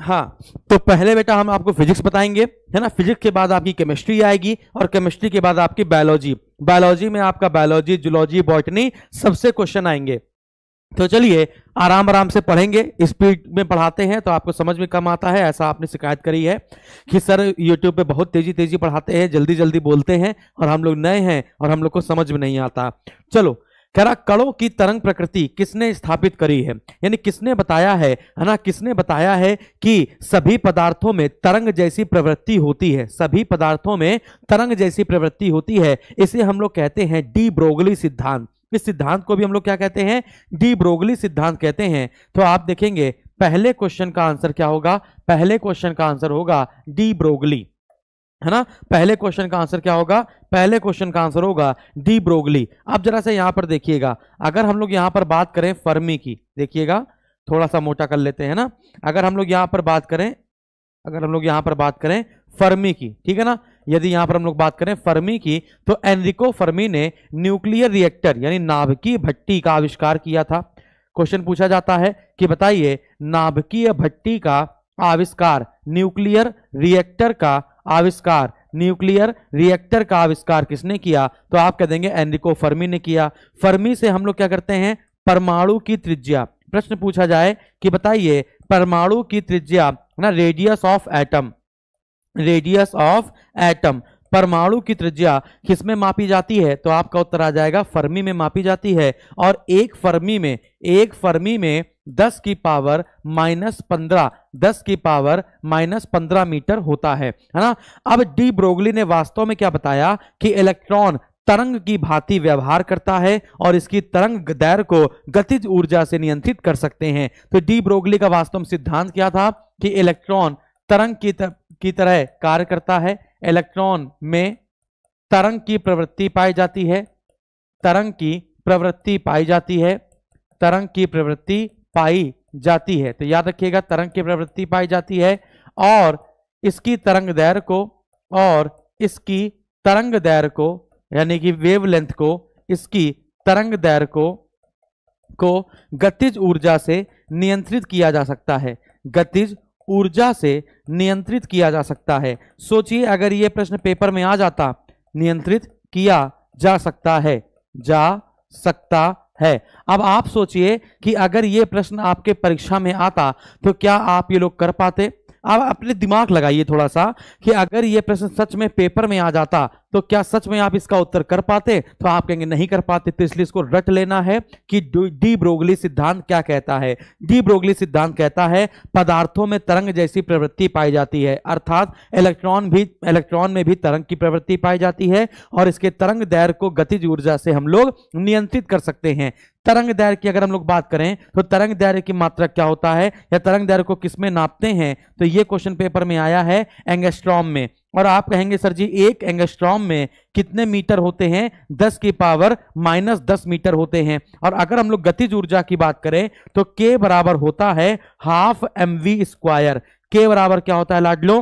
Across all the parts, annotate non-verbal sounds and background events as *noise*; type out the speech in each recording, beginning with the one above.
हाँ तो पहले बेटा हम आपको फिजिक्स बताएंगे है ना फिजिक्स के बाद आपकी केमिस्ट्री आएगी और केमिस्ट्री के बाद आपकी बायोलॉजी बायोलॉजी में आपका बायोलॉजी जूलॉजी बॉटनी सबसे क्वेश्चन आएंगे तो चलिए आराम आराम से पढ़ेंगे स्पीड में पढ़ाते हैं तो आपको समझ में कम आता है ऐसा आपने शिकायत करी है कि सर यूट्यूब पे बहुत तेजी तेजी पढ़ाते हैं जल्दी जल्दी बोलते हैं और हम लोग नए हैं और हम लोग को समझ में नहीं आता चलो कराकड़ों की तरंग प्रकृति किसने स्थापित करी है यानी किसने बताया है है ना किसने बताया है कि सभी पदार्थों में तरंग जैसी प्रवृत्ति होती है सभी पदार्थों में तरंग जैसी प्रवृत्ति होती है इसे हम लोग कहते हैं डी ब्रोगली सिद्धांत इस सिद्धांत को भी हम लोग क्या कहते हैं डी ब्रोगली सिद्धांत कहते हैं तो आप देखेंगे पहले क्वेश्चन का आंसर क्या होगा पहले क्वेश्चन का आंसर होगा डी ब्रोगली है ना पहले क्वेश्चन का आंसर क्या होगा पहले क्वेश्चन का आंसर होगा डी ब्रोगली अब जरा से यहां पर देखिएगा अगर हम लोग यहां पर बात करें फर्मी की देखिएगा थोड़ा सा मोटा कर लेते हैं ना अगर हम लोग यहां पर बात करें अगर हम लोग यहां पर बात करें फर्मी की ठीक है ना यदि यहां पर हम लोग बात करें फर्मी की तो एनरिको फर्मी ने न्यूक्लियर रिएक्टर यानी नाभिकीय भट्टी का आविष्कार किया था क्वेश्चन पूछा जाता है कि बताइए नाभकीय भट्टी का आविष्कार न्यूक्लियर रिएक्टर का आविष्कार न्यूक्लियर रिएक्टर का आविष्कार किसने किया तो आप कह देंगे एनरिको फर्मी ने किया फर्मी से हम लोग क्या करते हैं परमाणु की त्रिज्या प्रश्न पूछा जाए कि बताइए परमाणु की त्रिज्या ना radius of atom radius of atom परमाणु की त्रिज्या किसमें मापी जाती है तो आपका उत्तर आ जाएगा फर्मी में मापी जाती है और एक फर्मी में एक फर्मी में दस की पावर माइनस पंद्रह दस की पावर माइनस पंद्रह मीटर होता है है ना अब डी ब्रोगली ने वास्तव में क्या बताया कि इलेक्ट्रॉन तरंग की भांति व्यवहार करता है और इसकी तरंग दैर को गतिज ऊर्जा से नियंत्रित कर सकते हैं तो डी ब्रोगली का वास्तव में सिद्धांत क्या था कि इलेक्ट्रॉन तरंग की, तर, की तरह कार्य करता है इलेक्ट्रॉन में तरंग की प्रवृत्ति पाई जाती है तरंग की प्रवृत्ति पाई जाती है तरंग की प्रवृत्ति पाई जाती है तो याद रखिएगा तरंग की प्रवृत्ति पाई जाती है और इसकी तरंग दैर को और इसकी तरंग दैर को यानी कि वेव लेंथ को इसकी तरंग दैर को को गतिज ऊर्जा से नियंत्रित किया जा सकता है गतिज ऊर्जा से नियंत्रित किया जा सकता है सोचिए अगर ये प्रश्न पेपर में आ जाता नियंत्रित किया जा सकता है जा सकता है अब आप सोचिए कि अगर ये प्रश्न आपके परीक्षा में आता तो क्या आप ये लोग कर पाते आप अपने दिमाग लगाइए थोड़ा सा कि अगर ये प्रश्न सच में पेपर में आ जाता तो क्या सच में आप इसका उत्तर कर पाते तो आप कहेंगे नहीं कर पाते तो इसलिए इसको रट लेना है कि डी ब्रोगली सिद्धांत क्या कहता है डी ब्रोगली सिद्धांत कहता है पदार्थों में तरंग जैसी प्रवृत्ति पाई जाती है अर्थात इलेक्ट्रॉन भी इलेक्ट्रॉन में भी तरंग की प्रवृत्ति पाई जाती है और इसके तरंग दैर को गतिज ऊर्जा से हम लोग नियंत्रित कर सकते हैं तरंग दैर की अगर हम लोग बात करें तो तरंग दैर्य की मात्रा क्या होता है या तरंग दैर्य को किसमें नापते हैं तो ये क्वेश्चन पेपर में आया है एंगेस्ट्रॉम में और आप कहेंगे सर जी एक एंगस्ट्रॉम में कितने मीटर होते हैं 10 की पावर माइनस दस मीटर होते हैं और अगर हम लोग गतिज ऊर्जा की बात करें तो के बराबर होता है हाफ एम वी स्क्वायर के बराबर क्या होता है लाडलो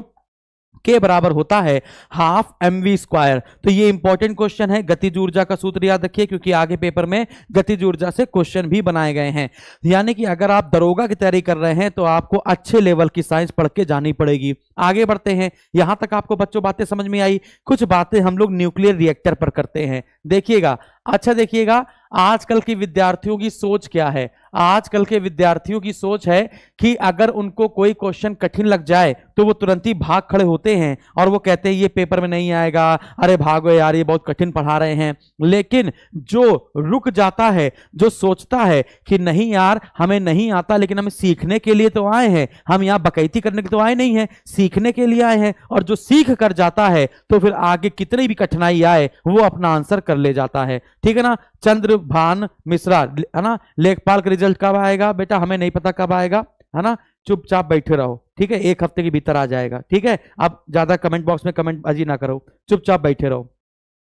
के बराबर होता है हाफ एम वी स्क्वायर तो ये इंपॉर्टेंट क्वेश्चन है गतिज ऊर्जा का सूत्र याद रखिए क्योंकि आगे पेपर में गतिज ऊर्जा से क्वेश्चन भी बनाए गए हैं यानी कि अगर आप दरोगा की तैयारी कर रहे हैं तो आपको अच्छे लेवल की साइंस पढ़ के जानी पड़ेगी आगे बढ़ते हैं यहां तक आपको बच्चों बातें समझ में आई कुछ बातें हम लोग न्यूक्लियर रिएक्टर पर करते हैं देखिएगा अच्छा देखिएगा आजकल के विद्यार्थियों की सोच क्या है आजकल के विद्यार्थियों की सोच है कि अगर उनको कोई क्वेश्चन कठिन लग जाए तो वो तुरंत ही भाग खड़े होते हैं और वो कहते हैं ये पेपर में नहीं आएगा अरे भागो यार ये बहुत कठिन पढ़ा रहे हैं लेकिन जो रुक जाता है जो सोचता है कि नहीं यार हमें नहीं आता लेकिन हमें सीखने के लिए तो आए हैं हम यहाँ बकैती करने के तो आए नहीं हैं सीखने के लिए आए हैं और जो सीख कर जाता है तो फिर आगे कितनी भी कठिनाई आए वो अपना आंसर कर ले जाता है ठीक है ना चंद्रभान मिश्रा है ना लेखपाल का रिजल्ट कब आएगा बेटा हमें नहीं पता कब आएगा है ना चुपचाप बैठे रहो ठीक है एक हफ्ते के भीतर आ जाएगा ठीक है आप ज्यादा कमेंट बॉक्स में कमेंट अजी ना करो चुपचाप बैठे रहो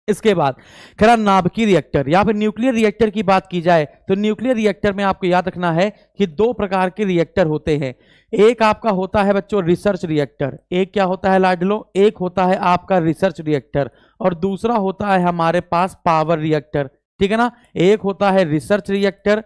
इसके बाद खरा नाभिकीय रिएक्टर या फिर न्यूक्लियर रिएक्टर की बात की जाए तो न्यूक्लियर रिएक्टर में आपको याद रखना है कि दो प्रकार के रिएक्टर होते हैं एक आपका होता है बच्चों रिसर्च रिएक्टर एक क्या होता है लाडलो एक होता है आपका रिसर्च रिएक्टर और दूसरा होता है हमारे पास पावर रिएक्टर ठीक है ना एक होता है रिसर्च रिएक्टर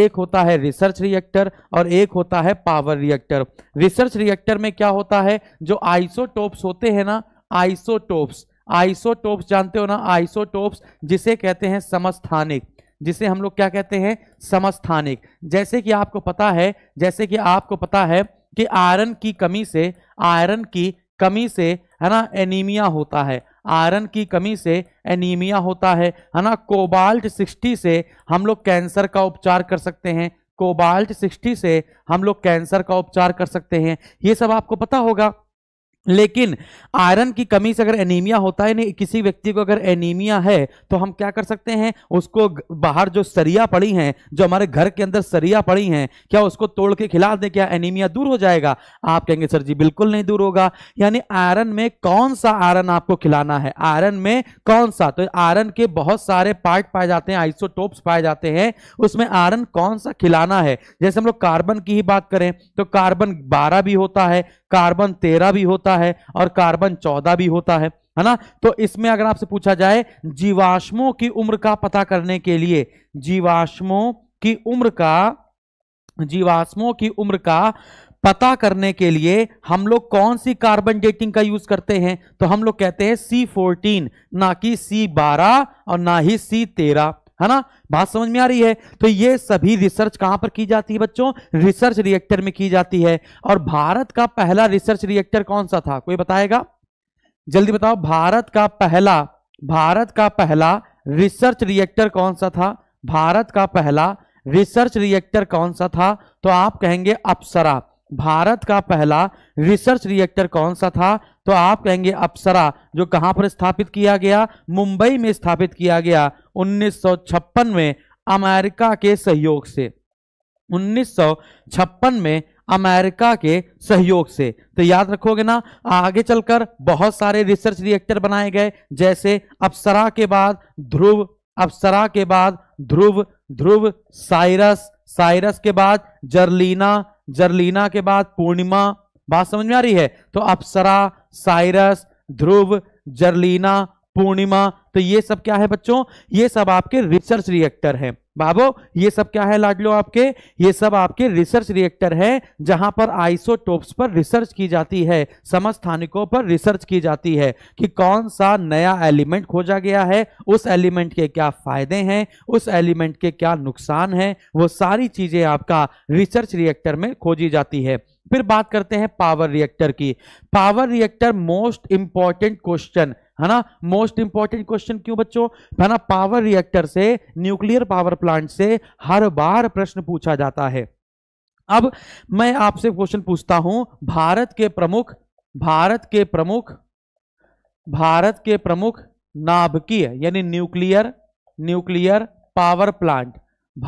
एक होता है रिसर्च रिएक्टर और एक होता है पावर रिएक्टर रिसर्च रिएक्टर में क्या होता है जो आइसोटोप्स होते हैं ना आइसोटोप्स आइसोटोप्स जानते हो ना आइसोटोप्स जिसे कहते हैं समस्थानिक जिसे हम लोग क्या कहते हैं समस्थानिक जैसे कि आपको पता है जैसे कि आपको पता है कि आयरन की कमी से आयरन की कमी से है ना एनीमिया होता है आयरन की कमी से एनीमिया होता है है ना कोबाल्ट सिक्सटी से हम लोग कैंसर का उपचार कर सकते हैं कोबाल्ट सिक्सटी से हम लोग कैंसर का उपचार कर सकते हैं ये सब आपको पता होगा लेकिन आयरन की कमी से अगर एनीमिया होता है नहीं किसी व्यक्ति को अगर एनीमिया है तो हम क्या कर सकते हैं उसको बाहर जो सरिया पड़ी हैं जो हमारे घर के अंदर सरिया पड़ी हैं क्या उसको तोड़ के खिला दें क्या एनीमिया दूर हो जाएगा आप कहेंगे सर जी बिल्कुल नहीं दूर होगा यानी आयरन में कौन सा आयरन आपको खिलाना है आयरन में कौन सा तो आयरन के बहुत सारे पार्ट पाए जाते हैं आइसोटोप्स पाए जाते हैं उसमें आयरन कौन सा खिलाना है जैसे हम लोग कार्बन की ही बात करें तो कार्बन बारह भी होता है कार्बन तेरह भी होता है और कार्बन चौदह भी होता है है ना तो इसमें अगर आपसे पूछा जाए जीवाश्मों की उम्र का पता करने के लिए जीवाश्मों की उम्र का जीवाश्मों की उम्र का पता करने के लिए हम लोग कौन सी कार्बन डेटिंग का यूज करते हैं तो हम लोग कहते हैं सी फोर्टीन ना कि सी बारह और ना ही सी तेरह है ना बात समझ में आ रही है तो ये सभी रिसर्च कहां पर की जाती है बच्चों रिसर्च रिएक्टर में की जाती है और भारत का पहला रिसर्च रिएक्टर कौन सा था कोई बताएगा जल्दी बताओ भारत का पहला भारत का पहला रिसर्च रिएक्टर कौन सा था भारत का पहला रिसर्च रिएक्टर कौन सा था तो आप कहेंगे अप्सरा भारत का पहला रिसर्च रिएक्टर कौन सा था तो आप कहेंगे अप्सरा जो कहां पर स्थापित किया गया मुंबई में स्थापित किया गया उन्नीस में अमेरिका के सहयोग से उन्नीस में अमेरिका के सहयोग से तो याद रखोगे ना आगे चलकर बहुत सारे रिसर्च रिएक्टर बनाए गए जैसे अप्सरा के बाद ध्रुव अप्सरा के बाद ध्रुव ध्रुव साइरस साइरस के बाद जर्लीना जर्लीना के बाद पूर्णिमा बात समझ में आ रही है तो अप्सरा साइरस ध्रुव जर्लीना पूर्णिमा तो ये सब क्या है बच्चों ये सब आपके रिसर्च रिएक्टर हैं बाबो ये सब क्या है लाडलो आपके ये सब आपके रिसर्च रिएक्टर है जहां पर आइसोटोप्स पर रिसर्च की जाती है समस्थानिकों पर रिसर्च की जाती है कि कौन सा नया एलिमेंट खोजा गया है उस एलिमेंट के क्या फायदे हैं उस एलिमेंट के क्या नुकसान हैं वो सारी चीजें आपका रिसर्च रिएक्टर में खोजी जाती है फिर बात करते हैं पावर रिएक्टर की power reactor most important question है ना मोस्ट इंपॉर्टेंट क्वेश्चन क्यों बच्चों है ना पावर रिएक्टर से न्यूक्लियर पावर प्लांट से हर बार प्रश्न पूछा जाता है अब मैं आपसे क्वेश्चन पूछता हूं भारत के प्रमुख भारत के प्रमुख भारत के प्रमुख नाभकीय यानी nuclear nuclear power plant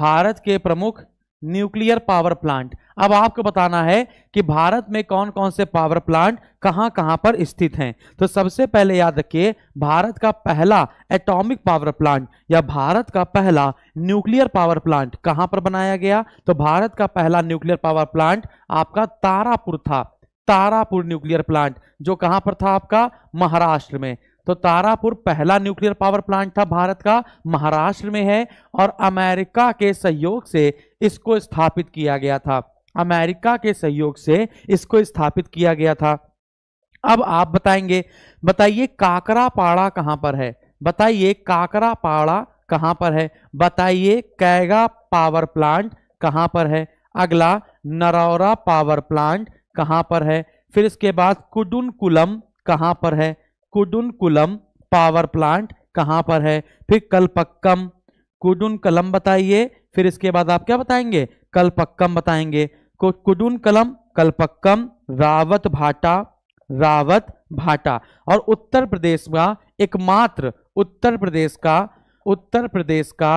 Bharat के प्रमुख न्यूक्लियर पावर प्लांट अब आपको बताना है कि भारत में कौन कौन से पावर प्लांट कहां कहां पर स्थित हैं तो सबसे पहले याद रखिए भारत का पहला एटॉमिक पावर प्लांट या भारत का पहला न्यूक्लियर पावर प्लांट कहां पर बनाया गया तो भारत का पहला न्यूक्लियर पावर प्लांट आपका तारापुर था तारापुर न्यूक्लियर प्लांट जो कहां पर था आपका महाराष्ट्र में तो तारापुर पहला न्यूक्लियर पावर प्लांट था भारत का महाराष्ट्र में है और अमेरिका के सहयोग से इसको स्थापित किया गया था अमेरिका के सहयोग से इसको स्थापित किया गया था अब आप बताएंगे बताइए काकरापाड़ा कहां पर है बताइए काकरापाड़ा कहां पर है बताइए कैगा पावर प्लांट कहां पर है अगला नरौरा पावर प्लांट कहां पर है फिर इसके बाद कुडुनकुलम कहां पर है कुडुनकुलम पावर प्लांट कहां पर है फिर कलपक्कम कुडुनकलम बताइए फिर इसके बाद आप क्या बताएंगे कलपक्कम बताएंगे कुडुनकलम कलपक्कम रावत भाटा रावत भाटा और उत्तर प्रदेश का एकमात्र उत्तर प्रदेश का उत्तर प्रदेश का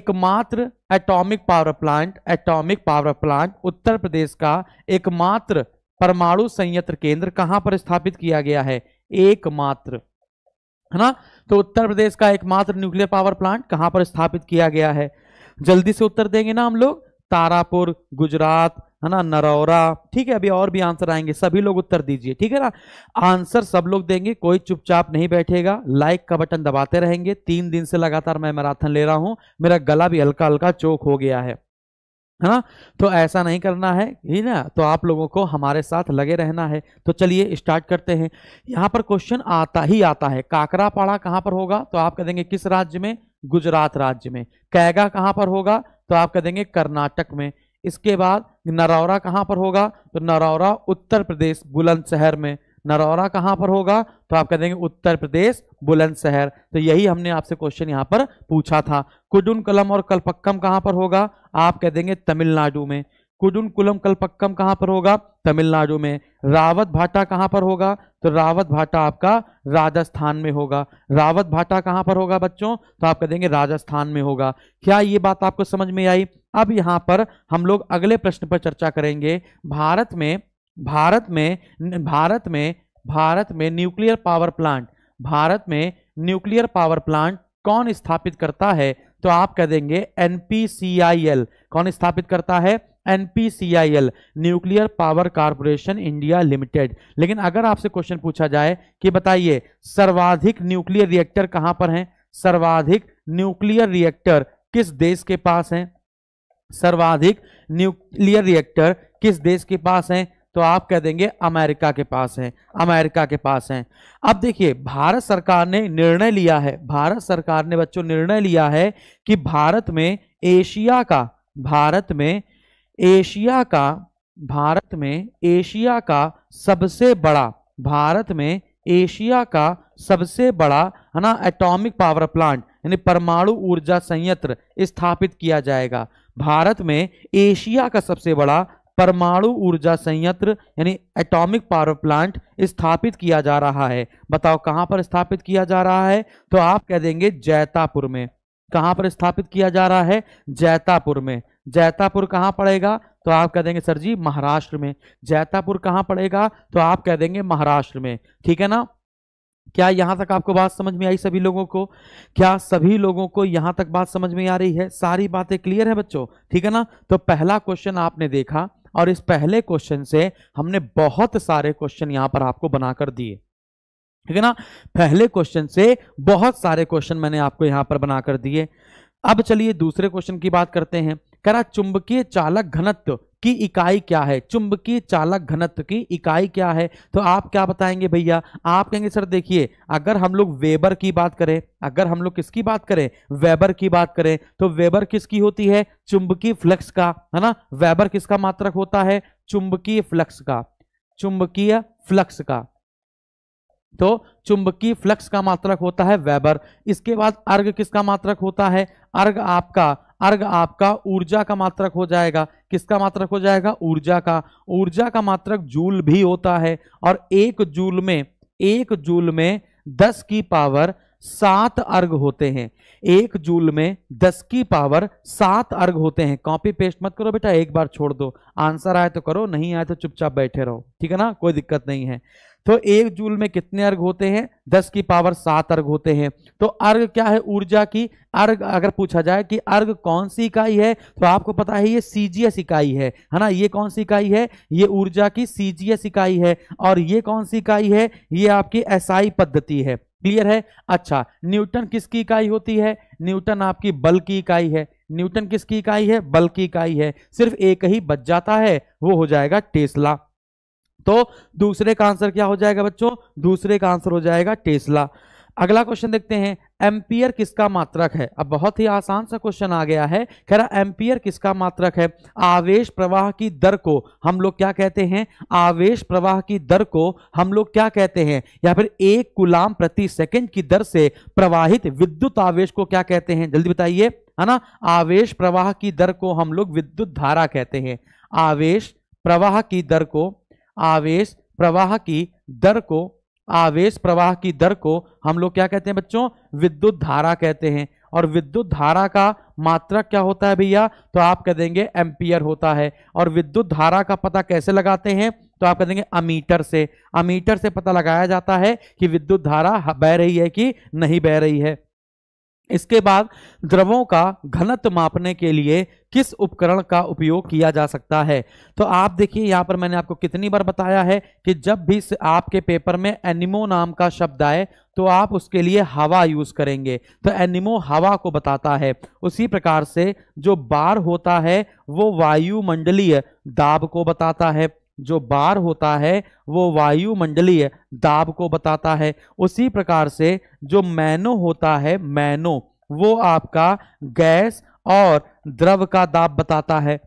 एकमात्र atomic power plant atomic power plant Uttar Pradesh का एकमात्र परमाणु संयंत्र केंद्र कहां पर स्थापित किया गया है एकमात्र है ना तो उत्तर प्रदेश का एकमात्र न्यूक्लियर पावर प्लांट कहां पर स्थापित किया गया है जल्दी से उत्तर देंगे ना हम लोग तारापुर गुजरात है ना नरौरा ठीक है अभी और भी आंसर आएंगे सभी लोग उत्तर दीजिए ठीक है ना आंसर सब लोग देंगे कोई चुपचाप नहीं बैठेगा लाइक का बटन दबाते रहेंगे तीन दिन से लगातार मैं मैराथन ले रहा हूं मेरा गला भी हल्का हल्का चोक हो गया है है ना तो ऐसा नहीं करना है ही ना तो आप लोगों को हमारे साथ लगे रहना है तो चलिए स्टार्ट करते हैं यहाँ पर क्वेश्चन आता ही आता है काकरापाड़ा कहाँ पर होगा तो आप कह देंगे किस राज्य में गुजरात राज्य में कैगा कहाँ पर होगा तो आप कह देंगे कर्नाटक में इसके बाद नरौरा कहाँ पर होगा तो नरौरा उत्तर प्रदेश बुलंदशहर में नरौरा कहां पर होगा तो आप कह देंगे उत्तर प्रदेश बुलंदशहर तो यही हमने आपसे क्वेश्चन यहां पर पूछा था कुडुन कलम और कलपक्कम कहां पर होगा आप कह देंगे तमिलनाडु में कुडुन कुलम कलपक्कम कहां पर होगा तमिलनाडु में रावत भाटा कहां पर होगा तो रावत भाटा आपका राजस्थान में होगा रावत भाटा कहां पर होगा बच्चों तो आप कह देंगे राजस्थान में होगा क्या ये बात आपको समझ में आई अब यहां पर हम लोग अगले प्रश्न पर चर्चा करेंगे भारत में भारत में भारत में भारत में न्यूक्लियर पावर प्लांट भारत में न्यूक्लियर पावर प्लांट कौन स्थापित करता है तो आप कह देंगे एनपीसीआईएल कौन स्थापित करता है NPCIL nuclear power corporation India limited लेकिन अगर आपसे क्वेश्चन पूछा जाए कि बताइए सर्वाधिक न्यूक्लियर रिएक्टर कहां पर हैं सर्वाधिक न्यूक्लियर रिएक्टर किस देश के पास हैं सर्वाधिक न्यूक्लियर रिएक्टर किस देश के पास हैं तो आप कह देंगे अमेरिका के पास है अमेरिका के पास है अब देखिए भारत सरकार ने निर्णय लिया है भारत सरकार ने बच्चों निर्णय लिया है कि भारत में एशिया का भारत में एशिया का भारत में एशिया का सबसे बड़ा भारत में एशिया का सबसे बड़ा है ना एटॉमिक पावर प्लांट यानी परमाणु ऊर्जा संयंत्र स्थापित किया जाएगा भारत में एशिया का सबसे बड़ा परमाणु ऊर्जा संयंत्र यानी एटॉमिक पावर प्लांट स्थापित किया जा रहा है बताओ कहां पर स्थापित किया जा रहा है तो आप कह देंगे जैतापुर में कहां पर स्थापित किया जा रहा है जैतापुर में जैतापुर कहां पड़ेगा तो आप कह देंगे सर जी महाराष्ट्र में जैतापुर कहां पड़ेगा तो आप कह देंगे महाराष्ट्र में ठीक है ना क्या यहां तक आपको बात समझ में आई सभी लोगों को क्या सभी लोगों को यहां तक बात समझ में आ रही है सारी बातें क्लियर है बच्चों ठीक है ना तो पहला क्वेश्चन आपने देखा और इस पहले क्वेश्चन से हमने बहुत सारे क्वेश्चन यहां पर आपको बनाकर दिए ठीक है ना पहले क्वेश्चन से बहुत सारे क्वेश्चन मैंने आपको यहां पर बनाकर दिए अब चलिए दूसरे क्वेश्चन की बात करते हैं करा चुंबकीय चालक घनत्व की इकाई क्या है चुंबकीय चालक घनत्व की इकाई क्या है तो आप क्या बताएंगे भैया आप कहेंगे सर देखिए अगर हम लोग वेबर की बात करें अगर हम लोग किसकी बात करें वेबर की बात करें तो वेबर किसकी होती है चुंबकीय फ्लक्स का है ना वेबर किसका मात्रक होता है चुंबकीय फ्लक्स का चुंबकीय फ्लक्स का तो चुंबकीय फ्लक्स का मात्रक होता है वेबर इसके बाद अर्घ किसका मात्रक होता है अर्घ आपका अर्घ आपका ऊर्जा का मात्रक हो जाएगा किसका मात्रक हो जाएगा ऊर्जा का ऊर्जा का मात्रक जूल भी होता है और एक जूल में एक जूल में दस की पावर सात अर्घ होते हैं एक जूल में दस की पावर सात अर्घ होते हैं कॉपी पेस्ट मत करो बेटा एक बार छोड़ दो आंसर आए तो करो नहीं आए तो चुपचाप बैठे रहो ठीक है ना कोई दिक्कत नहीं है तो एक जूल में कितने अर्घ होते हैं दस की पावर सात अर्घ होते हैं तो अर्घ क्या है ऊर्जा की अर्घ अगर पूछा जाए कि अर्घ कौन सी इकाई है तो आपको पता है ये सीजीएस इकाई है है ना ये कौन सी इकाई है ये ऊर्जा की सीजीएस इकाई है और ये कौन सी इकाई है ये आपकी एसआई पद्धति है क्लियर है अच्छा न्यूटन किसकी इकाई होती है न्यूटन आपकी बल की इकाई है न्यूटन किसकी इकाई है बल की इकाई है सिर्फ एक ही बच जाता है वो हो जाएगा टेस्ला तो दूसरे का आंसर क्या हो जाएगा बच्चों दूसरे का आंसर हो जाएगा टेस्ला अगला क्वेश्चन देखते हैं एम्पियर किसका मात्रक है अब बहुत ही आसान सा क्वेश्चन आ गया है रहा एम्पियर किसका मात्रक है आवेश प्रवाह की दर को हम लोग क्या कहते हैं आवेश प्रवाह की दर को हम लोग क्या कहते हैं या फिर एक गुलाम प्रति सेकंड की दर से प्रवाहित विद्युत आवेश को क्या कहते हैं जल्दी बताइए है ना आवेश प्रवाह की दर को हम लोग विद्युत धारा कहते हैं आवेश प्रवाह की दर को आवेश प्रवाह की दर को आवेश प्रवाह की दर को हम लोग क्या कहते हैं बच्चों विद्युत धारा कहते हैं और विद्युत धारा का मात्रक क्या होता है भैया तो आप कह देंगे एम्पियर होता है और विद्युत धारा का पता कैसे लगाते हैं तो आप कह देंगे अमीटर से अमीटर से पता लगाया जाता है कि विद्युत धारा बह रही है कि नहीं बह रही है इसके बाद द्रवों का घनत्व मापने के लिए किस उपकरण का उपयोग किया जा सकता है तो आप देखिए यहाँ पर मैंने आपको कितनी बार बताया है कि जब भी आपके पेपर में एनिमो नाम का शब्द आए तो आप उसके लिए हवा यूज करेंगे तो एनिमो हवा को बताता है उसी प्रकार से जो बार होता है वो वायुमंडलीय दाब को बताता है जो बार होता है वो वायुमंडलीय दाब को बताता है उसी प्रकार से जो मैनो होता है मैनो वो आपका गैस और द्रव का दाब बताता है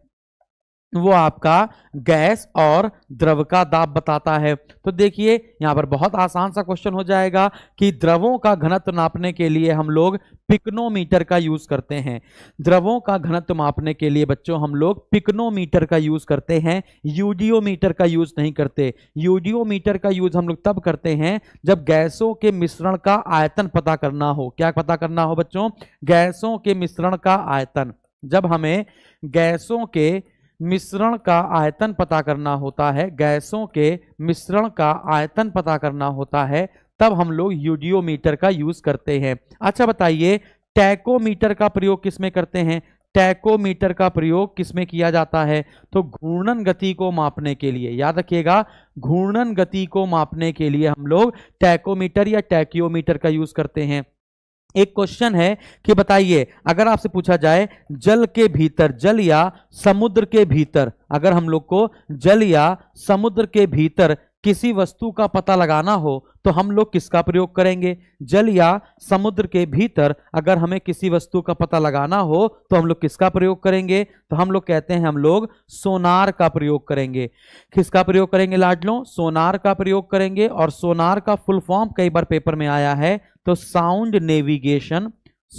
वो आपका गैस और द्रव का दाब बताता है तो देखिए यहाँ पर बहुत आसान सा क्वेश्चन हो जाएगा कि द्रवों का घनत्व नापने के लिए हम लोग पिकनोमीटर का यूज करते हैं द्रवों का घनत्व मापने के लिए बच्चों हम लोग पिकनोमीटर का यूज करते हैं यूडियोमीटर का यूज नहीं करते यूडियोमीटर का यूज हम लोग तब करते हैं जब गैसों के मिश्रण का आयतन पता करना हो क्या पता करना हो बच्चों गैसों के मिश्रण का आयतन जब हमें गैसों के मिश्रण का आयतन पता करना होता है गैसों के मिश्रण का आयतन पता करना होता है तब हम लोग यूडियोमीटर का यूज करते हैं अच्छा बताइए टैकोमीटर का प्रयोग किसमें करते हैं टैकोमीटर का प्रयोग किसमें किया जाता है तो घूर्णन गति को मापने के लिए याद रखिएगा घूर्णन गति को मापने के लिए हम लोग टैकोमीटर या टैकियोमीटर का यूज करते हैं एक क्वेश्चन है कि बताइए अगर आपसे पूछा जाए जल के भीतर जल या समुद्र के भीतर अगर हम लोग को जल या समुद्र के भीतर किसी वस्तु का पता लगाना हो तो हम लोग किसका प्रयोग करेंगे जल या समुद्र के भीतर अगर हमें किसी वस्तु का पता लगाना हो तो हम लोग किसका प्रयोग करेंगे तो हम लोग कहते हैं हम लोग सोनार का प्रयोग करेंगे किसका प्रयोग करेंगे लाडलो सोनार का प्रयोग करेंगे और सोनार का फुल फॉर्म कई बार पेपर में आया है तो sound navigation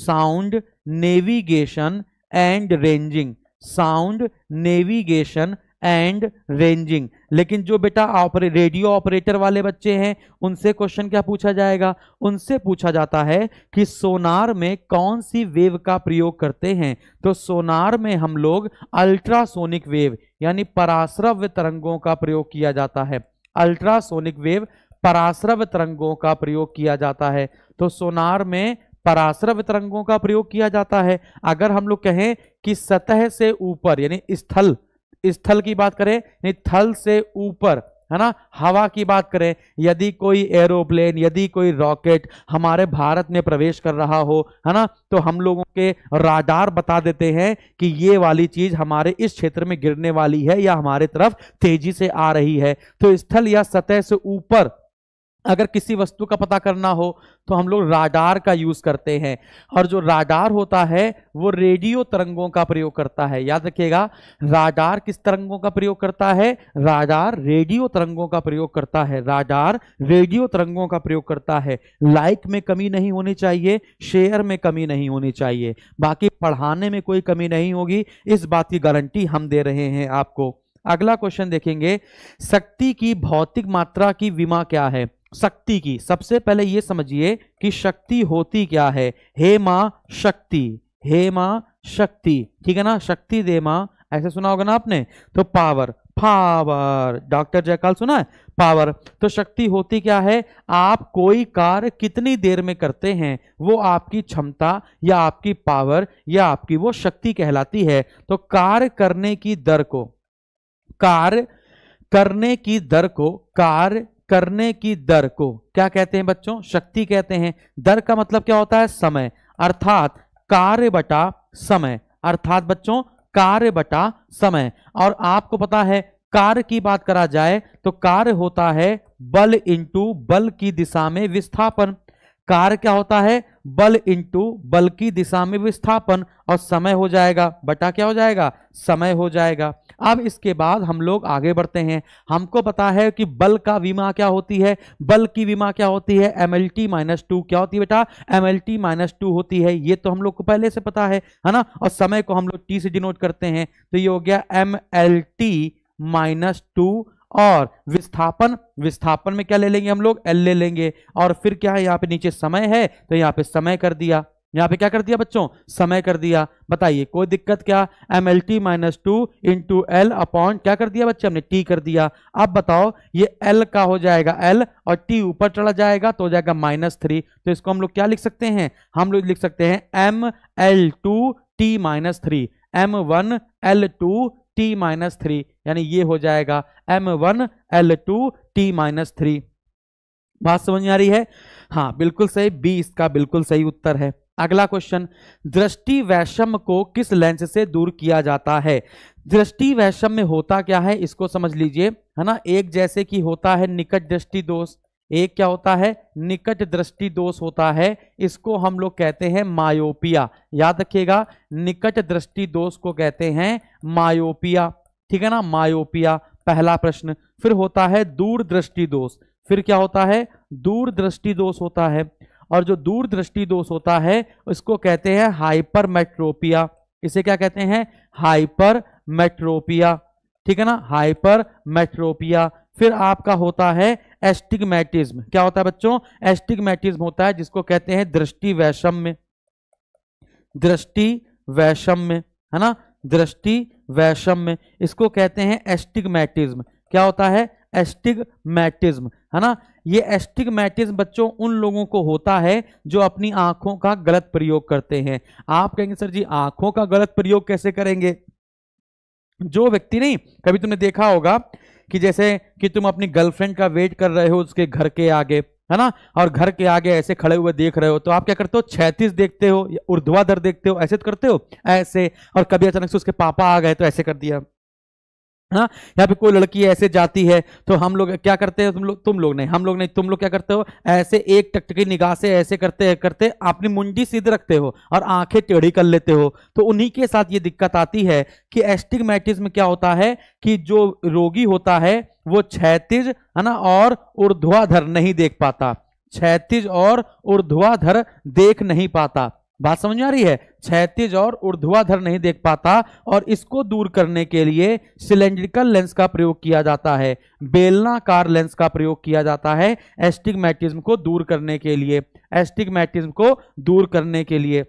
sound navigation and ranging sound navigation and ranging लेकिन जो बेटा ऑपरे रेडियो ऑपरेटर वाले बच्चे हैं उनसे क्वेश्चन क्या पूछा जाएगा उनसे पूछा जाता है कि सोनार में कौन सी वेव का प्रयोग करते हैं तो सोनार में हम लोग अल्ट्रासोनिक वेव यानी पराश्रव्य तरंगों का प्रयोग किया जाता है अल्ट्रासोनिक वेव पराश्रव्य तरंगों का प्रयोग किया जाता है तो सोनार में पराश्रव तरंगों का प्रयोग किया जाता है अगर हम लोग कहें कि सतह से ऊपर यानी स्थल स्थल की बात करें यानी थल से ऊपर है ना हवा की बात करें यदि कोई एरोप्लेन यदि कोई रॉकेट हमारे भारत में प्रवेश कर रहा हो है ना तो हम लोगों के राडार बता देते हैं कि ये वाली चीज हमारे इस क्षेत्र में गिरने वाली है या हमारे तरफ तेजी से आ रही है तो स्थल या सतह से ऊपर अगर किसी वस्तु का पता करना हो तो हम लोग राडार का यूज करते हैं और जो राडार होता है वो रेडियो तरंगों का प्रयोग करता है याद रखिएगा राडार किस तरंगों का प्रयोग करता है राडार रेडियो तरंगों का प्रयोग करता है राडार रेडियो तरंगों का प्रयोग करता है लाइक में कमी नहीं होनी चाहिए शेयर में कमी नहीं होनी चाहिए बाकी पढ़ाने में कोई कमी नहीं होगी इस बात की गारंटी हम दे रहे हैं आपको अगला क्वेश्चन देखेंगे शक्ति की भौतिक मात्रा की विमा क्या है शक्ति की सबसे पहले ये समझिए कि शक्ति होती क्या है हे माँ शक्ति हे माँ शक्ति ठीक है ना शक्ति दे माँ ऐसे सुना होगा ना आपने तो पावर पावर डॉक्टर जयकाल सुना है पावर तो शक्ति होती क्या है आप कोई कार्य कितनी देर में करते हैं वो आपकी क्षमता या आपकी पावर या आपकी वो शक्ति कहलाती है तो कार्य करने की दर को कार्य करने की दर को कार्य करने की दर को क्या कहते हैं बच्चों शक्ति कहते हैं दर का मतलब क्या होता है समय अर्थात कार्य बटा समय अर्थात बच्चों कार्य बटा समय और आपको पता है कार्य की बात करा जाए तो कार्य होता है बल इंटू बल की दिशा में विस्थापन कार्य क्या होता है बल इंटू बल की दिशा में विस्थापन और समय हो जाएगा बटा क्या हो जाएगा समय हो जाएगा अब इसके बाद हम लोग आगे बढ़ते हैं हमको पता है कि बल का विमा क्या होती है बल की विमा क्या होती है M L T minus two क्या होती है बेटा M L T minus two होती है ये तो हम लोग को पहले से पता है है ना और समय को हम लोग टी से डिनोट करते हैं तो ये हो गया M L T minus two और विस्थापन विस्थापन में क्या ले लेंगे हम लोग एल ले लेंगे और फिर क्या है यहाँ पे नीचे समय है तो यहाँ पे समय कर दिया यहाँ पे क्या कर दिया बच्चों समय कर दिया बताइए कोई दिक्कत क्या M L T minus two into L upon क्या कर दिया बच्चे हमने टी कर दिया अब बताओ ये एल का हो जाएगा एल और टी ऊपर चला जाएगा तो हो जाएगा माइनस थ्री तो इसको हम लोग क्या लिख सकते हैं हम लोग लिख सकते हैं M L two T minus three M one L two T minus three यानी ये हो जाएगा M one L two T minus three बात समझ में आ रही है हाँ बिल्कुल सही बी इसका बिल्कुल सही उत्तर है अगला क्वेश्चन दृष्टि वैषम को किस लेंस से दूर किया जाता है दृष्टि वैषम में होता क्या है इसको समझ लीजिए है ना एक जैसे कि होता है निकट दृष्टि दोष एक क्या होता है निकट दृष्टि दोष होता है इसको हम लोग कहते हैं मायोपिया याद रखिएगा निकट दृष्टि दोष को कहते हैं मायोपिया ठीक है ना मायोपिया पहला प्रश्न फिर होता है दृष्टि दोष फिर क्या होता है दृष्टि दोष होता है और जो दृष्टि दोष होता है उसको कहते हैं हाइपर मेट्रोपिया इसे क्या कहते हैं हाइपर मेट्रोपिया ठीक है ना हाइपर मेट्रोपिया फिर आपका होता है एस्टिगमेटिज्म क्या होता है बच्चों एस्टिगमेटिज्म होता है जिसको कहते हैं दृष्टि वैषम्य दृष्टि वैषम्य है ना दृष्टि वैषम्य इसको कहते हैं एस्टिगमेटिज्म क्या होता है एस्टिगमेटिज्म है ना ये एस्टिगमेटिज्म बच्चों उन लोगों को होता है जो अपनी आंखों का गलत प्रयोग करते हैं आप कहेंगे सर जी आंखों का गलत प्रयोग कैसे करेंगे जो व्यक्ति नहीं कभी तुमने देखा होगा कि जैसे कि तुम अपनी गर्लफ्रेंड का वेट कर रहे हो उसके घर के आगे है ना और घर के आगे ऐसे खड़े हुए देख रहे हो तो आप क्या करते हो छैतीस देखते हो ऊर्ध्वाधर देखते हो ऐसे तो करते हो ऐसे और कभी अचानक से उसके पापा आ गए तो ऐसे कर दिया हाँ या फिर कोई लड़की ऐसे जाती है तो हम लोग क्या करते हैं तुम लोग तुम लोग नहीं हम लोग नहीं तुम लोग क्या करते हो ऐसे एक टकटकी निगाह से ऐसे करते करते अपनी मुंडी सीधे रखते हो और आंखें टेढ़ी कर लेते हो तो उन्हीं के साथ ये दिक्कत आती है कि एस्टिगमेटिस में क्या होता है कि जो रोगी होता है वो क्षैतिज है ना और ऊर्ध्वाधर नहीं देख पाता क्षैतिज और ऊर्ध्वाधर देख नहीं पाता बात समझ में आ रही है क्षैतिज और ऊर्ध्वाधर नहीं देख पाता और इसको दूर करने के लिए सिलेंड्रिकल लेंस का प्रयोग किया जाता है बेलनाकार लेंस का प्रयोग किया जाता है एस्टिगमेटिज्म को दूर करने के लिए एस्टिगमेटिज्म को दूर करने के लिए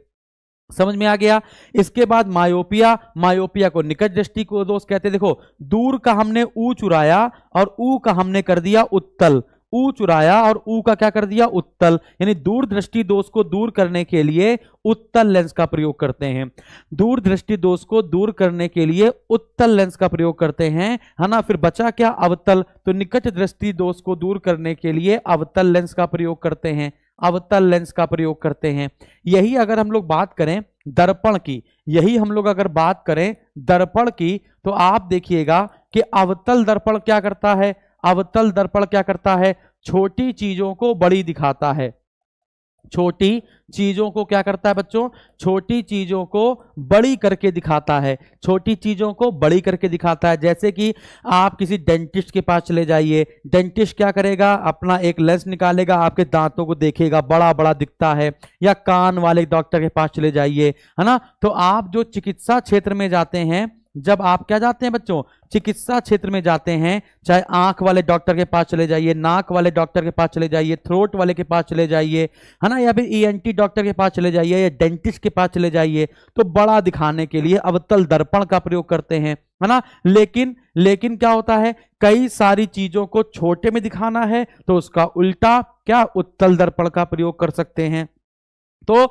समझ में आ गया इसके बाद मायोपिया मायोपिया को निकट दृष्टि को दोष कहते देखो दूर का हमने ऊ चुराया और ऊ का हमने कर दिया उत्तल ऊ चुराया और ऊ का क्या कर दिया उत्तल यानी दूरदृष्टि दोष को दूर करने के लिए उत्तल लेंस का प्रयोग करते हैं दूरदृष्टि दोष को दूर करने के लिए उत्तल लेंस का प्रयोग करते हैं है ना फिर बचा क्या अवतल तो निकट दृष्टि दोष को दूर करने के लिए अवतल लेंस का प्रयोग करते हैं अवतल लेंस का प्रयोग करते हैं यही अगर हम लोग बात करें दर्पण की यही हम लोग अगर बात करें दर्पण की तो आप देखिएगा कि अवतल दर्पण क्या करता है अवतल दर्पण क्या करता है छोटी चीजों को बड़ी दिखाता है छोटी चीजों को क्या करता है बच्चों छोटी चीजों को बड़ी करके दिखाता है छोटी चीजों को बड़ी करके दिखाता है जैसे कि आप किसी डेंटिस्ट के पास चले जाइए डेंटिस्ट क्या करेगा अपना एक लेंस निकालेगा आपके दांतों को देखेगा बड़ा बड़ा दिखता है या कान वाले डॉक्टर के पास चले जाइए है ना तो आप जो चिकित्सा क्षेत्र में जाते हैं जब आप क्या जाते हैं बच्चों चिकित्सा क्षेत्र में जाते हैं चाहे आंख वाले डॉक्टर के पास चले जाइए नाक वाले डॉक्टर के पास चले जाइए थ्रोट वाले के पास चले जाइए है ना या फिर ईएनटी e डॉक्टर के पास चले जाइए या डेंटिस्ट के पास चले जाइए तो बड़ा दिखाने के लिए अवतल दर्पण का प्रयोग करते हैं है ना लेकिन लेकिन क्या होता है कई सारी चीजों को छोटे में दिखाना है तो उसका उल्टा क्या उत्तल दर्पण का प्रयोग कर सकते हैं तो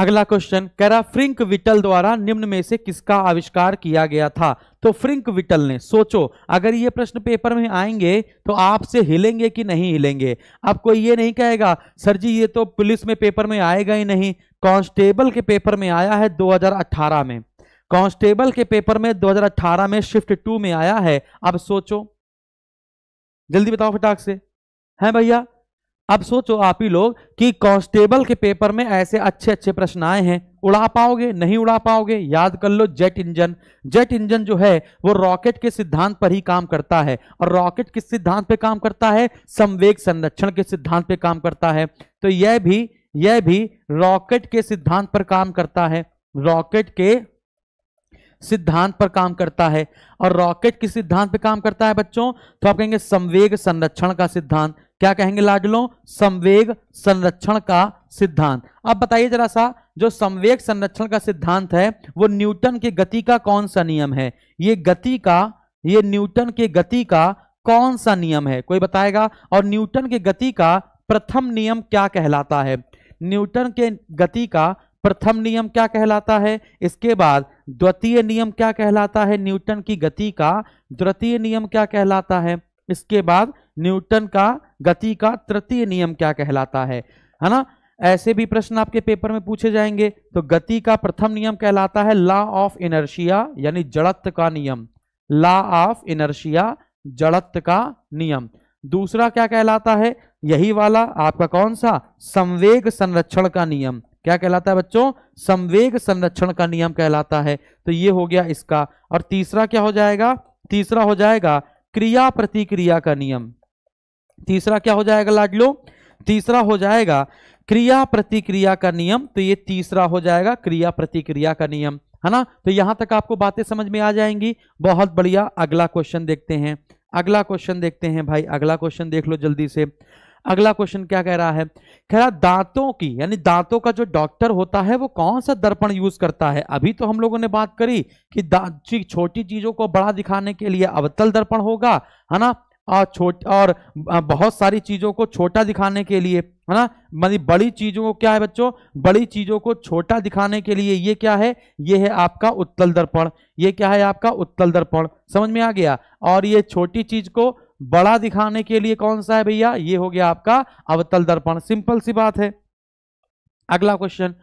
अगला क्वेश्चन कह रहा फ्रिंक विटल द्वारा निम्न में से किसका आविष्कार किया गया था तो फ्रिंक विटल ने सोचो अगर ये प्रश्न पेपर में आएंगे तो आपसे हिलेंगे कि नहीं हिलेंगे अब कोई ये नहीं कहेगा सर जी ये तो पुलिस में पेपर में आएगा ही नहीं कांस्टेबल के पेपर में आया है 2018 में कांस्टेबल के पेपर में 2018 में शिफ्ट टू में आया है अब सोचो जल्दी बताओ फटाक से है भैया अब सोचो आप ही लोग कि कांस्टेबल के पेपर में ऐसे अच्छे अच्छे प्रश्न आए हैं उड़ा पाओगे नहीं उड़ा पाओगे याद कर लो जेट इंजन जेट इंजन जो है वो रॉकेट के सिद्धांत पर ही काम करता है और रॉकेट किस सिद्धांत पे काम करता है संवेग संरक्षण के सिद्धांत पे काम करता है तो यह भी यह भी रॉकेट के सिद्धांत पर काम करता है रॉकेट के सिद्धांत पर काम करता है और रॉकेट किस सिद्धांत पर काम करता है बच्चों तो आप कहेंगे संवेग संरक्षण का सिद्धांत क्या कहेंगे लाडलो संवेग संरक्षण का सिद्धांत अब बताइए जरा सा जो संवेग संरक्षण का सिद्धांत है वो न्यूटन के गति का कौन सा नियम है ये गति का ये न्यूटन के गति का कौन सा नियम है कोई बताएगा और न्यूटन के गति का प्रथम नियम क्या कहलाता है न्यूटन के गति का प्रथम नियम क्या कहलाता है इसके बाद द्वितीय नियम क्या कहलाता है न्यूटन की गति का द्वितीय नियम क्या कहलाता है इसके बाद न्यूटन का गति का तृतीय नियम क्या कहलाता है है ना ऐसे भी प्रश्न आपके पेपर में पूछे जाएंगे तो गति का प्रथम नियम कहलाता है लॉ ऑफ इनर्शिया यानी जड़त्व का नियम लॉ ऑफ इनर्शिया जड़त्व का नियम दूसरा क्या कहलाता है यही वाला आपका कौन सा संवेग संरक्षण का नियम क्या कहलाता है बच्चों संवेग संरक्षण का नियम कहलाता है तो ये हो गया इसका और तीसरा क्या हो जाएगा तीसरा हो जाएगा क्रिया प्रतिक्रिया का नियम तीसरा क्या हो जाएगा लाडलो तीसरा हो जाएगा क्रिया प्रतिक्रिया का नियम तो ये तीसरा हो जाएगा क्रिया प्रतिक्रिया का नियम है ना तो यहां तक आपको बातें समझ में आ जाएंगी बहुत बढ़िया अगला क्वेश्चन देखते हैं अगला क्वेश्चन देखते हैं भाई अगला क्वेश्चन देख लो जल्दी से अगला क्वेश्चन क्या कह रहा है कह रहा दांतों की यानी दांतों का जो डॉक्टर होता है वो कौन सा दर्पण यूज करता है अभी तो हम लोगों ने बात करी कि छोटी चीजों को बड़ा दिखाने के लिए अवतल दर्पण होगा है ना और छोट और बहुत सारी चीज़ों को छोटा दिखाने के लिए है ना मतलब बड़ी चीज़ों को क्या है बच्चों बड़ी चीज़ों को छोटा दिखाने के लिए ये क्या है ये है आपका उत्तल दर्पण ये क्या है आपका उत्तल दर्पण समझ में आ गया और ये छोटी चीज़ को बड़ा दिखाने के लिए कौन सा है भैया ये हो गया आपका अवतल दर्पण सिंपल सी बात है अगला क्वेश्चन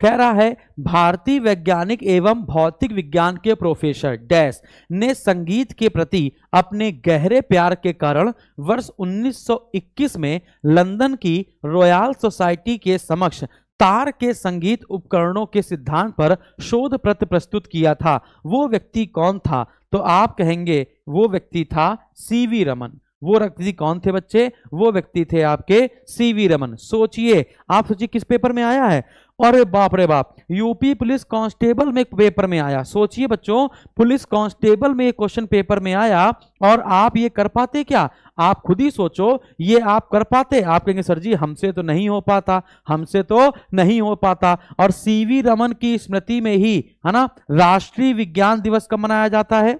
कह रहा है भारतीय वैज्ञानिक एवं भौतिक विज्ञान के प्रोफेसर डैश ने संगीत के प्रति अपने गहरे प्यार के कारण वर्ष 1921 में लंदन की रॉयल सोसाइटी के समक्ष तार के संगीत उपकरणों के सिद्धांत पर शोध पत्र प्रस्तुत किया था वो व्यक्ति कौन था तो आप कहेंगे वो व्यक्ति था सीवी रमन वो व्यक्ति कौन थे बच्चे वो व्यक्ति थे आपके सीवी रमन सोचिए आप सोचिए किस पेपर में आया है और बाप रे बाप यूपी पुलिस कांस्टेबल में पेपर में आया सोचिए बच्चों पुलिस कांस्टेबल में क्वेश्चन पेपर में आया और आप ये कर पाते क्या आप खुद ही सोचो ये आप कर पाते आप कहेंगे सर जी हमसे तो नहीं हो पाता हमसे तो नहीं हो पाता और सीवी रमन की स्मृति में ही है ना राष्ट्रीय विज्ञान दिवस कब मनाया जाता है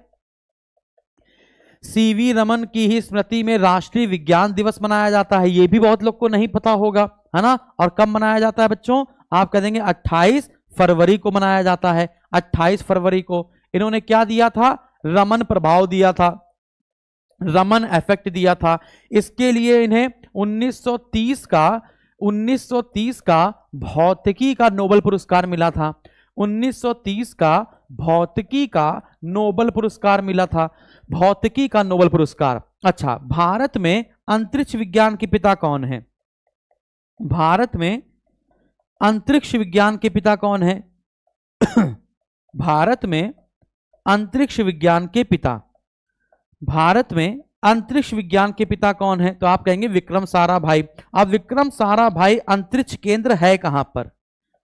सीवी रमन की ही स्मृति में राष्ट्रीय विज्ञान दिवस मनाया जाता है ये भी बहुत लोग को नहीं पता होगा है ना और कब मनाया जाता है बच्चों आप कह देंगे अट्ठाईस फरवरी को मनाया जाता है अट्ठाईस फरवरी को इन्होंने क्या दिया था रमन प्रभाव दिया था रमन इफेक्ट दिया था इसके लिए इन्हें 1930 का 1930 का भौतिकी का नोबल पुरस्कार मिला था 1930 का भौतिकी का नोबल पुरस्कार मिला था भौतिकी का नोबल पुरस्कार अच्छा भारत में अंतरिक्ष विज्ञान के पिता कौन है भारत में अंतरिक्ष विज्ञान के पिता कौन है *coughs* भारत में अंतरिक्ष विज्ञान के पिता भारत में अंतरिक्ष विज्ञान के पिता कौन है तो आप कहेंगे विक्रम सारा भाई अब विक्रम सारा भाई अंतरिक्ष केंद्र है कहां पर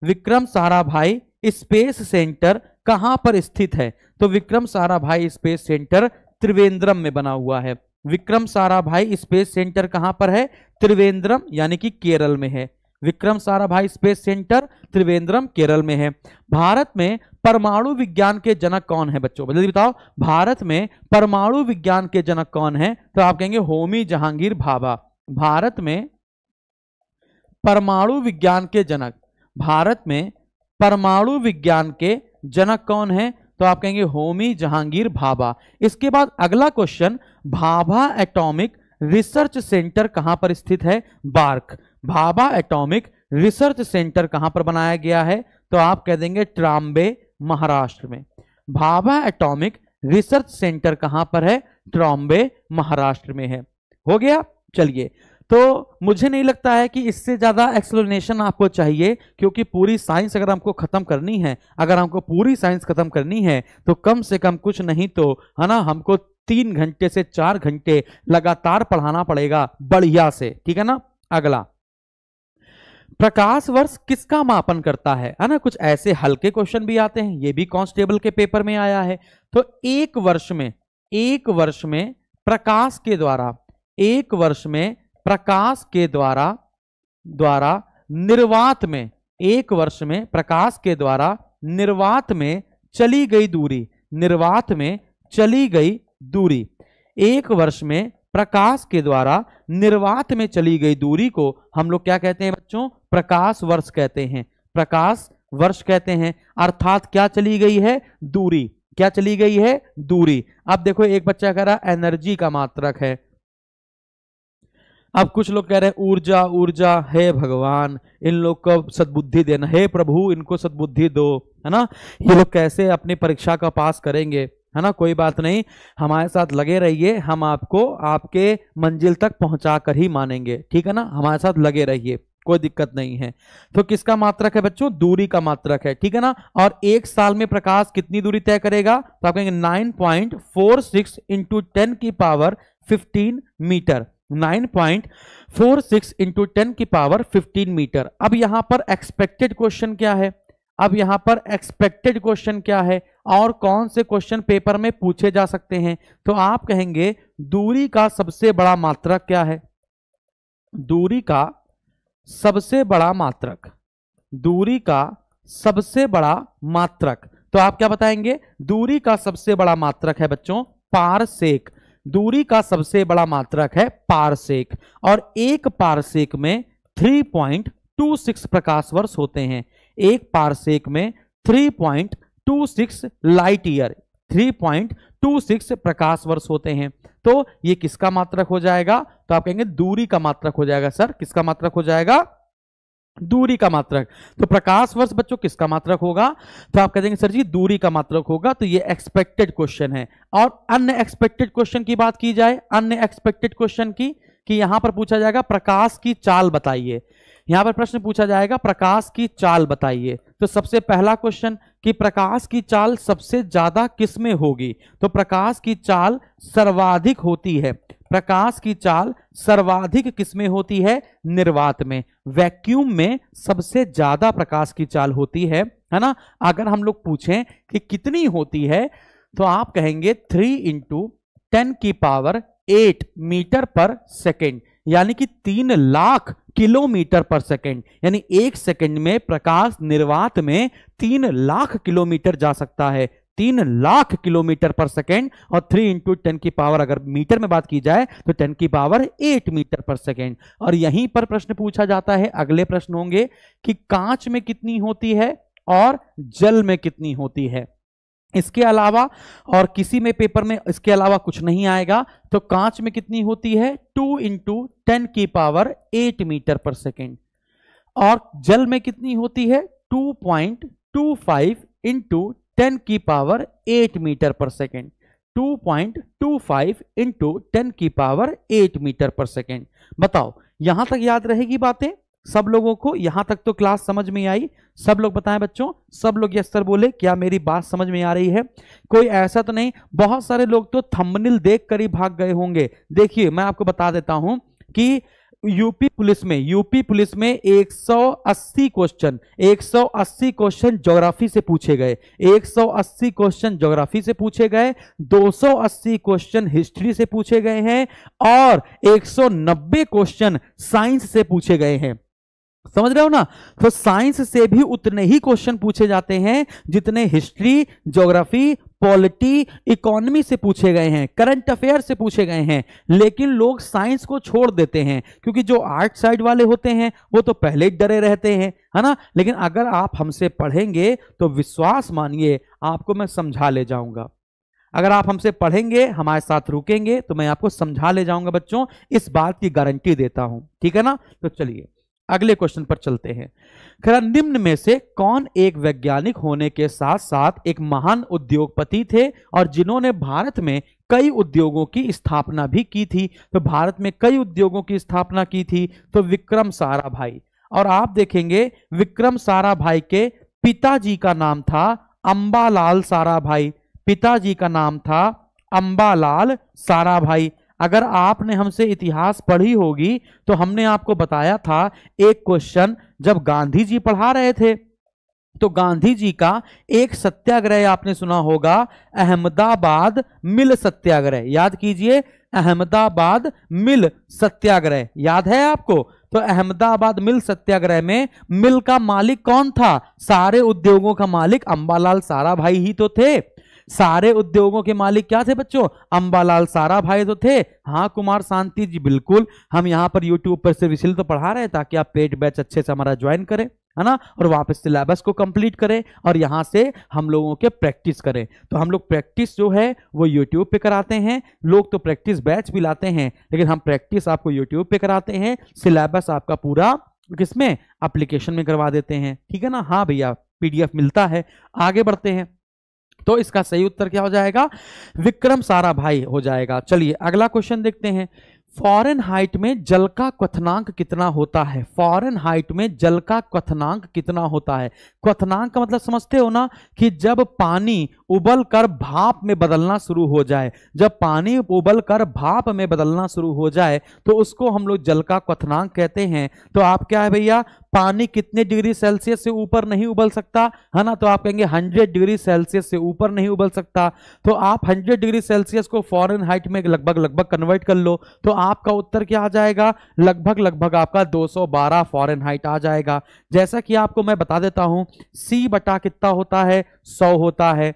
विक्रम सारा भाई स्पेस सेंटर कहां पर स्थित है तो विक्रम सारा भाई स्पेस सेंटर त्रिवेंद्रम में बना हुआ है विक्रम सारा भाई स्पेस सेंटर कहां पर है त्रिवेंद्रम यानी कि केरल में है विक्रम साराभाई स्पेस सेंटर त्रिवेंद्रम केरल में है भारत में परमाणु विज्ञान के जनक कौन है बच्चों जल्दी बताओ भारत में परमाणु विज्ञान के जनक कौन है तो आप कहेंगे होमी जहांगीर भाभा भारत में परमाणु विज्ञान के जनक भारत में परमाणु विज्ञान के जनक कौन है तो आप कहेंगे होमी जहांगीर भाभा इसके बाद अगला question Bhabha atomic research centre कहां पर स्थित है BARC Bhabha atomic research centre कहां पर बनाया गया है तो आप कह देंगे ट्राम्बे महाराष्ट्र में भाभा एटॉमिक रिसर्च सेंटर कहां पर है ट्रॉम्बे महाराष्ट्र में है हो गया चलिए तो मुझे नहीं लगता है कि इससे ज़्यादा एक्सप्लेनेशन आपको चाहिए क्योंकि पूरी साइंस अगर हमको ख़त्म करनी है अगर हमको पूरी साइंस ख़त्म करनी है तो कम से कम कुछ नहीं तो है ना हमको तीन घंटे से चार घंटे लगातार पढ़ाना पड़ेगा बढ़िया से ठीक है ना अगला प्रकाश वर्ष किसका मापन करता है है ना कुछ ऐसे हल्के क्वेश्चन भी आते हैं ये भी कांस्टेबल के पेपर में आया है तो एक वर्ष में एक वर्ष में प्रकाश के द्वारा एक वर्ष में प्रकाश के द्वारा द्वारा निर्वात में एक वर्ष में प्रकाश के द्वारा निर्वात में चली गई दूरी निर्वात में चली गई दूरी एक वर्ष में प्रकाश के द्वारा निर्वात में चली गई दूरी को हम लोग क्या कहते हैं बच्चों प्रकाश वर्ष कहते हैं प्रकाश वर्ष कहते हैं अर्थात क्या चली गई है दूरी क्या चली गई है दूरी अब देखो एक बच्चा कह रहा एनर्जी का मात्रक है अब कुछ लोग कह रहे हैं ऊर्जा ऊर्जा हे भगवान इन लोग को सद्बुद्धि देना हे प्रभु इनको सद्बुद्धि दो है ना ये लोग कैसे अपनी परीक्षा का पास करेंगे है ना कोई बात नहीं हमारे साथ लगे रहिए हम आपको आपके मंजिल तक पहुंचा कर ही मानेंगे ठीक है ना हमारे साथ लगे रहिए कोई दिक्कत नहीं है तो किसका मात्रक है बच्चों दूरी का मात्रक है ठीक है ना और एक साल में प्रकाश कितनी दूरी तय करेगा तो आप कहेंगे nine point four six into ten की power fifteen metre nine point four six into ten की पावर फिफ्टीन मीटर अब यहां पर एक्सपेक्टेड क्वेश्चन क्या है अब यहाँ पर एक्सपेक्टेड क्वेश्चन क्या है और कौन से क्वेश्चन पेपर में पूछे जा सकते हैं तो आप कहेंगे दूरी का सबसे बड़ा मात्रक क्या है दूरी का सबसे बड़ा मात्रक दूरी का सबसे बड़ा मात्रक तो आप क्या बताएंगे दूरी का सबसे बड़ा मात्रक है बच्चों पारसेक दूरी का सबसे बड़ा मात्रक है पारसेक और एक पारसेक में 3.26 प्रकाश वर्ष होते हैं एक पारसेक में 3.26 लाइट ईयर 3.26 प्रकाश वर्ष होते हैं तो ये किसका मात्रक हो जाएगा तो आप कहेंगे दूरी का मात्रक हो जाएगा सर किसका मात्रक हो जाएगा दूरी का मात्रक तो प्रकाश वर्ष बच्चों किसका मात्रक होगा तो आप कह देंगे सर जी दूरी का मात्रक होगा तो ये एक्सपेक्टेड क्वेश्चन है और अनएक्सपेक्टेड क्वेश्चन की बात की जाए अनएक्सपेक्टेड क्वेश्चन की कि यहां पर पूछा जाएगा प्रकाश की चाल बताइए यहां पर प्रश्न पूछा जाएगा प्रकाश की चाल बताइए तो सबसे पहला क्वेश्चन कि प्रकाश की चाल सबसे ज्यादा किस में होगी तो प्रकाश की चाल सर्वाधिक होती है प्रकाश की चाल सर्वाधिक किसमें होती है निर्वात में वैक्यूम में सबसे ज्यादा प्रकाश की चाल होती है है ना अगर हम लोग पूछें कि कितनी होती है तो आप कहेंगे थ्री इंटू टेन की power eight metre per second यानी कि तीन लाख किलोमीटर पर सेकेंड यानी एक सेकेंड में प्रकाश निर्वात में तीन लाख किलोमीटर जा सकता है तीन लाख किलोमीटर पर सेकेंड और थ्री इंटू टेन की पावर अगर मीटर में बात की जाए तो टेन की power eight metre per second और यहीं पर प्रश्न पूछा जाता है अगले प्रश्न होंगे कि कांच में कितनी होती है और जल में कितनी होती है इसके अलावा और किसी में पेपर में इसके अलावा कुछ नहीं आएगा तो कांच में कितनी होती है टू इंटू टेन की power eight metre per second और जल में कितनी होती है two point two five into ten की power eight metre per second 2.25 into ten की पावर 8 मीटर पर सेकेंड बताओ यहां तक याद रहेगी बातें सब लोगों को यहां तक तो क्लास समझ में आई सब लोग बताएं बच्चों सब लोग यस सर बोले क्या मेरी बात समझ में आ रही है कोई ऐसा तो नहीं बहुत सारे लोग तो थंबनेल देख कर ही भाग गए होंगे देखिए मैं आपको बता देता हूं कि यूपी पुलिस में यूपी पुलिस में 180 क्वेश्चन 180 क्वेश्चन ज्योग्राफी से पूछे गए 180 क्वेश्चन ज्योग्राफी से पूछे गए 280 क्वेश्चन हिस्ट्री से पूछे गए हैं और 190 क्वेश्चन साइंस से पूछे गए हैं समझ रहे हो ना तो साइंस से भी उतने ही क्वेश्चन पूछे जाते हैं जितने हिस्ट्री ज्योग्राफी पॉलिटी इकोनॉमी से पूछे गए हैं करंट अफेयर से पूछे गए हैं लेकिन लोग साइंस को छोड़ देते हैं क्योंकि जो आर्ट साइड वाले होते हैं वो तो पहले ही डरे रहते हैं है ना लेकिन अगर आप हमसे पढ़ेंगे तो विश्वास मानिए आपको मैं समझा ले जाऊंगा अगर आप हमसे पढ़ेंगे हमारे साथ रुकेंगे तो मैं आपको समझा ले जाऊंगा बच्चों इस बात की गारंटी देता हूं ठीक है ना तो चलिए अगले क्वेश्चन पर चलते हैं खरा निम्न में से कौन एक वैज्ञानिक होने के साथ साथ एक महान उद्योगपति थे और जिन्होंने भारत में कई उद्योगों की स्थापना भी की थी तो भारत में कई उद्योगों की स्थापना की थी तो विक्रम साराभाई और आप देखेंगे विक्रम साराभाई के पिताजी का नाम था सारा साराभाई पिताजी का नाम था अंबालाल साराभाई अगर आपने हमसे इतिहास पढ़ी होगी तो हमने आपको बताया था एक क्वेश्चन जब गांधी जी पढ़ा रहे थे तो गांधी जी का एक सत्याग्रह आपने सुना होगा अहमदाबाद मिल सत्याग्रह याद कीजिए अहमदाबाद मिल सत्याग्रह याद है आपको तो अहमदाबाद मिल सत्याग्रह में मिल का मालिक कौन था सारे उद्योगों का मालिक अंबालाल सारा भाई ही तो थे सारे उद्योगों के मालिक क्या थे बच्चों अंबालाल सारा भाई तो थे हाँ कुमार शांति जी बिल्कुल हम यहाँ पर यूट्यूब पर सिर्फ इसलिए तो पढ़ा रहे ताकि आप पेड बैच अच्छे से हमारा ज्वाइन करें है ना और वापस सिलेबस को कंप्लीट करें और यहाँ से हम लोगों के प्रैक्टिस करें तो हम लोग प्रैक्टिस जो है वो यूट्यूब पे कराते हैं लोग तो प्रैक्टिस बैच भी लाते हैं लेकिन हम प्रैक्टिस आपको यूट्यूब पे कराते हैं सिलेबस आपका पूरा किसमें एप्लीकेशन में करवा देते हैं ठीक है ना हाँ भैया पीडीएफ मिलता है आगे बढ़ते हैं तो इसका सही उत्तर क्या हो जाएगा विक्रम सारा भाई हो जाएगा चलिए अगला क्वेश्चन देखते हैं फॉरन हाइट में जल का क्वथनांक कितना होता है फॉरन हाइट में जल का क्वथनांक कितना होता है क्वथनांक का मतलब समझते हो ना कि जब पानी उबल कर भाप में बदलना शुरू हो जाए जब पानी उबल कर भाप में बदलना शुरू हो जाए तो उसको हम लोग जल का क्वथनांक कहते हैं तो आप क्या है भैया पानी कितने डिग्री सेल्सियस से ऊपर नहीं उबल सकता है ना तो आप कहेंगे 100 डिग्री सेल्सियस से ऊपर नहीं उबल सकता तो आप 100 डिग्री सेल्सियस को फॉरन हाइट में लगभग लगभग कन्वर्ट कर लो तो आप आपका उत्तर क्या आ जाएगा लगभग लगभग आपका 212 हाइट आ जाएगा जैसा कि आपको मैं बता देता हूं सी बटा कितना होता है 100 होता है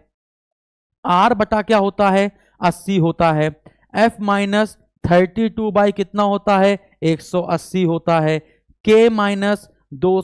आर बटा क्या होता है 80 होता है F minus thirty two by कितना होता है 180 होता है के माइनस दो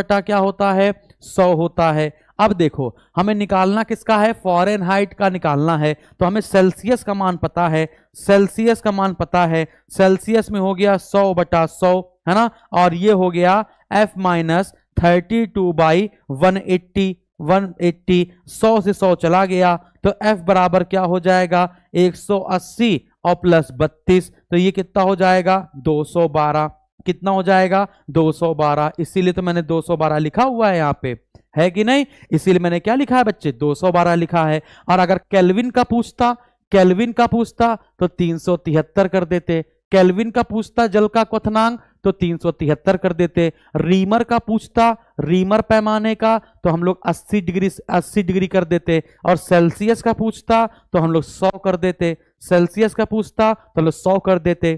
बटा क्या होता है 100 होता है अब देखो हमें निकालना किसका है फॉरेन हाइट का निकालना है तो हमें सेल्सियस का मान पता है सेल्सियस का मान पता है सेल्सियस में हो गया सौ बटा सौ है ना और ये हो गया F minus thirty two by one eighty one eighty सौ से सौ चला गया तो एफ बराबर क्या हो जाएगा एक सौ अस्सी और प्लस बत्तीस तो ये कितना हो जाएगा दो सौ बारह कितना हो जाएगा दो सौ बारह इसीलिए तो मैंने दो सौ बारह लिखा हुआ है यहाँ पे है कि नहीं इसीलिए मैंने क्या लिखा है बच्चे 212 लिखा है और अगर कैलविन का पूछता कैलविन का पूछता तो 373 कर देते कैलविन का पूछता जल का क्वनांग तो 373 कर देते रीमर का पूछता रीमर पैमाने का तो हम लोग 80 डिग्री 80 डिग्री कर देते और सेल्सियस का पूछता तो हम लोग 100 कर देते सेल्सियस का पूछता तो हम लोग सौ कर देते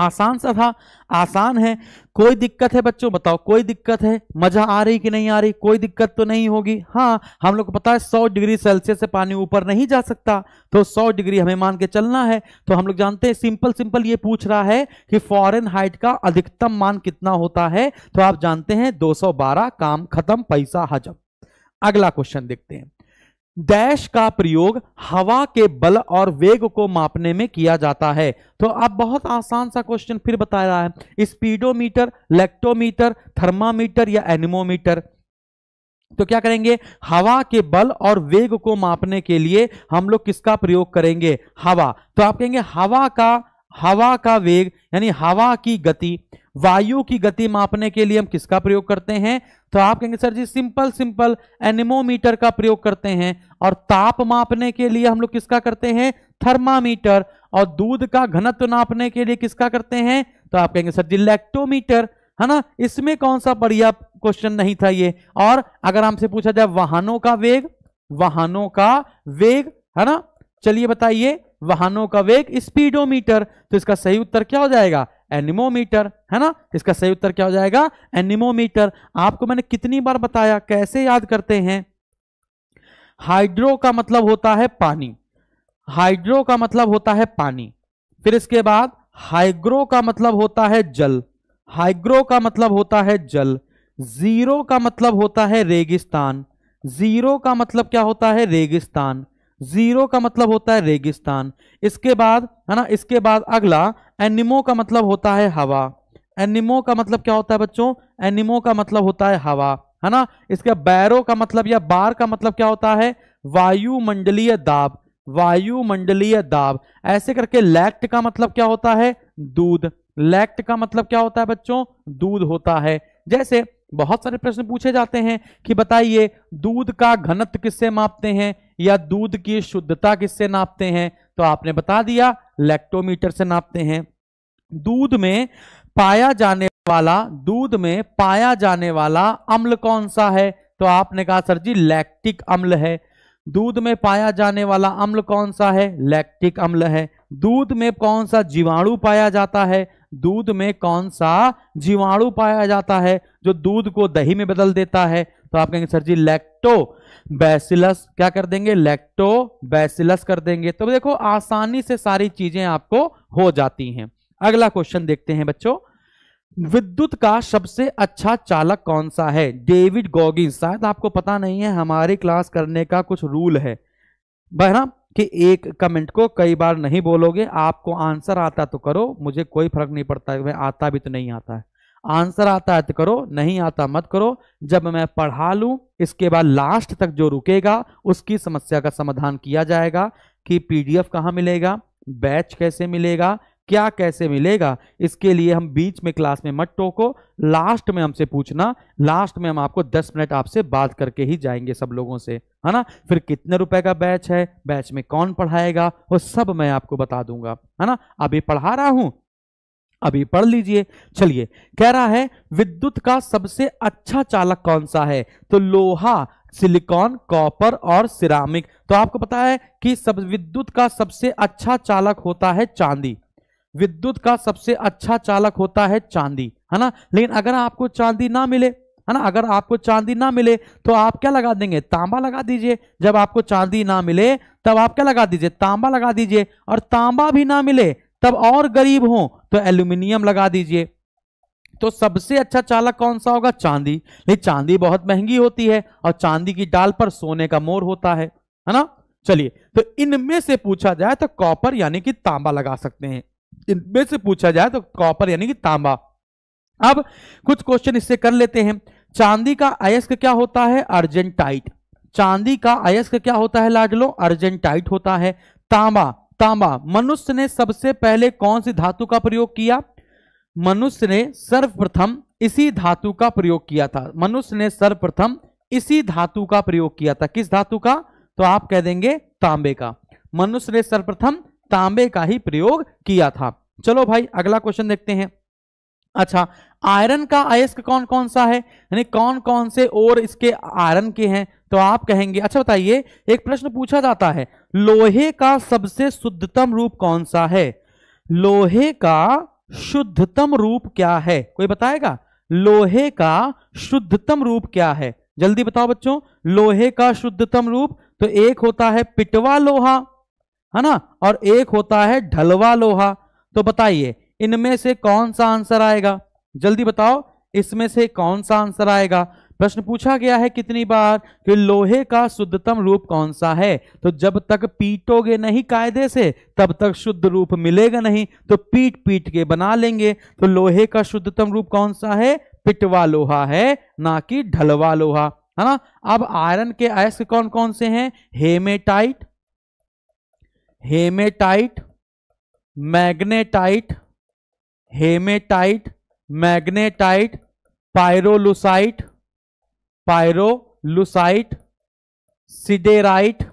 आसान सा था आसान है कोई दिक्कत है बच्चों बताओ कोई दिक्कत है मजा आ रही कि नहीं आ रही कोई दिक्कत तो नहीं होगी हाँ हम लोग को पता है 100 डिग्री सेल्सियस से पानी ऊपर नहीं जा सकता तो 100 डिग्री हमें मान के चलना है तो हम लोग जानते हैं सिंपल सिंपल ये पूछ रहा है कि फॉरन हाइट का अधिकतम मान कितना होता है तो आप जानते हैं दो काम खत्म पैसा हजम अगला क्वेश्चन देखते हैं डैश का प्रयोग हवा के बल और वेग को मापने में किया जाता है तो अब बहुत आसान सा क्वेश्चन फिर बता रहा है स्पीडोमीटर लेक्टोमीटर थर्मामीटर या एनिमोमीटर तो क्या करेंगे हवा के बल और वेग को मापने के लिए हम लोग किसका प्रयोग करेंगे हवा तो आप कहेंगे हवा का हवा का वेग यानी हवा की गति वायु की गति मापने के लिए हम किसका प्रयोग करते हैं तो आप कहेंगे sir ji simple simple anemometer का प्रयोग करते हैं और ताप मापने के लिए हम लोग किसका करते हैं थर्मामीटर और दूध का घनत्व नापने के लिए किसका करते हैं तो आप कहेंगे सर जी लेक्टोमीटर है ना इसमें कौन सा बढ़िया क्वेश्चन नहीं था ये और अगर हमसे पूछा जाए वाहनों का वेग वाहनों का वेग है ना चलिए बताइए वाहनों का वेग स्पीडोमीटर तो इसका सही उत्तर क्या हो जाएगा एनिमोमीटर है ना इसका सही उत्तर क्या हो जाएगा एनिमोमीटर आपको मैंने कितनी बार बताया कैसे याद करते हैं हाइड्रो का मतलब होता है पानी हाइड्रो का मतलब होता है पानी फिर इसके बाद हाइग्रो का मतलब होता है जल हाइग्रो का मतलब होता है जल जीरो का मतलब होता है रेगिस्तान जीरो का मतलब क्या होता है रेगिस्तान जीरो का मतलब होता है रेगिस्तान इसके बाद है ना इसके बाद अगला एनिमो का मतलब होता है हवा एनिमो का मतलब क्या होता है बच्चों एनिमो का मतलब होता है हवा है ना इसके बैरो का मतलब या बार का मतलब क्या होता है वायुमंडलीय दाब वायुमंडलीय दाब ऐसे करके लैक्ट का मतलब क्या होता है दूध लैक्ट का मतलब क्या होता है बच्चों दूध होता है जैसे बहुत सारे प्रश्न पूछे जाते हैं कि बताइए दूध का घनत्व किससे मापते हैं या दूध की शुद्धता किससे नापते हैं तो आपने बता दिया लैक्टोमीटर से नापते हैं दूध में पाया जाने वाला दूध में पाया जाने वाला अम्ल कौन सा है तो आपने कहा सर जी लैक्टिक अम्ल है दूध में पाया जाने वाला अम्ल कौन सा है लैक्टिक अम्ल है दूध में कौन सा जीवाणु पाया जाता है दूध में कौन सा जीवाणु पाया जाता है जो दूध को दही में बदल देता है तो आप कहेंगे सर जी लैक्टो बैसिलस क्या कर देंगे लैक्टो बैसिलस कर देंगे तो देखो आसानी से सारी चीजें आपको हो जाती हैं अगला क्वेश्चन देखते हैं बच्चों विद्युत का सबसे अच्छा चालक कौन सा है डेविड गॉगिंस शायद आपको पता नहीं है हमारी क्लास करने का कुछ रूल है बहरा कि एक कमेंट को कई बार नहीं बोलोगे आपको आंसर आता तो करो मुझे कोई फर्क नहीं पड़ता मैं आता भी तो नहीं आता है आंसर आता है तो करो नहीं आता मत करो जब मैं पढ़ा लूं इसके बाद लास्ट तक जो रुकेगा उसकी समस्या का समाधान किया जाएगा कि पीडीएफ कहाँ मिलेगा बैच कैसे मिलेगा क्या कैसे मिलेगा इसके लिए हम बीच में क्लास में मत टोको लास्ट में हमसे पूछना लास्ट में हम आपको 10 मिनट आपसे बात करके ही जाएंगे सब लोगों से है ना फिर कितने रुपए का बैच है बैच में कौन पढ़ाएगा वो सब मैं आपको बता दूंगा है ना अभी पढ़ा रहा हूं अभी पढ़ लीजिए चलिए कह रहा है विद्युत का सबसे अच्छा चालक कौन सा है तो लोहा सिलिकॉन कॉपर और सिरामिक तो आपको पता है कि सब विद्युत का सबसे अच्छा चालक होता है चांदी विद्युत का सबसे अच्छा चालक होता है चांदी है ना लेकिन अगर आपको चांदी ना मिले है ना अगर आपको चांदी ना मिले तो आप क्या लगा देंगे तांबा लगा दीजिए जब आपको चांदी ना मिले तब आप क्या लगा दीजिए तांबा लगा दीजिए और तांबा भी ना मिले तब और गरीब हो तो एल्यूमिनियम लगा दीजिए तो सबसे अच्छा चालक कौन सा होगा चांदी नहीं चांदी बहुत महंगी होती है और चांदी की डाल पर सोने का मोर होता है है ना चलिए तो इनमें से पूछा जाए तो कॉपर यानी कि तांबा लगा सकते हैं इनमें से पूछा जाए तो कॉपर यानी कि तांबा अब कुछ क्वेश्चन इससे कर लेते हैं चांदी का अयस्क क्या होता है अर्जेंटाइट चांदी का अयस्क क्या होता है लाडलो अर्जेंटाइट होता है तांबा तांबा मनुष्य ने सबसे पहले कौन सी धातु का प्रयोग किया मनुष्य ने सर्वप्रथम इसी धातु का प्रयोग किया था मनुष्य ने सर्वप्रथम इसी धातु का प्रयोग किया था किस धातु का तो आप कह देंगे तांबे का मनुष्य ने सर्वप्रथम तांबे का ही प्रयोग किया था चलो भाई अगला क्वेश्चन देखते हैं अच्छा आयरन का अयस्क कौन कौन सा है यानी कौन कौन से और इसके आयरन के हैं तो आप कहेंगे अच्छा बताइए एक प्रश्न पूछा जाता है लोहे का सबसे शुद्धतम रूप कौन सा है लोहे का शुद्धतम रूप क्या है कोई बताएगा लोहे का शुद्धतम रूप क्या है जल्दी बताओ बच्चों लोहे का शुद्धतम रूप तो एक होता है पिटवा लोहा है ना और एक होता है ढलवा लोहा तो बताइए इनमें से कौन सा आंसर आएगा जल्दी बताओ इसमें से कौन सा आंसर आएगा प्रश्न पूछा गया है कितनी बार कि लोहे का शुद्धतम रूप कौन सा है तो जब तक पीटोगे नहीं कायदे से तब तक शुद्ध रूप मिलेगा नहीं तो पीट पीट के बना लेंगे तो लोहे का शुद्धतम रूप कौन सा है पिटवा लोहा है ना कि ढलवा लोहा है ना अब आयरन के अयस्क कौन कौन से हैं haematite haematite magnetite haematite magnetite pyrolusite pyrolusite siderite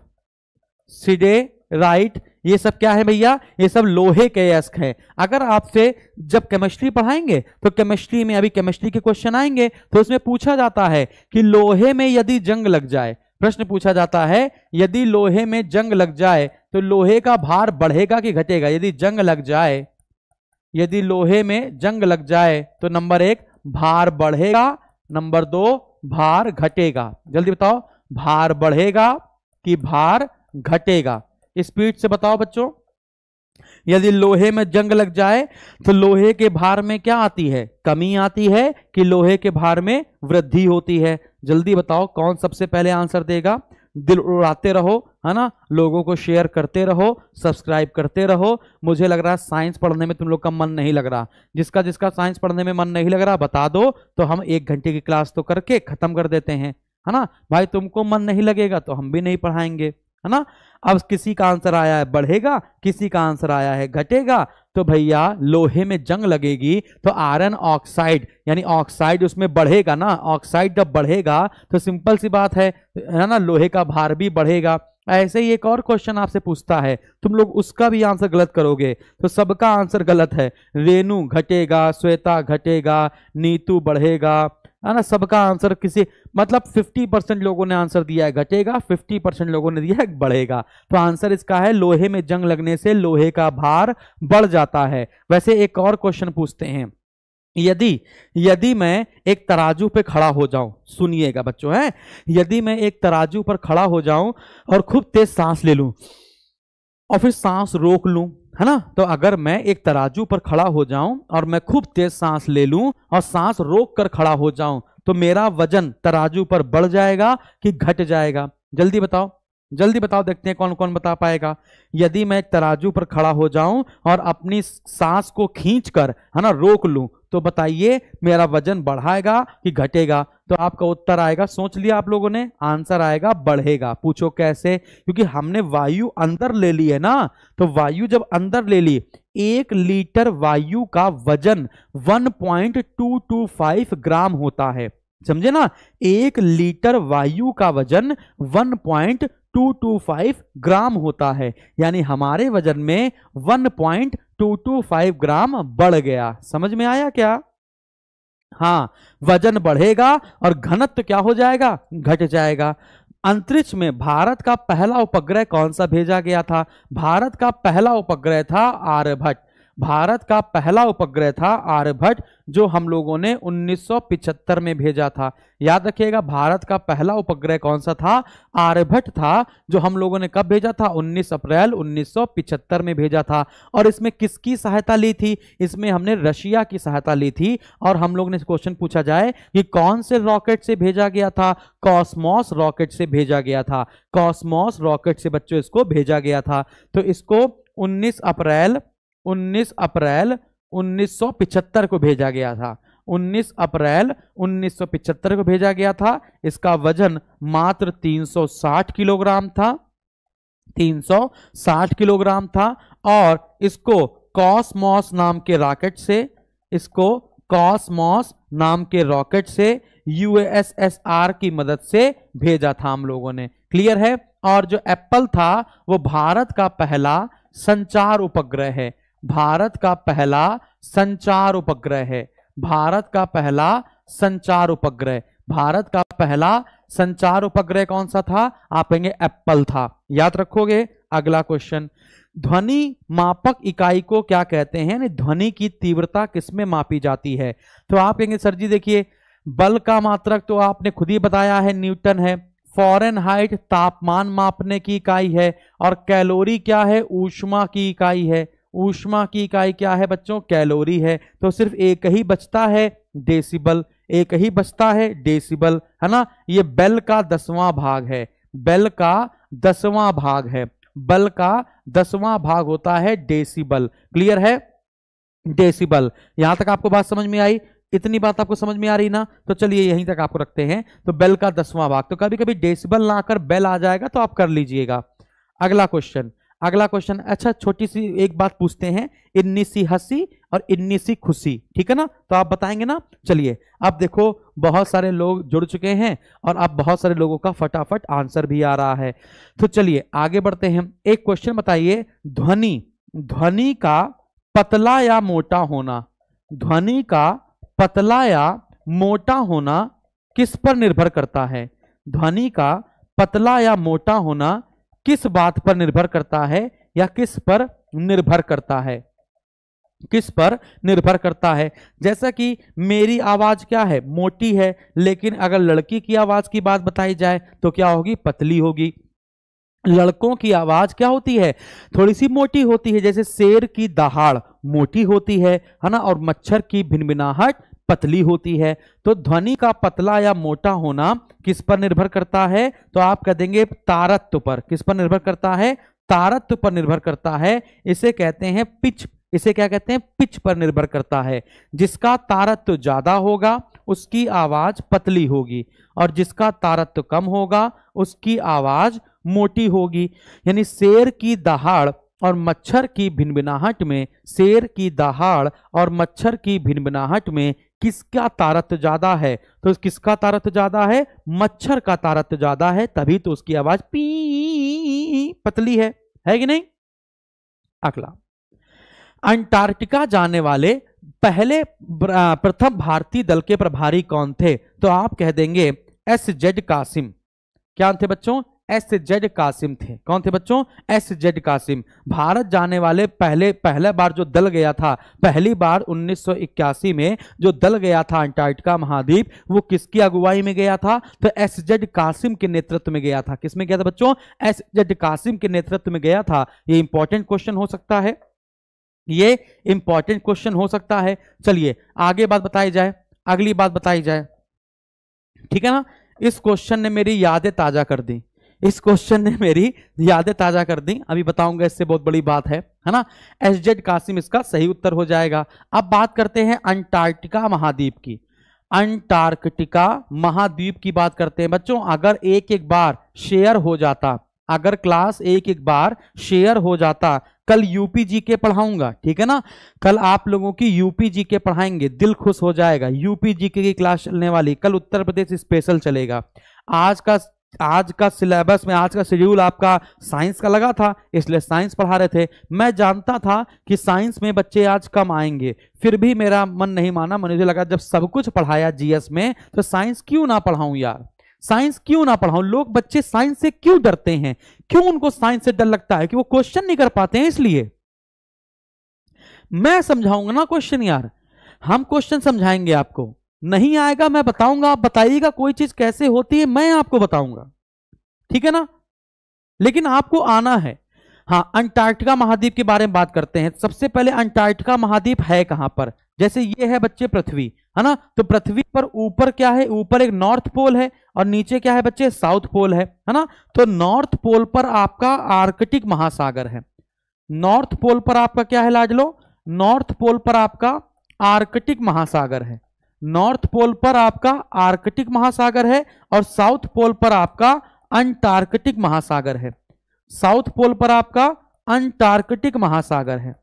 siderite ये सब क्या है भैया ये सब लोहे के यस्क हैं अगर आपसे जब केमिस्ट्री पढ़ाएंगे तो केमिस्ट्री में अभी केमिस्ट्री के क्वेश्चन आएंगे तो उसमें पूछा जाता है कि लोहे में यदि जंग लग जाए प्रश्न पूछा जाता है यदि लोहे में जंग लग जाए तो लोहे का भार बढ़ेगा कि घटेगा यदि जंग लग जाए यदि लोहे में जंग लग जाए तो नंबर एक भार बढ़ेगा नंबर दो भार घटेगा जल्दी बताओ भार बढ़ेगा कि भार घटेगा स्पीड से बताओ बच्चों यदि लोहे में जंग लग जाए तो लोहे के भार में क्या आती है कमी आती है कि लोहे के भार में वृद्धि होती है जल्दी बताओ कौन सबसे पहले आंसर देगा दिल उड़ाते रहो है ना लोगों को शेयर करते रहो सब्सक्राइब करते रहो मुझे लग रहा है साइंस पढ़ने में तुम लोग का मन नहीं लग रहा जिसका जिसका साइंस पढ़ने में मन नहीं लग रहा बता दो तो हम एक घंटे की क्लास तो करके खत्म कर देते हैं है ना भाई तुमको मन नहीं लगेगा तो हम भी नहीं पढ़ाएंगे है ना अब किसी का आंसर आया है बढ़ेगा किसी का आंसर आया है घटेगा तो भैया लोहे में जंग लगेगी तो आयरन ऑक्साइड यानी ऑक्साइड उसमें बढ़ेगा ना ऑक्साइड जब बढ़ेगा तो सिंपल सी बात है है ना लोहे का भार भी बढ़ेगा ऐसे ही एक और क्वेश्चन आपसे पूछता है तुम लोग उसका भी आंसर गलत करोगे तो सबका आंसर गलत है रेणु घटेगा श्वेता घटेगा नीतू बढ़ेगा है ना सबका आंसर किसी मतलब 50 परसेंट लोगों ने आंसर दिया है घटेगा 50 परसेंट लोगों ने दिया है बढ़ेगा तो आंसर इसका है लोहे में जंग लगने से लोहे का भार बढ़ जाता है वैसे एक और क्वेश्चन पूछते हैं यदि यदि मैं एक तराजू पे खड़ा हो जाऊं सुनिएगा बच्चों है यदि मैं एक तराजू पर खड़ा हो जाऊं और खूब तेज सांस ले लूं और फिर सांस रोक लूं है ना तो अगर मैं एक तराजू पर खड़ा हो जाऊं और मैं खूब तेज सांस ले लूं और सांस रोक कर खड़ा हो जाऊं तो मेरा वजन तराजू पर बढ़ जाएगा कि घट जाएगा जल्दी बताओ जल्दी बताओ देखते हैं कौन कौन बता पाएगा यदि मैं एक तराजू पर खड़ा हो जाऊं और अपनी सांस को खींच कर है ना रोक लूं तो बताइए मेरा वजन बढ़ाएगा कि घटेगा तो आपका उत्तर आएगा सोच लिया आप लोगों ने आंसर आएगा बढ़ेगा पूछो कैसे क्योंकि हमने वायु अंदर ले ली है ना तो वायु जब अंदर ले ली एक लीटर वायु का वजन वन ग्राम होता है समझे ना एक लीटर वायु का वजन फाइव ग्राम होता है यानी हमारे वजन में 1.225 ग्राम बढ़ गया समझ में आया क्या हाँ वजन बढ़ेगा और घनत्व क्या हो जाएगा घट जाएगा अंतरिक्ष में भारत का पहला उपग्रह कौन सा भेजा गया था भारत का पहला उपग्रह था आर्यभट्ट भारत का पहला उपग्रह था आर्यभट्ट जो हम लोगों ने 1975 में भेजा था याद रखिएगा भारत का पहला उपग्रह कौन सा था आर्यभट्ट था जो हम लोगों ने कब भेजा था 19 अप्रैल 1975 में भेजा था और इसमें किसकी सहायता ली थी इसमें हमने रशिया की सहायता ली थी और हम लोग ने क्वेश्चन पूछा जाए कि कौन से रॉकेट से भेजा गया था कॉस्मॉस रॉकेट से भेजा गया था कॉस्मॉस रॉकेट से बच्चों इसको भेजा गया था तो इसको 19 अप्रैल 19 अप्रैल 1975 को भेजा गया था 19 अप्रैल 1975 को भेजा गया था इसका वजन मात्र 360 किलोग्राम था 360 किलोग्राम था और इसको कॉस्मॉस नाम के रॉकेट से इसको कॉस्मॉस नाम के रॉकेट से यूएसएसआर की मदद से भेजा था हम लोगों ने क्लियर है और जो एप्पल था वो भारत का पहला संचार उपग्रह है भारत का पहला संचार उपग्रह है भारत का पहला संचार उपग्रह भारत का पहला संचार उपग्रह कौन सा था आप कहेंगे एप्पल था याद रखोगे अगला क्वेश्चन ध्वनि मापक इकाई को क्या कहते हैं यानी ध्वनि की तीव्रता किसमें मापी जाती है तो आप कहेंगे सर जी देखिए बल का मात्रक तो आपने खुद ही बताया है न्यूटन है फॉरन हाइट तापमान मापने की इकाई है और कैलोरी क्या है ऊष्मा की इकाई है ऊष्मा की इकाई क्या है बच्चों कैलोरी है तो सिर्फ एक ही बचता है डेसिबल एक ही बचता है डेसिबल है ना ये बेल का दसवां भाग है बेल का दसवां भाग है बल का दसवां भाग होता है डेसिबल क्लियर है डेसिबल यहां तक आपको बात समझ में आई इतनी बात आपको समझ में आ रही ना तो चलिए यहीं तक आपको रखते हैं तो बेल का दसवां भाग तो कभी कभी डेसिबल ना आकर बेल आ जाएगा तो आप कर लीजिएगा अगला क्वेश्चन अगला क्वेश्चन अच्छा छोटी सी एक बात पूछते हैं इन्नी सी हंसी और इन्नी सी खुशी ठीक है ना तो आप बताएंगे ना चलिए अब देखो बहुत सारे लोग जुड़ चुके हैं और अब बहुत सारे लोगों का फटाफट आंसर भी आ रहा है तो चलिए आगे बढ़ते हैं एक क्वेश्चन बताइए ध्वनि ध्वनि का पतला या मोटा होना ध्वनि का पतला या मोटा होना किस पर निर्भर करता है ध्वनि का पतला या मोटा होना किस बात पर निर्भर करता है या किस पर निर्भर करता है किस पर निर्भर करता है जैसा कि मेरी आवाज क्या है मोटी है लेकिन अगर लड़की की आवाज की बात बताई जाए तो क्या होगी पतली होगी लड़कों की आवाज क्या होती है थोड़ी सी मोटी होती है जैसे शेर की दहाड़ मोटी होती है है ना और मच्छर की भिनभिनाहट पतली होती है तो ध्वनि का पतला या मोटा होना किस पर निर्भर करता है तो आप कह देंगे तारत्व पर किस पर निर्भर करता है तारत्व पर निर्भर करता है इसे कहते हैं पिच इसे क्या कहते हैं पिच पर निर्भर करता है जिसका तारत्व ज्यादा होगा उसकी आवाज पतली होगी और जिसका तारत्व कम होगा उसकी आवाज मोटी होगी यानी शेर की दहाड़ और मच्छर की भिनभिनाहट में शेर की दहाड़ और मच्छर की भिनभिनाहट में किसका तारत ज्यादा है तो किसका तारत ज्यादा है मच्छर का तारत ज्यादा है तभी तो उसकी आवाज पी पतली है है कि नहीं अगला अंटार्कटिका जाने वाले पहले प्रथम भारतीय दल के प्रभारी कौन थे तो आप कह देंगे एस जेड कासिम क्या थे बच्चों एस जेड कासिम थे कौन थे बच्चों एस जेड कासिम भारत जाने वाले पहले पहला बार जो दल गया था पहली बार 1981 में जो दल गया था अंटार्कटिका महाद्वीप वो किसकी अगुवाई में गया था तो एस जेड कासिम के नेतृत्व में गया था किसमें गया था बच्चों एस जेड कासिम के नेतृत्व में गया था ये इंपॉर्टेंट क्वेश्चन हो सकता है ये इंपॉर्टेंट क्वेश्चन हो सकता है चलिए आगे बात बताई जाए अगली बात बताई जाए ठीक है ना इस क्वेश्चन ने मेरी यादें ताजा कर दी इस क्वेश्चन ने मेरी यादें ताजा कर दी अभी बताऊंगा इससे बहुत बड़ी बात है है ना एस जेड कासिम इसका सही उत्तर हो जाएगा अब बात करते हैं अंटार्कटिका महाद्वीप की अंटार्कटिका महाद्वीप की बात करते हैं बच्चों अगर एक एक बार शेयर हो जाता अगर क्लास एक एक बार शेयर हो जाता कल यूपी जी के पढ़ाऊंगा ठीक है ना कल आप लोगों की यूपी जी के पढ़ाएंगे दिल खुश हो जाएगा यूपी जी के की क्लास चलने वाली कल उत्तर प्रदेश स्पेशल चलेगा आज का आज का सिलेबस में आज का शेड्यूल आपका साइंस का लगा था इसलिए साइंस पढ़ा रहे थे मैं जानता था कि साइंस में बच्चे आज कम आएंगे फिर भी मेरा मन नहीं माना मुझे लगा जब सब कुछ पढ़ाया जीएस में तो साइंस क्यों ना पढ़ाऊं यार साइंस क्यों ना पढ़ाऊं लोग बच्चे साइंस से क्यों डरते हैं क्यों उनको साइंस से डर लगता है कि वो क्वेश्चन नहीं कर पाते हैं इसलिए मैं समझाऊंगा ना क्वेश्चन यार हम क्वेश्चन समझाएंगे आपको नहीं आएगा मैं बताऊंगा आप बताइएगा कोई चीज कैसे होती है मैं आपको बताऊंगा ठीक है ना लेकिन आपको आना है हाँ अंटार्कटिका महाद्वीप के बारे में बात करते हैं सबसे पहले अंटार्कटिका महाद्वीप है कहां पर जैसे ये है बच्चे पृथ्वी है ना तो पृथ्वी पर ऊपर क्या है ऊपर एक नॉर्थ पोल है और नीचे क्या है बच्चे साउथ पोल है है ना तो नॉर्थ पोल पर आपका आर्कटिक महासागर है नॉर्थ पोल पर आपका क्या है लाज लो नॉर्थ पोल पर आपका आर्कटिक महासागर है नॉर्थ पोल पर आपका आर्कटिक महासागर है और साउथ पोल पर आपका अंटार्कटिक महासागर है साउथ पोल पर आपका अंटार्कटिक महासागर है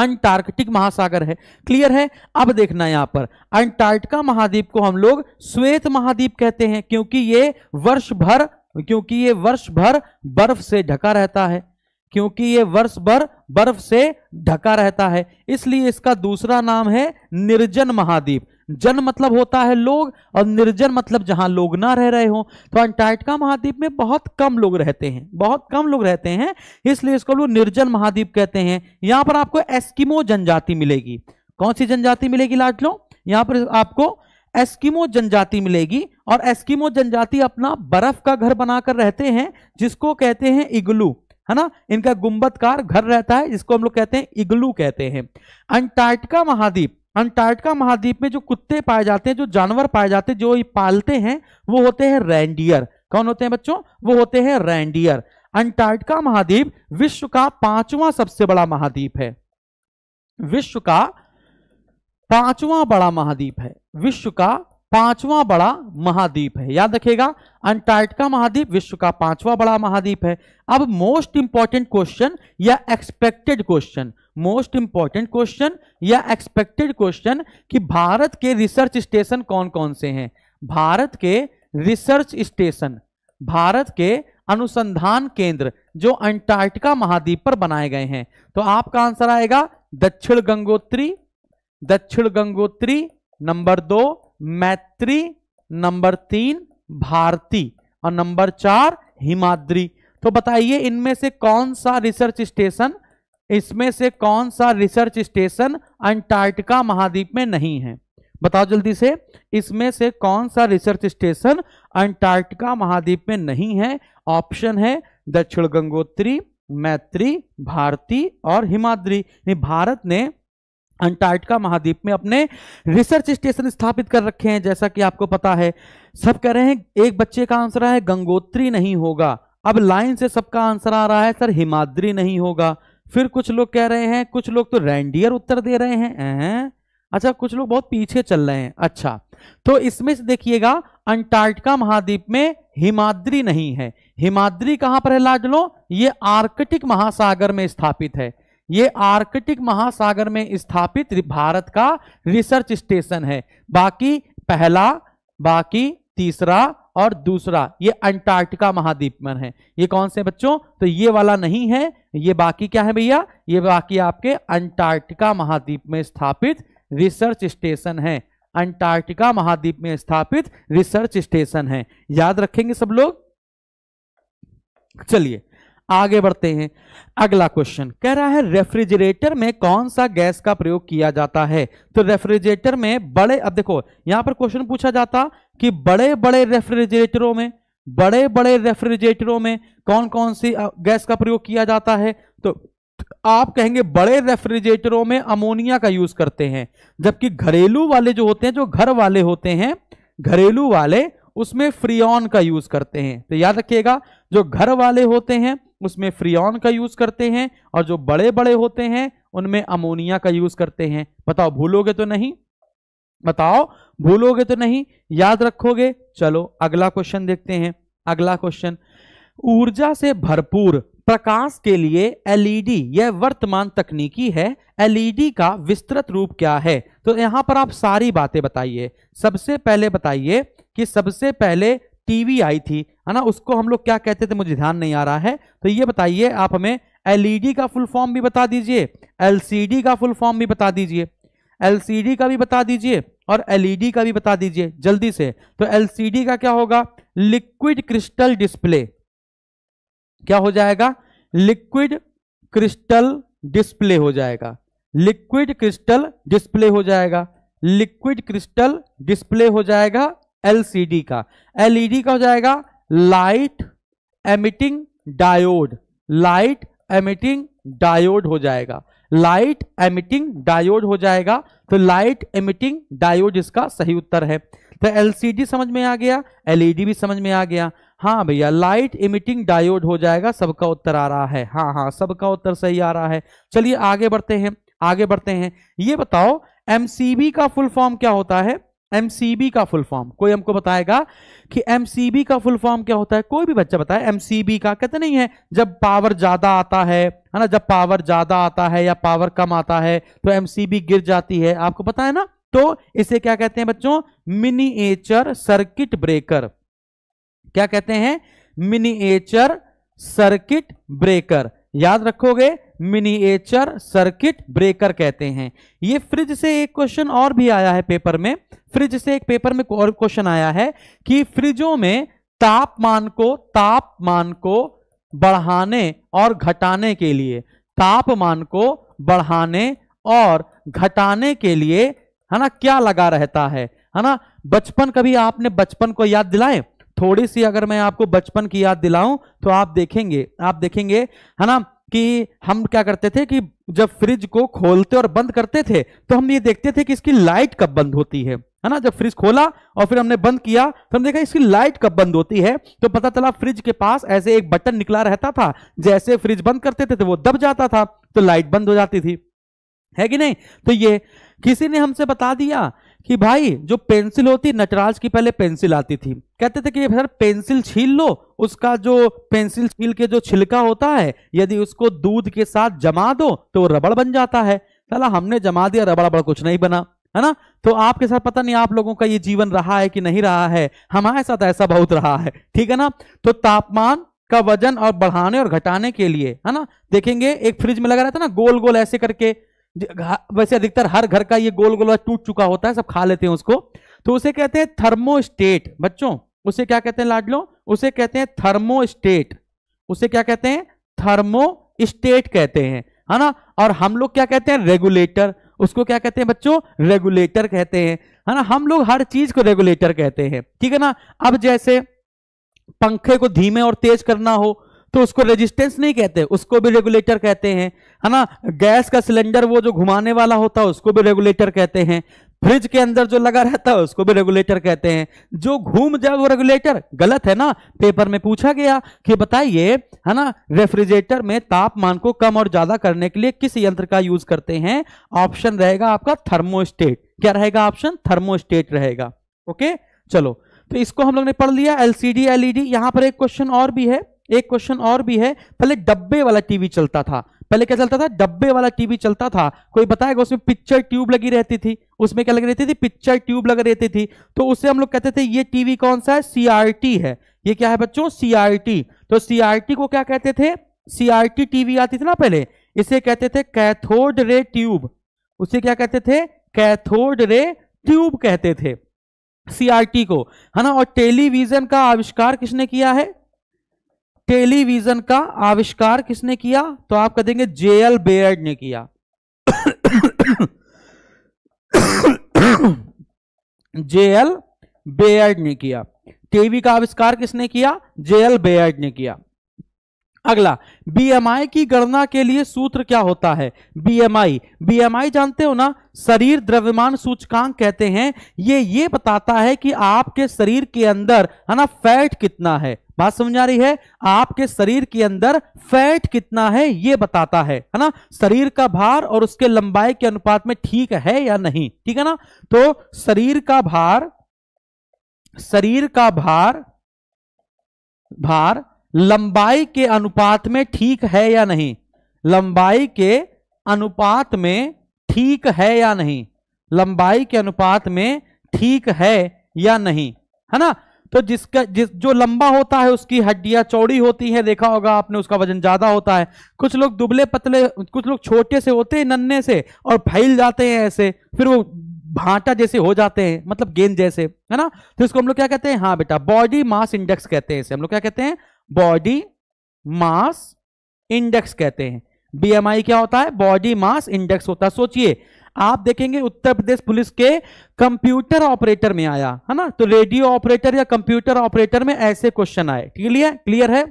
अंटार्कटिक महासागर है क्लियर है अब देखना यहां पर अंटार्कटिका महाद्वीप को हम लोग श्वेत महाद्वीप कहते हैं क्योंकि ये वर्ष भर क्योंकि ये वर्ष भर बर्फ से ढका रहता है क्योंकि ये वर्ष भर बर्फ से ढका रहता है इसलिए इसका दूसरा नाम है निर्जन महाद्वीप जन मतलब होता है लोग और निर्जन मतलब जहां लोग ना रह रहे हो तो अंटार्कटिका महाद्वीप में बहुत कम लोग रहते हैं बहुत कम लोग रहते हैं इसलिए इसको लोग निर्जन महाद्वीप कहते हैं यहां पर आपको एस्किमो जनजाति मिलेगी कौन सी जनजाति मिलेगी लाट लो यहां पर आपको एस्किमो जनजाति मिलेगी और एस्किमो जनजाति अपना बर्फ का घर बनाकर रहते हैं जिसको कहते हैं इग्लू है ना इनका गुंबदकार घर रहता है जिसको हम लोग कहते हैं इग्लू कहते हैं अंटार्कटिका महाद्वीप अंटार्कटिका महाद्वीप में जो कुत्ते पाए जाते हैं जो जानवर पाए जाते हैं जो ये पालते हैं वो होते हैं रैंडियर कौन होते हैं बच्चों वो होते हैं रैंडियर अंटार्कटिका महाद्वीप विश्व का पांचवा सबसे बड़ा महाद्वीप है विश्व का पांचवा बड़ा महाद्वीप है विश्व का पांचवा बड़ा महाद्वीप है याद रखेगा अंटार्कटिका महाद्वीप विश्व का पांचवा बड़ा महाद्वीप है अब मोस्ट इंपॉर्टेंट क्वेश्चन या expected question most important question या एक्सपेक्टेड क्वेश्चन कि भारत के रिसर्च स्टेशन कौन कौन से हैं भारत के रिसर्च स्टेशन भारत के अनुसंधान केंद्र जो अंटार्कटिका महाद्वीप पर बनाए गए हैं तो आपका आंसर आएगा दक्षिण गंगोत्री दक्षिण गंगोत्री नंबर दो मैत्री नंबर तीन भारती और नंबर चार हिमाद्री तो बताइए इनमें से कौन सा रिसर्च स्टेशन इसमें से कौन सा रिसर्च स्टेशन अंटार्कटिका महाद्वीप में नहीं है बताओ जल्दी से इसमें से कौन सा रिसर्च स्टेशन अंटार्कटिका महाद्वीप में नहीं है ऑप्शन है दक्षिण गंगोत्री मैत्री भारती और हिमाद्री भारत ने अंटार्कटिका महाद्वीप में अपने रिसर्च स्टेशन स्थापित कर रखे हैं जैसा कि आपको पता है सब कह रहे हैं एक बच्चे का आंसर है गंगोत्री नहीं होगा अब लाइन से सबका आंसर आ रहा है सर हिमाद्री नहीं होगा फिर कुछ लोग कह रहे हैं कुछ लोग तो रैंडियर उत्तर दे रहे हैं अच्छा कुछ लोग बहुत पीछे चल रहे हैं अच्छा तो इसमें से देखिएगा अंटार्कटिका महाद्वीप में हिमाद्री नहीं है हिमाद्री कहां पर है लो ये आर्कटिक महासागर में स्थापित है ये आर्कटिक महासागर में स्थापित भारत का रिसर्च स्टेशन है बाकी पहला बाकी तीसरा और दूसरा ये अंटार्कटिका महाद्वीप में है ये कौन से बच्चों तो ये वाला नहीं है ये बाकी क्या है भैया ये बाकी आपके अंटार्कटिका महाद्वीप में स्थापित रिसर्च स्टेशन है अंटार्कटिका महाद्वीप में स्थापित रिसर्च स्टेशन है याद रखेंगे सब लोग चलिए आगे बढ़ते हैं अगला क्वेश्चन कह रहा है रेफ्रिजरेटर में कौन सा गैस का प्रयोग किया जाता है तो रेफ्रिजरेटर में बड़े अब देखो यहां पर क्वेश्चन पूछा जाता कि बड़े बड़े रेफ्रिजरेटरों में बड़े बड़े रेफ्रिजरेटरों में कौन कौन सी गैस का प्रयोग किया जाता है तो आप कहेंगे बड़े रेफ्रिजरेटरों में अमोनिया का यूज करते हैं जबकि घरेलू वाले जो होते हैं जो घर वाले होते हैं घरेलू वाले उसमें फ्रियॉन का यूज करते हैं तो याद रखिएगा जो घर वाले होते हैं उसमें फ्रियॉन का यूज करते हैं और जो बड़े बड़े होते हैं उनमें अमोनिया का यूज करते हैं बताओ भूलोगे तो नहीं बताओ भूलोगे तो नहीं याद रखोगे चलो अगला क्वेश्चन देखते हैं अगला क्वेश्चन ऊर्जा से भरपूर प्रकाश के लिए एलईडी e यह वर्तमान तकनीकी है एलईडी e का विस्तृत रूप क्या है तो यहां पर आप सारी बातें बताइए सबसे पहले बताइए कि सबसे पहले टीवी आई थी है ना उसको हम लोग क्या कहते थे मुझे ध्यान नहीं आ रहा है तो ये बताइए आप हमें एलईडी e का फुल फॉर्म भी बता दीजिए एलसीडी का फुल फॉर्म भी बता दीजिए एलसीडी का भी बता दीजिए और एलईडी e का भी बता दीजिए जल्दी से तो एलसीडी का क्या होगा लिक्विड क्रिस्टल डिस्प्ले क्या हो जाएगा लिक्विड क्रिस्टल डिस्प्ले हो जाएगा लिक्विड क्रिस्टल डिस्प्ले हो जाएगा लिक्विड क्रिस्टल डिस्प्ले हो जाएगा एलसीडी का एलईडी e का हो जाएगा light emitting diode light emitting diode हो जाएगा लाइट एमिटिंग डायोड हो जाएगा तो लाइट एमिटिंग डायोड इसका सही उत्तर है तो एलसीडी समझ में आ गया एलईडी भी समझ में आ गया हाँ भैया लाइट इमिटिंग डायोड हो जाएगा सबका उत्तर आ रहा है हाँ हाँ सबका उत्तर सही आ रहा है चलिए आगे बढ़ते हैं आगे बढ़ते हैं ये बताओ एमसीबी का फुल फॉर्म क्या होता है एमसीबी का फुल फॉर्म कोई हमको बताएगा कि एमसीबी का फुल फॉर्म क्या होता है कोई भी बच्चा बताए एमसीबी का कहते नहीं है जब पावर ज्यादा आता है है ना जब पावर ज्यादा आता है या पावर कम आता है तो एमसीबी गिर जाती है आपको पता है ना तो इसे क्या कहते हैं बच्चों मिनीएचर सर्किट ब्रेकर क्या कहते हैं मिनीएचर सर्किट ब्रेकर याद रखोगे मिनिएचर सर्किट ब्रेकर कहते हैं ये फ्रिज से एक क्वेश्चन और भी आया है पेपर में फ्रिज से एक पेपर में और क्वेश्चन आया है कि फ्रिजों में तापमान को तापमान को बढ़ाने और घटाने के लिए तापमान को बढ़ाने और घटाने के लिए है ना क्या लगा रहता है है ना बचपन कभी आपने बचपन को याद दिलाए थोड़ी सी अगर मैं आपको बचपन की याद दिलाऊं तो आप देखेंगे आप देखेंगे है ना कि हम क्या करते थे कि जब फ्रिज को खोलते और बंद करते थे तो हम ये देखते थे कि इसकी लाइट कब बंद होती है है ना जब फ्रिज खोला और फिर हमने बंद किया तो हम देखा इसकी लाइट कब बंद होती है तो पता चला फ्रिज के पास ऐसे एक बटन निकला रहता था जैसे फ्रिज बंद करते थे तो वो दब जाता था तो लाइट बंद हो जाती थी है कि नहीं तो ये किसी ने हमसे बता दिया कि भाई जो पेंसिल होती नटराज की पहले पेंसिल आती थी कहते थे कि सर पेंसिल छील लो उसका जो पेंसिल छील के जो छिलका होता है यदि उसको दूध के साथ जमा दो तो रबड़ बन जाता है चला हमने जमा दिया रबड़ रबड़ कुछ नहीं बना है ना तो आपके साथ पता नहीं आप लोगों का ये जीवन रहा है कि नहीं रहा है हमारे साथ ऐसा बहुत रहा है ठीक है ना तो तापमान का वजन और बढ़ाने और घटाने के लिए है ना देखेंगे एक फ्रिज में लगा रहता है ना गोल गोल ऐसे करके वैसे अधिकतर हर घर का ये गोल गोल टूट चुका होता है सब खा लेते हैं उसको तो उसे कहते हैं थर्मोस्टेट बच्चों उसे क्या कहते हैं लाडलो उसे कहते हैं थर्मोस्टेट उसे क्या कहते हैं थर्मोस्टेट कहते हैं है ना और हम लोग क्या कहते हैं रेगुलेटर उसको क्या कहते हैं बच्चों रेगुलेटर कहते हैं है ना हम लोग हर चीज को रेगुलेटर कहते हैं ठीक है ना अब जैसे पंखे को धीमे और तेज करना हो तो उसको रेजिस्टेंस नहीं कहते उसको भी रेगुलेटर कहते हैं है ना गैस का सिलेंडर वो जो घुमाने वाला होता है उसको भी रेगुलेटर कहते हैं फ्रिज के अंदर जो लगा रहता है उसको भी रेगुलेटर कहते हैं जो घूम जाए वो रेगुलेटर गलत है ना पेपर में पूछा गया कि बताइए है ना रेफ्रिजरेटर में तापमान को कम और ज्यादा करने के लिए किस यंत्र का यूज करते हैं ऑप्शन रहेगा आपका थर्मोस्टेट क्या रहेगा ऑप्शन थर्मोस्टेट रहेगा ओके चलो तो इसको हम लोग ने पढ़ लिया एलसीडी एलईडी यहां पर एक क्वेश्चन और भी है एक क्वेश्चन और भी है पहले डब्बे वाला टीवी चलता था पहले क्या चलता था डब्बे वाला टीवी चलता था कोई बताएगा उसमें पिक्चर ट्यूब लगी रहती थी उसमें क्या लग रहती थी पिक्चर ट्यूब लग रहती थी तो उससे हम लोग कहते थे ये टीवी कौन सा है सीआरटी है ये क्या है बच्चों सीआरटी तो सीआरटी को क्या कहते थे सीआरटी टीवी आती थी ना पहले इसे कहते थे कैथोड रे ट्यूब उसे क्या कहते थे कैथोड रे ट्यूब कहते थे सीआरटी को है ना और टेलीविजन का आविष्कार किसने किया है टेलीविजन का आविष्कार किसने किया तो आप कह देंगे जे एल बेयर्ड ने किया जे एल बेयर्ड ने किया टीवी का आविष्कार किसने किया जे एल बेयर्ड ने किया अगला बी की गणना के लिए सूत्र क्या होता है बी बीएमआई जानते हो ना शरीर द्रव्यमान सूचकांक कहते हैं ये ये बताता है कि आपके शरीर के अंदर है ना फैट कितना है बात समझ आ रही है आपके शरीर के अंदर फैट कितना है ये बताता है है ना शरीर का भार और उसके लंबाई के अनुपात में ठीक है या नहीं ठीक है ना तो शरीर का भार शरीर का भार भार लंबाई के अनुपात में ठीक है या नहीं लंबाई के अनुपात में ठीक है या नहीं लंबाई के अनुपात में ठीक है या नहीं है ना तो जिसका जिस जो लंबा होता है उसकी हड्डियां चौड़ी होती हैं देखा होगा आपने उसका वजन ज्यादा होता है कुछ लोग दुबले पतले कुछ लोग छोटे से होते हैं नन्हे से और फैल जाते हैं ऐसे फिर वो भांटा जैसे हो जाते हैं मतलब गेंद जैसे है ना तो इसको हम लोग क्या कहते हैं हाँ बेटा बॉडी मास इंडेक्स कहते हैं इसे हम लोग क्या कहते हैं बॉडी मास इंडेक्स कहते हैं बीएमआई क्या होता है बॉडी मास इंडेक्स होता है सोचिए आप देखेंगे उत्तर प्रदेश पुलिस के कंप्यूटर ऑपरेटर में आया है ना तो रेडियो ऑपरेटर या कंप्यूटर ऑपरेटर में ऐसे क्वेश्चन आए क्लियर क्लियर है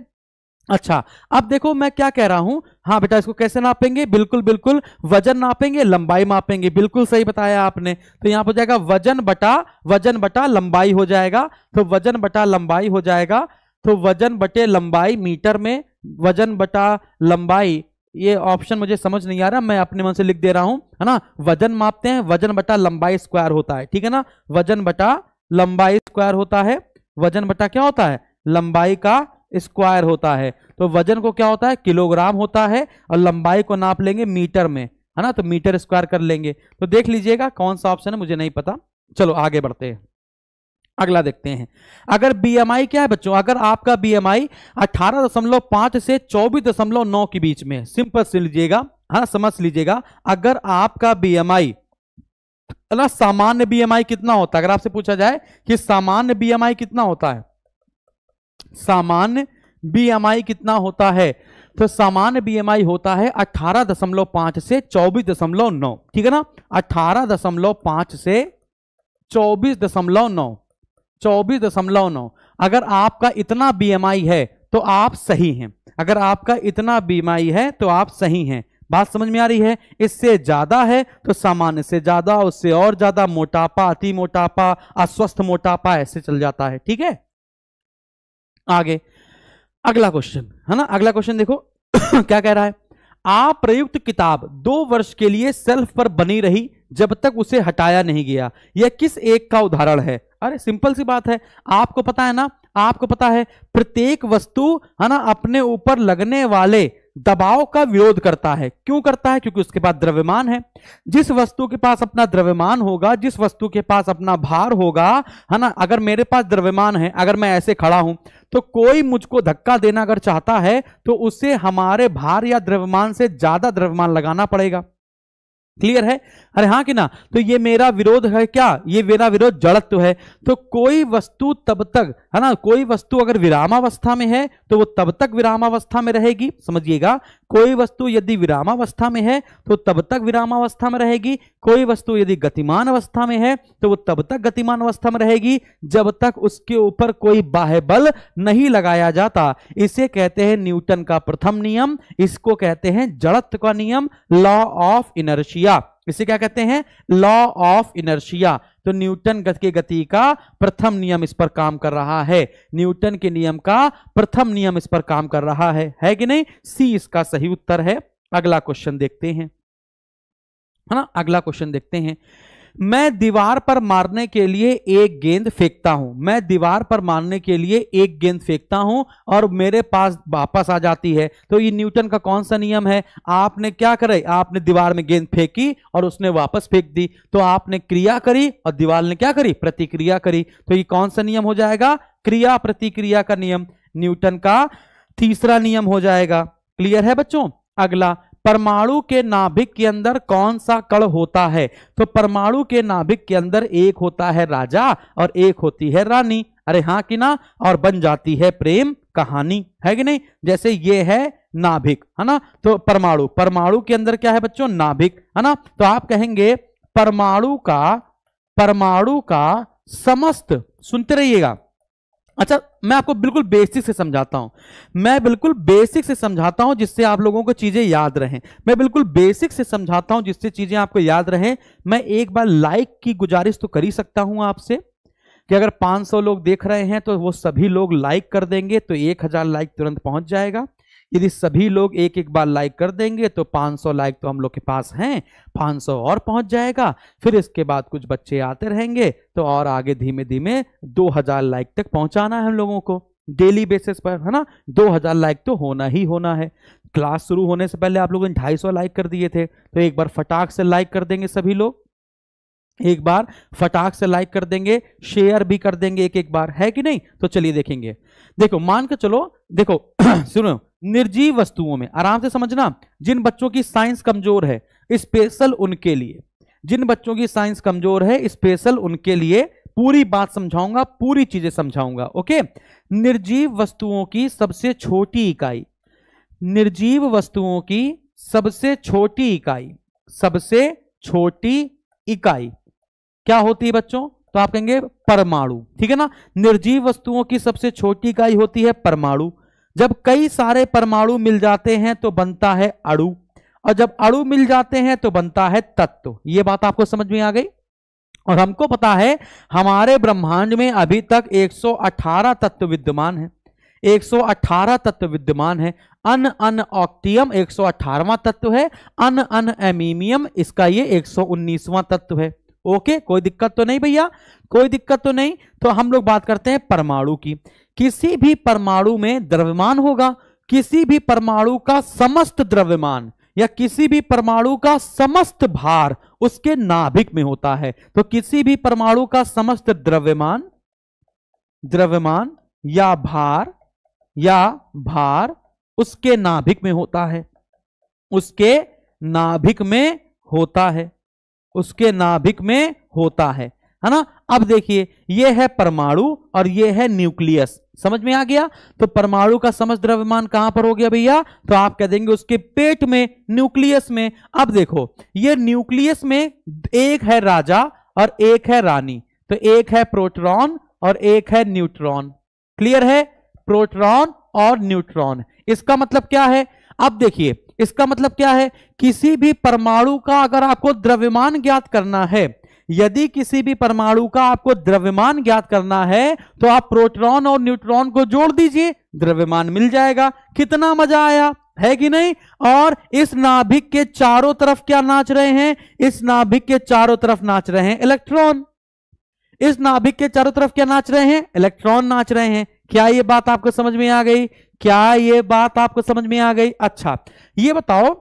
अच्छा अब देखो मैं क्या कह रहा हूं हाँ बेटा इसको कैसे नापेंगे बिल्कुल बिल्कुल वजन नापेंगे लंबाई मापेंगे बिल्कुल सही बताया आपने तो यहां पर जाएगा वजन बटा वजन बटा लंबाई हो जाएगा तो वजन बटा लंबाई हो जाएगा तो वजन बटे लंबाई मीटर में वजन बटा लंबाई ये ऑप्शन मुझे समझ नहीं आ रहा मैं अपने मन से लिख दे रहा हूं है ना वजन मापते हैं वजन बटा लंबाई स्क्वायर होता है ठीक है ना वजन बटा लंबाई स्क्वायर होता है वजन बटा क्या होता है लंबाई का स्क्वायर होता है तो वजन को क्या होता है किलोग्राम होता है और लंबाई को नाप लेंगे मीटर में है ना तो मीटर स्क्वायर कर लेंगे तो देख लीजिएगा कौन सा ऑप्शन है मुझे नहीं पता चलो आगे बढ़ते हैं अगला देखते हैं अगर बीएमआई क्या है बच्चों अगर आपका बीएमआई 18.5 से 24.9 के बीच में सिंपल से लीजिएगा हाँ समझ लीजिएगा अगर आपका बीएमआई ना सामान्य बीएमआई कितना होता है अगर आपसे पूछा जाए कि सामान्य बीएमआई कितना होता है सामान्य बीएमआई कितना होता है तो सामान्य बीएमआई होता है 18.5 से 24.9 ठीक है ना 18.5 से 24.9 चौबीस दशमलव नौ अगर आपका इतना बीएमआई है तो आप सही हैं अगर आपका इतना बीएमआई है तो आप सही हैं बात समझ में आ रही है इससे ज्यादा है तो सामान्य से ज्यादा उससे और ज्यादा मोटापा अति मोटापा अस्वस्थ मोटापा ऐसे चल जाता है ठीक है आगे अगला क्वेश्चन है ना अगला क्वेश्चन देखो *coughs* क्या कह रहा है आप प्रयुक्त किताब दो वर्ष के लिए सेल्फ पर बनी रही जब तक उसे हटाया नहीं गया यह किस एक का उदाहरण है अरे सिंपल सी बात है आपको पता है ना आपको पता है प्रत्येक वस्तु है ना अपने ऊपर लगने वाले दबाव का विरोध करता है क्यों करता है क्योंकि उसके पास द्रव्यमान है जिस वस्तु के पास अपना द्रव्यमान होगा जिस वस्तु के पास अपना भार होगा है ना अगर मेरे पास द्रव्यमान है अगर मैं ऐसे खड़ा हूं तो कोई मुझको धक्का देना अगर चाहता है तो उसे हमारे भार या द्रव्यमान से ज्यादा द्रव्यमान लगाना पड़ेगा क्लियर है अरे हाँ कि ना तो ये मेरा विरोध है क्या ये मेरा विरोध जड़त्व है तो कोई वस्तु तब तक है ना कोई वस्तु अगर विरामावस्था में है तो वो तब तक विरामावस्था में रहेगी समझिएगा कोई वस्तु यदि विरामावस्था में है तो तब तक विरामावस्था में रहेगी कोई वस्तु यदि गतिमान अवस्था में है तो वो तब तक गतिमान अवस्था में रहेगी जब तक उसके ऊपर कोई बाह्य बल नहीं लगाया जाता इसे कहते हैं न्यूटन का प्रथम नियम इसको कहते हैं जड़त्व का नियम लॉ ऑफ इनर्शिया इसे क्या कहते हैं लॉ ऑफ इनर्शिया तो न्यूटन के गति का प्रथम नियम इस पर काम कर रहा है न्यूटन के नियम का प्रथम नियम इस पर काम कर रहा है है कि नहीं सी इसका सही उत्तर है अगला क्वेश्चन देखते हैं है ना अगला क्वेश्चन देखते हैं मैं दीवार पर मारने के लिए एक गेंद फेंकता हूं मैं दीवार पर मारने के लिए एक गेंद फेंकता हूं और मेरे पास वापस आ जाती है तो ये न्यूटन का कौन सा नियम है आपने क्या करे आपने दीवार में गेंद फेंकी और उसने वापस फेंक दी तो आपने क्रिया करी और दीवार ने क्या करी प्रतिक्रिया करी तो ये कौन सा नियम हो जाएगा क्रिया प्रतिक्रिया का नियम न्यूटन का तीसरा नियम हो जाएगा क्लियर है बच्चों अगला परमाणु के नाभिक के अंदर कौन सा कण होता है तो परमाणु के नाभिक के अंदर एक होता है राजा और एक होती है रानी अरे हाँ कि ना और बन जाती है प्रेम कहानी है कि नहीं जैसे ये है नाभिक है ना तो परमाणु परमाणु के अंदर क्या है बच्चों नाभिक है ना तो आप कहेंगे परमाणु का परमाणु का समस्त सुनते रहिएगा अच्छा मैं आपको बिल्कुल बेसिक से समझाता हूं मैं बिल्कुल बेसिक से समझाता हूं जिससे आप लोगों को चीजें याद रहें मैं बिल्कुल बेसिक से समझाता हूं जिससे चीजें आपको याद रहें मैं एक बार लाइक की गुजारिश तो कर ही सकता हूं आपसे कि अगर 500 लोग देख रहे हैं तो वो सभी लोग लाइक कर देंगे तो 1000 लाइक तुरंत पहुंच जाएगा यदि सभी लोग एक एक बार लाइक कर देंगे तो 500 लाइक तो हम लोग के पास हैं 500 और पहुंच जाएगा फिर इसके बाद कुछ बच्चे आते रहेंगे तो और आगे धीमे धीमे 2000 लाइक तक पहुंचाना है हम लोगों को डेली बेसिस पर है ना 2000 लाइक तो होना ही होना है क्लास शुरू होने से पहले आप लोगों ने ढाई लाइक कर दिए थे तो एक बार फटाक से लाइक कर देंगे सभी लोग एक बार फटाक से लाइक कर देंगे शेयर भी कर देंगे एक एक बार है कि नहीं तो चलिए देखेंगे देखो मान के चलो देखो *clears throat* सुनो निर्जीव वस्तुओं में आराम से समझना जिन बच्चों की साइंस कमजोर है स्पेशल उनके लिए जिन बच्चों की साइंस कमजोर है स्पेशल उनके लिए पूरी बात समझाऊंगा पूरी चीजें समझाऊंगा ओके निर्जीव वस्तुओं की सबसे छोटी इकाई निर्जीव वस्तुओं की सबसे छोटी इकाई सबसे छोटी इकाई क्या होती है बच्चों तो आप कहेंगे परमाणु ठीक है ना निर्जीव वस्तुओं की सबसे छोटी इकाई होती है परमाणु जब कई सारे परमाणु मिल जाते हैं तो बनता है अड़ु और जब अड़ु मिल जाते हैं तो बनता है तत्व ये बात आपको समझ में आ गई और हमको पता है हमारे ब्रह्मांड में अभी तक 118 तत्व विद्यमान है 118 तत्व विद्यमान है अन अन ऑक्टियम एक तत्व है अन अन एमीमियम इसका ये एक तत्व है ओके कोई दिक्कत तो नहीं भैया कोई दिक्कत तो नहीं तो हम लोग बात करते हैं परमाणु की किसी भी परमाणु में द्रव्यमान होगा किसी भी परमाणु का समस्त द्रव्यमान या किसी भी परमाणु का समस्त भार उसके नाभिक में होता है तो किसी भी परमाणु का समस्त द्रव्यमान द्रव्यमान या भार या भार उसके नाभिक में होता है उसके नाभिक में होता है उसके नाभिक में होता है है ना अब देखिए यह है परमाणु और यह है न्यूक्लियस समझ में आ गया तो परमाणु का समझ द्रव्यमान कहां पर हो गया भैया तो आप कह देंगे उसके पेट में न्यूक्लियस में अब देखो यह न्यूक्लियस में एक है राजा और एक है रानी तो एक है प्रोटॉन और एक है न्यूट्रॉन क्लियर है प्रोटॉन और न्यूट्रॉन इसका मतलब क्या है अब देखिए इसका मतलब क्या है किसी भी परमाणु का अगर आपको द्रव्यमान ज्ञात करना है यदि किसी भी परमाणु का आपको द्रव्यमान ज्ञात करना है तो आप प्रोटॉन और न्यूट्रॉन को जोड़ दीजिए द्रव्यमान मिल जाएगा कितना मजा आया है कि नहीं और इस नाभिक के चारों तरफ क्या नाच रहे हैं इस नाभिक के चारों तरफ नाच रहे हैं इलेक्ट्रॉन इस नाभिक के चारों तरफ क्या नाच रहे हैं इलेक्ट्रॉन नाच रहे हैं क्या ये बात आपको समझ में आ गई क्या ये बात आपको समझ में आ गई अच्छा ये बताओ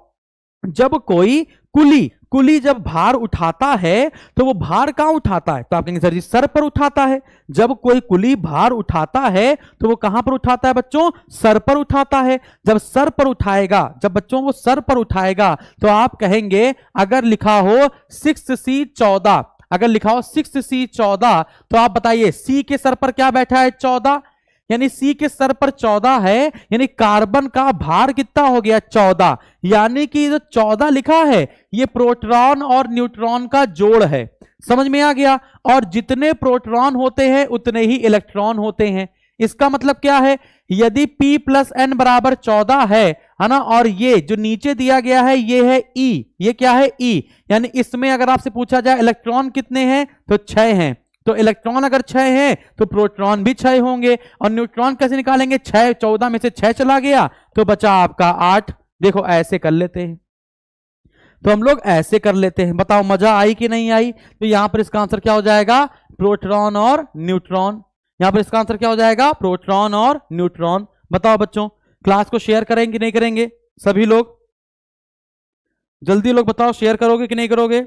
जब कोई कुली कुली जब भार उठाता है तो वो भार कहां उठाता है तो आप कहेंगे सर जी सर पर उठाता है जब कोई कुली भार उठाता है तो वो कहां पर उठाता है बच्चों सर पर उठाता है जब सर पर उठाएगा जब बच्चों वो सर पर उठाएगा तो आप कहेंगे अगर लिखा हो सिक्स सी चौदह अगर लिखा हो सिक्स सी चौदह तो आप बताइए सी के सर पर क्या बैठा है चौदह यानी सी के सर पर चौदह है यानी कार्बन का भार कितना हो गया चौदह यानी कि जो चौदह लिखा है ये प्रोटॉन और न्यूट्रॉन का जोड़ है समझ में आ गया और जितने प्रोटॉन होते हैं उतने ही इलेक्ट्रॉन होते हैं इसका मतलब क्या है यदि P प्लस एन बराबर चौदह है है ना और ये जो नीचे दिया गया है ये है E ये क्या है E यानी इसमें अगर आपसे पूछा जाए इलेक्ट्रॉन कितने हैं तो छह हैं तो इलेक्ट्रॉन अगर छह है तो प्रोट्रॉन भी छह होंगे और न्यूट्रॉन कैसे निकालेंगे छह चौदह में से छह चला गया तो बचा आपका आठ देखो ऐसे कर लेते हैं तो हम लोग ऐसे कर लेते हैं बताओ मजा आई कि नहीं आई तो यहां पर इसका आंसर क्या हो जाएगा प्रोट्रॉन और न्यूट्रॉन यहां पर इसका आंसर क्या हो जाएगा प्रोट्रॉन और न्यूट्रॉन बताओ बच्चों क्लास को शेयर करेंगे नहीं करेंगे सभी लोग जल्दी लोग बताओ शेयर करोगे कि नहीं करोगे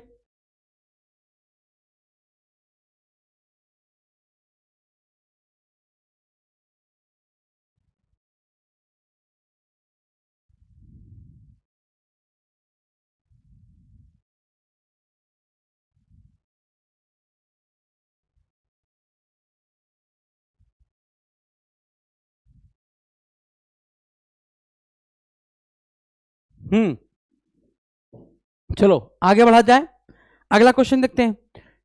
हम्म चलो आगे बढ़ा जाए अगला क्वेश्चन देखते हैं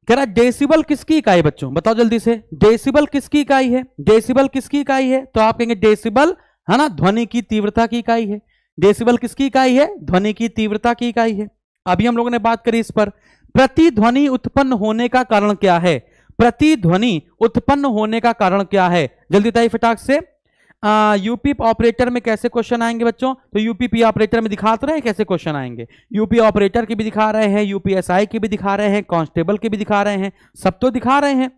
कह रहा डेसिबल किसकी इकाई बच्चों बताओ जल्दी से डेसिबल किसकी इकाई है डेसिबल किसकी इकाई है तो आप कहेंगे डेसिबल है ना ध्वनि की तीव्रता की इकाई है डेसिबल किसकी इकाई है ध्वनि की तीव्रता की इकाई है अभी हम लोगों ने बात करी इस पर प्रतिध्वनि उत्पन्न होने का कारण क्या है प्रतिध्वनि उत्पन्न होने का कारण क्या है जल्दी बताइए फटाक से यूपी ऑपरेटर में कैसे क्वेश्चन आएंगे बच्चों तो यूपीपी ऑपरेटर में दिखा तो रहे कैसे क्वेश्चन आएंगे यूपी ऑपरेटर के भी दिखा रहे हैं यूपीएसआई के भी दिखा रहे हैं कांस्टेबल के भी दिखा रहे हैं सब तो दिखा रहे हैं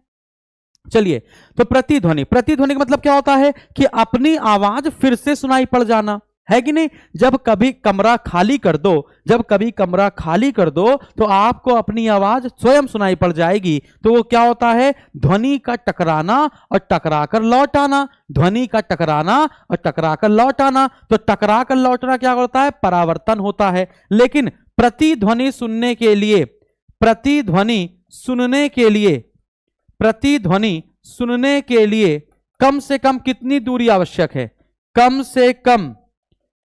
चलिए तो प्रतिध्वनि प्रतिध्वनि का मतलब क्या होता है कि अपनी आवाज फिर से सुनाई पड़ जाना है कि नहीं जब कभी कमरा खाली कर दो जब कभी कमरा खाली कर दो तो आपको अपनी आवाज स्वयं सुनाई पड़ जाएगी तो वो क्या होता है ध्वनि का टकराना और टकराकर लौट आना ध्वनि का टकराना और टकराकर लौट आना तो टकराकर लौटना क्या होता है परावर्तन होता है लेकिन प्रतिध्वनि सुनने के लिए प्रतिध्वनि सुनने के लिए प्रतिध्वनि सुनने के लिए कम से कम कितनी दूरी आवश्यक है कम से कम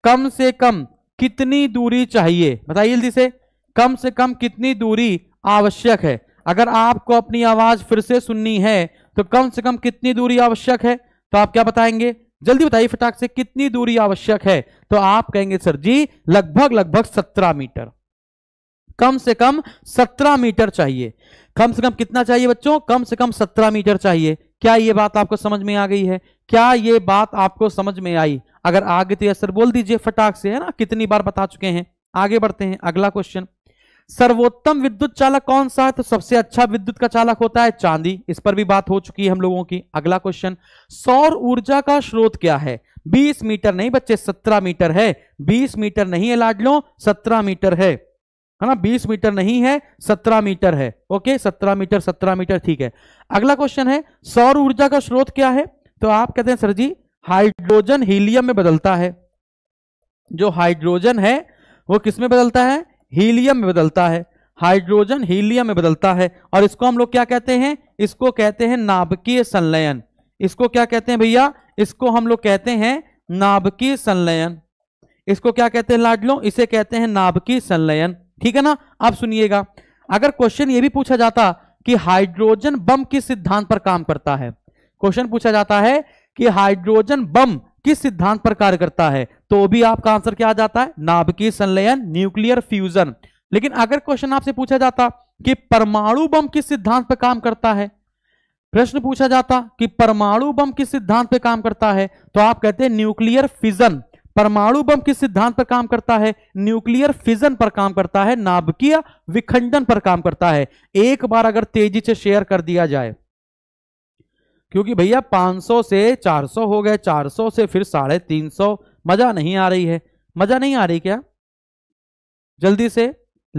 कम से कम कितनी दूरी चाहिए बताइए जल्दी से कम से कम कितनी दूरी आवश्यक है अगर आपको अपनी आवाज फिर से सुननी है तो कम से कम कितनी दूरी आवश्यक है तो आप क्या बताएंगे जल्दी बताइए फटाक से कितनी दूरी आवश्यक है तो आप कहेंगे सर जी लगभग लगभग सत्रह मीटर कम से कम सत्रह मीटर चाहिए कम से कम कितना चाहिए बच्चों कम से कम सत्रह मीटर चाहिए क्या ये बात आपको समझ में आ गई है क्या ये बात आपको समझ में आई अगर आगे तो सर बोल दीजिए फटाक से है ना कितनी बार बता चुके हैं आगे बढ़ते हैं अगला क्वेश्चन सर्वोत्तम विद्युत चालक कौन सा है तो सबसे अच्छा विद्युत का चालक होता है चांदी इस पर भी बात हो चुकी है हम लोगों की अगला क्वेश्चन सौर ऊर्जा का स्रोत क्या है 20 मीटर नहीं बच्चे 17 मीटर है 20 मीटर नहीं है लाडलो 17 मीटर है है ना 20 मीटर नहीं है 17 मीटर है ओके 17 मीटर 17 मीटर ठीक है अगला क्वेश्चन है सौर ऊर्जा का स्रोत क्या है तो आप कहते हैं सर जी हाइड्रोजन हीलियम में बदलता है जो हाइड्रोजन है वो किस में बदलता है हीलियम में बदलता है हाइड्रोजन हीलियम में बदलता है और इसको हम लोग क्या कहते हैं इसको कहते हैं नाभकीय संलयन इसको क्या कहते हैं भैया इसको हम लोग कहते हैं नाभकीय संलयन इसको क्या कहते हैं लाडलो इसे कहते हैं नाभकीय संलयन ठीक है ना आप सुनिएगा अगर क्वेश्चन ये भी पूछा जाता कि हाइड्रोजन बम किस सिद्धांत पर काम करता है क्वेश्चन पूछा जाता है कि हाइड्रोजन बम किस सिद्धांत पर कार्य करता है तो भी आपका आंसर क्या आ जाता है नाभिकीय संलयन न्यूक्लियर फ्यूजन लेकिन अगर क्वेश्चन आपसे पूछा जाता कि परमाणु बम किस सिद्धांत पर काम करता है प्रश्न पूछा जाता कि परमाणु बम किस सिद्धांत पर काम करता है तो आप कहते हैं न्यूक्लियर फिजन परमाणु बम किस सिद्धांत पर काम करता है न्यूक्लियर फिजन पर काम करता है नाभिकीय विखंडन पर काम करता है एक बार अगर तेजी से शेयर कर दिया जाए क्योंकि भैया 500 से 400 हो गए 400 से फिर साढ़े तीन सौ मजा नहीं आ रही है मजा नहीं आ रही क्या जल्दी से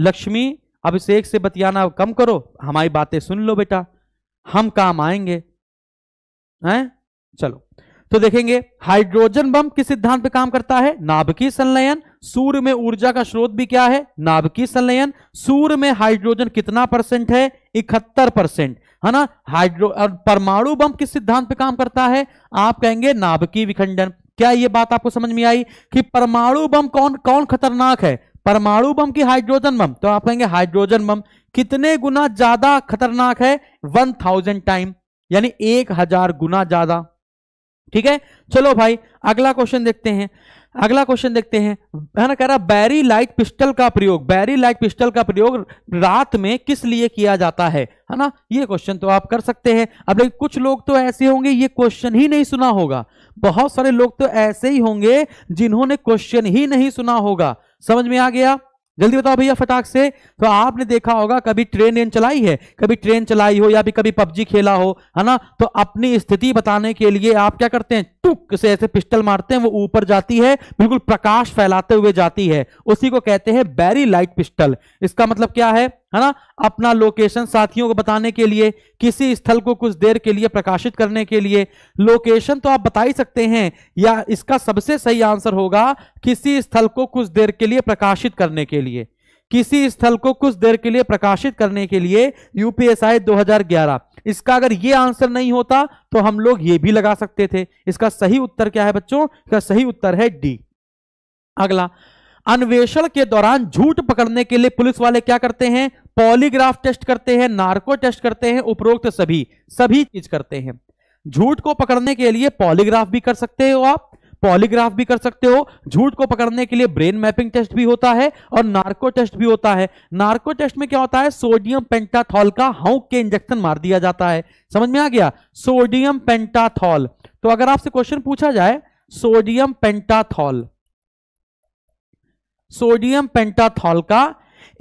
लक्ष्मी अभिषेक से बतियाना कम करो हमारी बातें सुन लो बेटा हम काम आएंगे हैं चलो तो देखेंगे हाइड्रोजन बम किस सिद्धांत पे काम करता है नाभिकीय संलयन सूर्य में ऊर्जा का स्रोत भी क्या है नाभिकीय संलयन सूर्य में हाइड्रोजन कितना परसेंट है इकहत्तर परसेंट है ना हाइड्रो परमाणु बम किस सिद्धांत पे काम करता है आप कहेंगे नाभिकीय विखंडन क्या ये बात आपको समझ में आई कि परमाणु बम कौन कौन खतरनाक है परमाणु बम की हाइड्रोजन बम तो आप कहेंगे हाइड्रोजन बम कितने गुना ज्यादा खतरनाक है वन थाउजेंड टाइम यानी एक हजार गुना ज्यादा ठीक है चलो भाई अगला क्वेश्चन देखते हैं अगला क्वेश्चन देखते हैं है ना कह रहा बैरी लाइट पिस्टल का प्रयोग बैरी लाइट पिस्टल का प्रयोग रात में किस लिए किया जाता है है ना ये क्वेश्चन तो आप कर सकते हैं अब लेकिन कुछ लोग तो ऐसे होंगे ये क्वेश्चन ही नहीं सुना होगा बहुत सारे लोग तो ऐसे ही होंगे जिन्होंने क्वेश्चन ही नहीं सुना होगा समझ में आ गया जल्दी बताओ भैया फटाक से तो आपने देखा होगा कभी ट्रेन एन चलाई है कभी ट्रेन चलाई हो या भी कभी पबजी खेला हो है ना तो अपनी स्थिति बताने के लिए आप क्या करते हैं टुक से ऐसे पिस्टल मारते हैं वो ऊपर जाती है बिल्कुल प्रकाश फैलाते हुए जाती है उसी को कहते हैं बैरी लाइट पिस्टल इसका मतलब क्या है है ना अपना लोकेशन साथियों को बताने के लिए किसी स्थल को कुछ देर के लिए प्रकाशित करने के लिए लोकेशन तो आप बता ही सकते हैं या इसका सबसे सही आंसर होगा किसी स्थल को कुछ देर के लिए प्रकाशित करने के लिए किसी स्थल को कुछ देर के लिए प्रकाशित करने के लिए यूपीएसआई 2011 इसका अगर ये आंसर नहीं होता तो हम लोग ये भी लगा सकते थे इसका सही उत्तर क्या है बच्चों इसका सही उत्तर है डी अगला अन्वेषण के दौरान झूठ पकड़ने के लिए पुलिस वाले क्या करते हैं पॉलीग्राफ टेस्ट करते हैं नार्को टेस्ट करते हैं उपरोक्त सभी सभी चीज करते हैं झूठ को पकड़ने के लिए पॉलीग्राफ भी कर सकते हो आप पॉलीग्राफ भी कर सकते हो झूठ को पकड़ने के लिए ब्रेन मैपिंग टेस्ट भी होता है और नार्को टेस्ट भी होता है नार्को टेस्ट में क्या होता है सोडियम पेंटाथॉल का हाउक के इंजेक्शन मार दिया जाता है समझ में आ गया सोडियम पेंटाथॉल तो अगर आपसे क्वेश्चन पूछा जाए सोडियम पेंटाथॉल सोडियम पेंटाथॉल का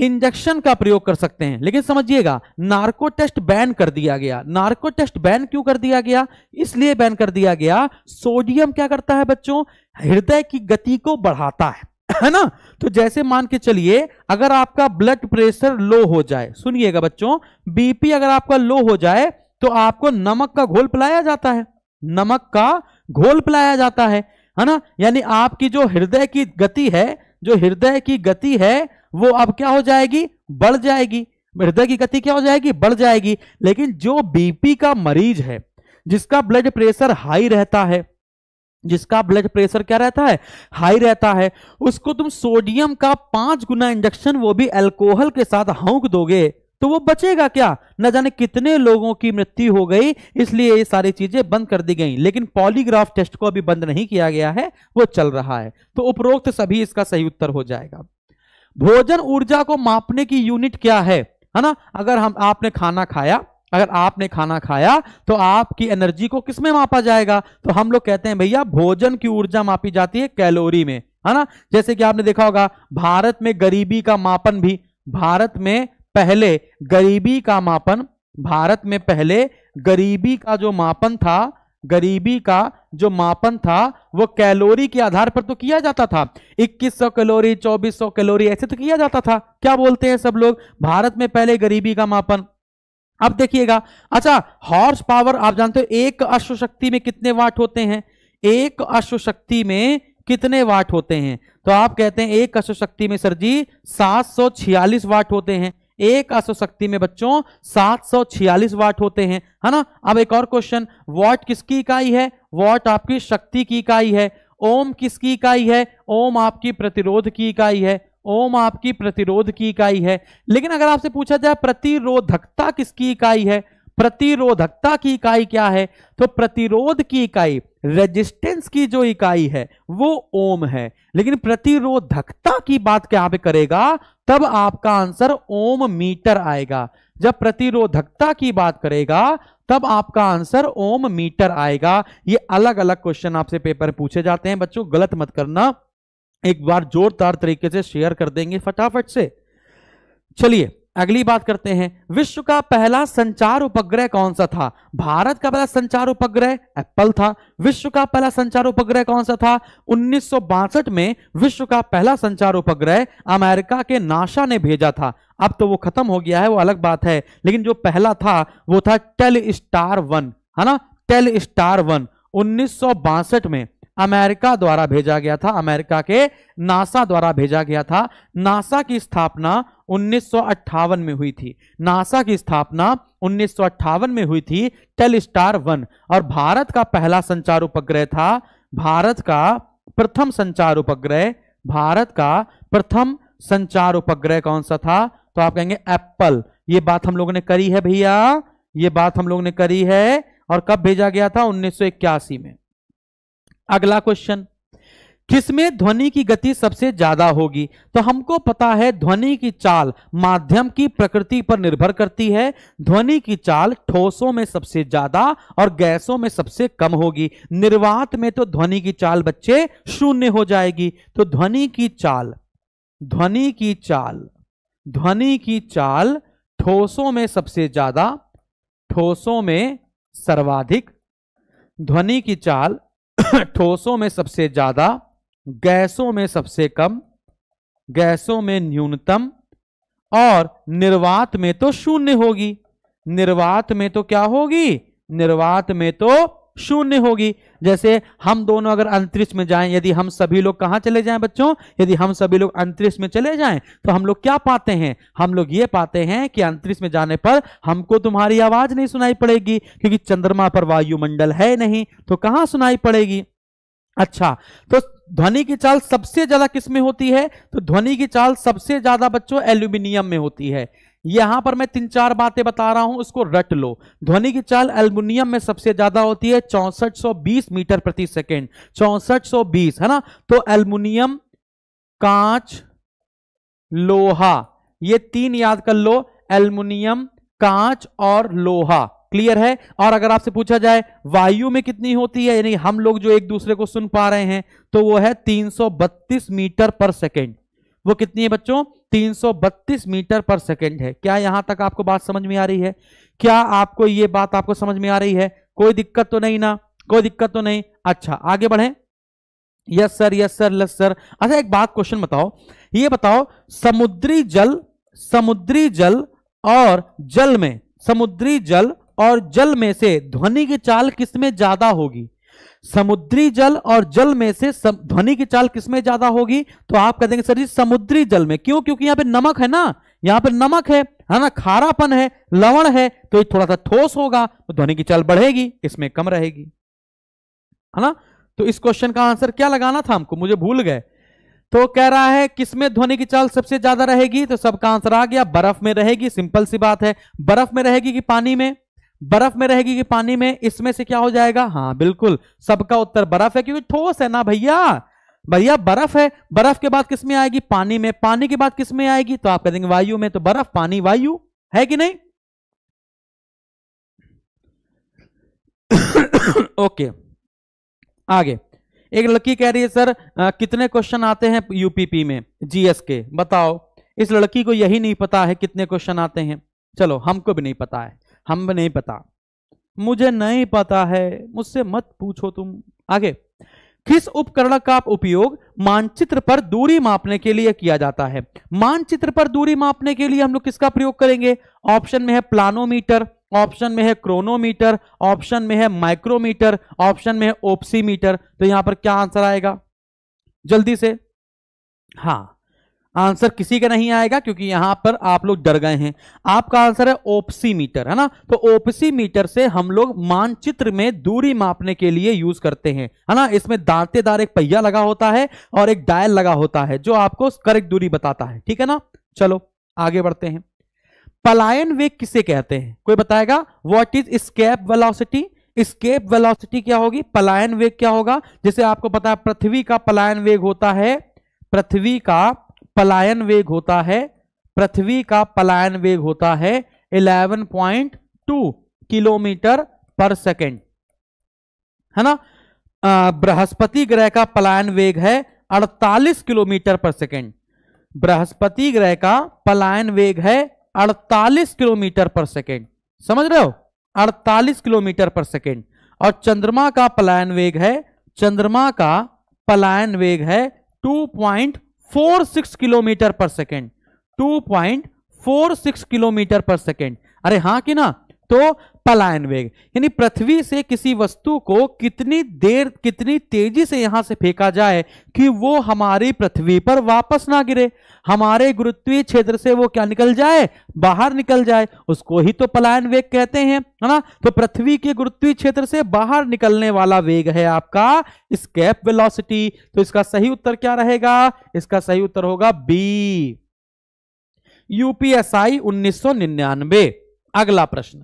इंजेक्शन का प्रयोग कर सकते हैं लेकिन समझिएगा नार्को टेस्ट बैन कर दिया गया नार्को टेस्ट बैन क्यों कर दिया गया इसलिए बैन कर दिया गया सोडियम क्या करता है बच्चों हृदय की गति को बढ़ाता है है ना तो जैसे मान के चलिए अगर आपका ब्लड प्रेशर लो हो जाए सुनिएगा बच्चों बीपी अगर आपका लो हो जाए तो आपको नमक का घोल पिलाया जाता है नमक का घोल पिलाया जाता है है ना यानी आपकी जो हृदय की गति है जो हृदय की गति है वो अब क्या हो जाएगी बढ़ जाएगी हृदय की गति क्या हो जाएगी बढ़ जाएगी लेकिन जो बीपी का मरीज है जिसका ब्लड प्रेशर हाई रहता है जिसका ब्लड प्रेशर क्या रहता है हाई रहता है उसको तुम सोडियम का पांच गुना इंजेक्शन वो भी अल्कोहल के साथ हौंक दोगे तो वो बचेगा क्या न जाने कितने लोगों की मृत्यु हो गई इसलिए ये सारी चीजें बंद कर दी गई लेकिन पॉलीग्राफ टेस्ट को अभी बंद नहीं किया गया है वो चल रहा है तो उपरोक्त सभी इसका सही उत्तर हो जाएगा भोजन ऊर्जा को मापने की यूनिट क्या है है ना अगर हम आपने खाना खाया अगर आपने खाना खाया तो आपकी एनर्जी को किसमें मापा जाएगा तो हम लोग कहते हैं भैया भोजन की ऊर्जा मापी जाती है कैलोरी में है ना जैसे कि आपने देखा होगा भारत में गरीबी का मापन भी भारत में पहले गरीबी का मापन भारत में पहले गरीबी का जो मापन था गरीबी का जो मापन था वो कैलोरी के आधार पर तो किया जाता था 2100 कैलोरी 2400 कैलोरी ऐसे तो किया जाता था क्या बोलते हैं सब लोग भारत में पहले गरीबी का मापन अब देखिएगा अच्छा हॉर्स पावर आप जानते हो एक अश्वशक्ति में कितने वाट होते हैं एक अश्व शक्ति में कितने वाट होते हैं तो आप कहते हैं एक अश्वशक्ति में सर जी सात वाट होते हैं एक अश्वशक्ति में बच्चों 746 वाट होते हैं है ना अब एक और क्वेश्चन वाट किसकी इकाई है वॉट आपकी शक्ति की इकाई है ओम किसकी इकाई है ओम आपकी प्रतिरोध की इकाई है ओम आपकी प्रतिरोध की इकाई है लेकिन अगर आपसे पूछा जाए प्रतिरोधकता किसकी इकाई है प्रतिरोधकता की इकाई क्या है तो प्रतिरोध की इकाई रेजिस्टेंस की जो इकाई है वो ओम है लेकिन प्रतिरोधकता की बात क्या करेगा तब आपका आंसर ओम मीटर आएगा जब प्रतिरोधकता की बात करेगा तब आपका आंसर ओम मीटर आएगा ये अलग अलग क्वेश्चन आपसे पेपर पूछे जाते हैं बच्चों गलत मत करना एक बार जोरदार तरीके से शेयर कर देंगे फटाफट से चलिए अगली बात करते हैं विश्व का पहला संचार उपग्रह कौन सा था भारत का पहला संचार उपग्रह एप्पल था विश्व का पहला संचार उपग्रह कौन सा था उन्नीस में विश्व का पहला संचार उपग्रह अमेरिका के नासा ने भेजा था अब तो वो खत्म हो गया है वो अलग बात है लेकिन जो पहला था वो था टेल स्टार वन है ना टेल स्टार वन उन्नीस में अमेरिका द्वारा भेजा गया था अमेरिका के नासा द्वारा भेजा गया था नासा की स्थापना 1958 में हुई थी नासा की स्थापना उन्नीस में हुई थी टेल स्टार वन और भारत का पहला संचार उपग्रह था भारत का प्रथम संचार उपग्रह भारत का प्रथम संचार उपग्रह कौन सा था तो आप कहेंगे एप्पल ये बात हम लोगों ने करी है भैया ये बात हम लोगों ने करी है और कब भेजा गया था उन्नीस में अगला क्वेश्चन किसमें ध्वनि की गति सबसे ज्यादा होगी तो हमको पता है ध्वनि की चाल माध्यम की प्रकृति पर निर्भर करती है ध्वनि की चाल ठोसों में सबसे ज्यादा और गैसों में सबसे कम होगी निर्वात में तो ध्वनि की चाल बच्चे शून्य हो जाएगी तो ध्वनि की चाल ध्वनि की चाल ध्वनि की चाल ठोसों में सबसे ज्यादा ठोसों में सर्वाधिक ध्वनि की चाल *clears throat* ठोसों में सबसे ज्यादा गैसों में सबसे कम गैसों में न्यूनतम और निर्वात में तो शून्य होगी निर्वात में तो क्या होगी निर्वात में तो शून्य होगी जैसे हम दोनों अगर अंतरिक्ष में जाएं यदि हम सभी लोग कहां चले जाएं बच्चों यदि हम सभी लोग अंतरिक्ष में चले जाएं तो हम लोग क्या पाते हैं हम लोग ये पाते हैं कि अंतरिक्ष में जाने पर हमको तुम्हारी आवाज नहीं सुनाई पड़ेगी क्योंकि चंद्रमा पर वायुमंडल है नहीं तो कहां सुनाई पड़ेगी अच्छा तो ध्वनि की चाल सबसे ज्यादा किसमें होती है तो ध्वनि की चाल सबसे ज्यादा बच्चों एल्यूमिनियम में होती है यहां पर मैं तीन चार बातें बता रहा हूं उसको रट लो ध्वनि की चाल एल्युमिनियम में सबसे ज्यादा होती है चौसठ मीटर प्रति सेकेंड चौसठ है ना तो एल्युमिनियम कांच लोहा ये तीन याद कर लो एल्युमिनियम कांच और लोहा क्लियर है और अगर आपसे पूछा जाए वायु में कितनी होती है यानी हम लोग जो एक दूसरे को सुन पा रहे हैं तो वो है 332 मीटर पर सेकेंड वो कितनी है बच्चों 332 मीटर पर सेकेंड है क्या यहां तक आपको बात समझ में आ रही है क्या आपको ये बात आपको समझ में आ रही है कोई दिक्कत तो नहीं ना कोई दिक्कत तो नहीं अच्छा आगे बढ़े yes sir yes sir yes sir अच्छा एक बात क्वेश्चन बताओ ये बताओ समुद्री जल समुद्री जल और जल में समुद्री जल और जल में से ध्वनि की चाल किसमें ज्यादा होगी समुद्री जल और जल में से ध्वनि की चाल किसमें ज्यादा होगी तो आप कह देंगे सर जी समुद्री जल में क्यों क्योंकि यहां पे नमक है ना यहां पे नमक है है ना खारापन है लवण है तो ये थोड़ा सा ठोस होगा तो ध्वनि की चाल बढ़ेगी इसमें कम रहेगी है ना तो इस क्वेश्चन का आंसर क्या लगाना था हमको मुझे भूल गए तो कह रहा है किसमें ध्वनि की चाल सबसे ज्यादा रहेगी तो सबका आंसर आ गया बर्फ में रहेगी सिंपल सी बात है बर्फ में रहेगी कि पानी में बर्फ में रहेगी कि पानी में इसमें से क्या हो जाएगा हाँ बिल्कुल सबका उत्तर बर्फ है क्योंकि ठोस है ना भैया भैया बर्फ है बर्फ के बाद किसमें आएगी पानी में पानी के बाद किसमें आएगी तो आप कह देंगे वायु में तो बर्फ पानी वायु है कि नहीं *coughs* ओके आगे एक लड़की कह रही है सर आ, कितने क्वेश्चन आते हैं यूपीपी में जीएस के बताओ इस लड़की को यही नहीं पता है कितने क्वेश्चन आते हैं चलो हमको भी नहीं पता है हम नहीं पता मुझे नहीं पता है मुझसे मत पूछो तुम आगे किस उपकरण का उपयोग मानचित्र पर दूरी मापने के लिए किया जाता है मानचित्र पर दूरी मापने के लिए हम लोग किसका प्रयोग करेंगे ऑप्शन में है प्लानोमीटर ऑप्शन में है क्रोनोमीटर ऑप्शन में है माइक्रोमीटर ऑप्शन में है ओप्सीमीटर तो यहां पर क्या आंसर आएगा जल्दी से हाँ आंसर किसी का नहीं आएगा क्योंकि यहां पर आप लोग डर गए हैं आपका आंसर है ओपसी मीटर है ना तो ओपसी मीटर से हम लोग मानचित्र में दूरी मापने के लिए यूज करते हैं है ना इसमें दांतेदार एक पहिया लगा होता है और एक डायल लगा होता है जो आपको करेक्ट दूरी बताता है ठीक है ना चलो आगे बढ़ते हैं पलायन वेग किसे कहते हैं कोई बताएगा what is escape velocity escape velocity क्या होगी पलायन वेग क्या होगा जैसे आपको पता है पृथ्वी का पलायन वेग होता है पृथ्वी का पलायन वेग होता है पृथ्वी का पलायन वेग होता है 11.2 किलोमीटर पर सेकेंड है ना बृहस्पति ग्रह का पलायन वेग है 48 किलोमीटर पर सेकेंड बृहस्पति ग्रह का पलायन वेग है 48 किलोमीटर पर सेकेंड समझ रहे हो 48 किलोमीटर पर सेकेंड और चंद्रमा का पलायन वेग है चंद्रमा का पलायन वेग है four six kilometre per second two point four six kilometre per second अरे हाँ कि ना तो पलायन वेग यानी पृथ्वी से किसी वस्तु को कितनी देर कितनी तेजी से यहां से फेंका जाए कि वो हमारी पृथ्वी पर वापस ना गिरे हमारे गुरुत्वीय क्षेत्र से वो क्या निकल जाए बाहर निकल जाए उसको ही तो पलायन वेग कहते हैं है ना तो पृथ्वी के गुरुत्वीय क्षेत्र से बाहर निकलने वाला वेग है आपका स्केप वेलोसिटी तो इसका सही उत्तर क्या रहेगा इसका सही उत्तर होगा बी यूपीएसआई उन्नीस अगला प्रश्न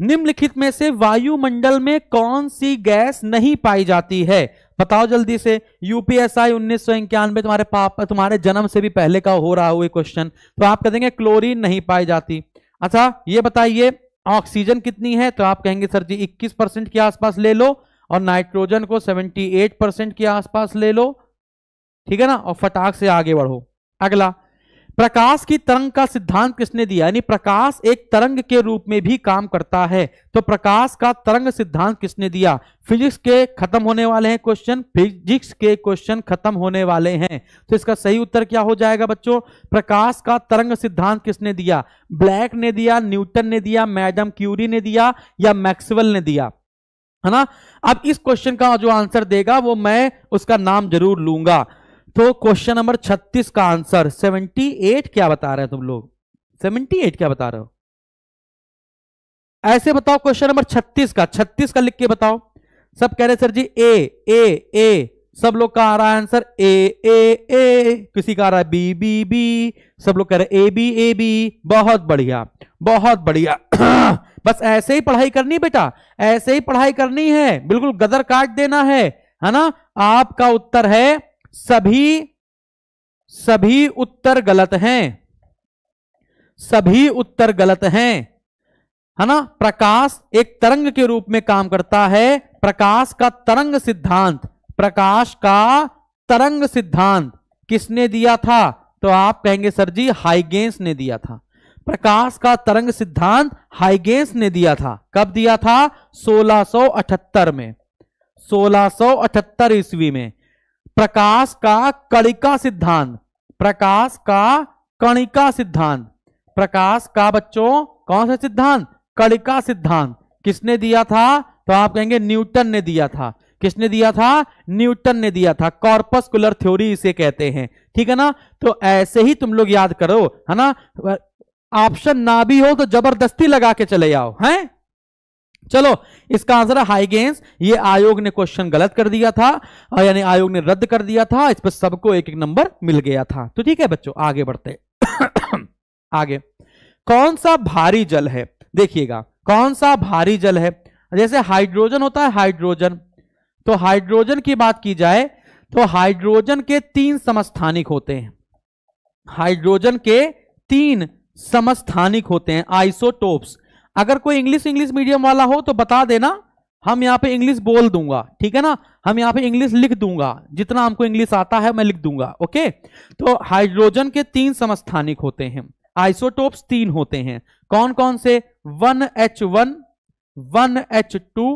निम्नलिखित में से वायुमंडल में कौन सी गैस नहीं पाई जाती है बताओ जल्दी से यूपीएसआई उन्नीस तुम्हारे पाप तुम्हारे जन्म से भी पहले का हो रहा हुआ क्वेश्चन तो आप कह देंगे क्लोरीन नहीं पाई जाती अच्छा ये बताइए ऑक्सीजन कितनी है तो आप कहेंगे सर जी 21 परसेंट के आसपास ले लो और नाइट्रोजन को 78 परसेंट के आसपास ले लो ठीक है ना और फटाक से आगे बढ़ो अगला प्रकाश की तरंग का सिद्धांत किसने दिया यानी प्रकाश एक तरंग के रूप में भी काम करता है तो प्रकाश का तरंग सिद्धांत किसने दिया फिजिक्स के खत्म होने वाले हैं क्वेश्चन फिजिक्स के क्वेश्चन खत्म होने वाले हैं तो इसका सही उत्तर क्या हो जाएगा बच्चों प्रकाश का तरंग सिद्धांत किसने दिया ब्लैक ने दिया न्यूटन ने दिया मैडम क्यूरी ने दिया या मैक्सवेल ने दिया है ना अब इस क्वेश्चन का जो आंसर देगा वो मैं उसका नाम जरूर लूंगा तो क्वेश्चन नंबर 36 का आंसर 78 क्या बता रहे हो तुम लोग 78 क्या बता रहे हो ऐसे बताओ क्वेश्चन नंबर 36 का 36 का लिख के बताओ सब कह रहे सर जी ए ए ए सब लोग का आ रहा है आंसर ए ए ए किसी का आ रहा है बी बी बी सब लोग कह रहे ए बी ए बी बहुत बढ़िया बहुत बढ़िया *clears throat* बस ऐसे ही पढ़ाई करनी बेटा ऐसे ही पढ़ाई करनी है बिल्कुल गदर काट देना है है ना आपका उत्तर है सभी सभी उत्तर गलत हैं सभी उत्तर गलत हैं है ना प्रकाश एक तरंग के रूप में काम करता है प्रकाश का तरंग सिद्धांत प्रकाश का तरंग सिद्धांत किसने दिया था तो आप कहेंगे सर जी हाइगेंस ने दिया था प्रकाश का तरंग सिद्धांत हाइगेंस ने दिया था कब दिया था 1678 में 1678 ईस्वी में प्रकाश का कणिका सिद्धांत प्रकाश का कणिका सिद्धांत प्रकाश का बच्चों कौन सा सिद्धांत कणिका सिद्धांत किसने दिया था तो आप कहेंगे न्यूटन ने दिया था किसने दिया था न्यूटन ने दिया था कॉर्पस्कुलर थ्योरी इसे कहते हैं ठीक है ना तो ऐसे ही तुम लोग याद करो है ना ऑप्शन ना भी हो तो जबरदस्ती लगा के चले जाओ हैं चलो इसका आंसर है हाइगेंस ये आयोग ने क्वेश्चन गलत कर दिया था यानी आयोग ने रद्द कर दिया था इस पर सबको एक एक नंबर मिल गया था तो ठीक है बच्चों आगे बढ़ते *coughs* आगे कौन सा भारी जल है देखिएगा कौन सा भारी जल है जैसे हाइड्रोजन होता है हाइड्रोजन तो हाइड्रोजन की बात की जाए तो हाइड्रोजन के तीन समस्थानिक होते हैं हाइड्रोजन के तीन समस्थानिक होते हैं आइसोटोप्स अगर कोई इंग्लिश इंग्लिश मीडियम वाला हो तो बता देना हम यहाँ पे इंग्लिश बोल दूंगा ठीक है ना हम यहाँ पे इंग्लिश लिख दूंगा जितना हमको इंग्लिश आता है मैं लिख दूंगा ओके तो हाइड्रोजन के तीन समस्थानिक होते हैं आइसोटोप्स तीन होते हैं कौन कौन से one H one one H two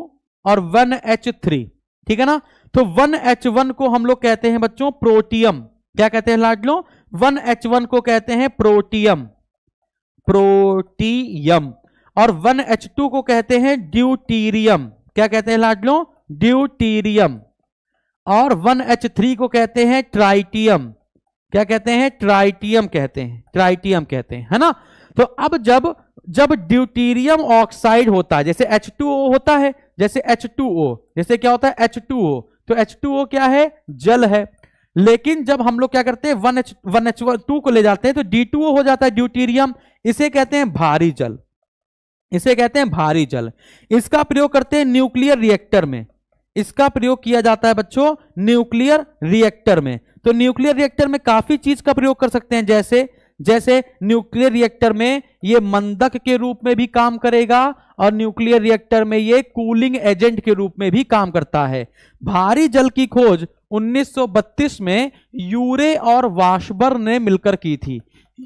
और वन एच थ्री ठीक है ना तो वन एच वन को हम लोग कहते हैं बच्चों प्रोटियम क्या कहते हैं लाडलो वन एच वन को कहते हैं प्रोटियम प्रोटियम और 1H2 को कहते हैं ड्यूटीरियम क्या कहते हैं लाडलो ड्यूटीरियम और 1H3 को कहते हैं ट्राइटियम क्या कहते हैं ट्राइटियम कहते हैं ट्राइटियम कहते हैं है ना तो अब जब जब ड्यूटीरियम ऑक्साइड होता है जैसे H2O होता है जैसे H2O जैसे क्या होता है H2O तो H2O क्या है जल है लेकिन जब हम लोग क्या करते हैं one H one H two को ले जाते हैं तो डी टू ओ हो जाता है ड्यूटीरियम इसे कहते हैं भारी जल इसे कहते हैं भारी जल इसका प्रयोग करते हैं न्यूक्लियर रिएक्टर में इसका प्रयोग किया जाता है बच्चों न्यूक्लियर रिएक्टर में तो न्यूक्लियर रिएक्टर में काफी चीज का प्रयोग कर सकते हैं जैसे जैसे न्यूक्लियर रिएक्टर में ये मंदक के रूप में भी काम करेगा और न्यूक्लियर रिएक्टर में ये कूलिंग एजेंट के रूप में भी काम करता है भारी जल की खोज 1932 में यूरे और वाशबर ने मिलकर की थी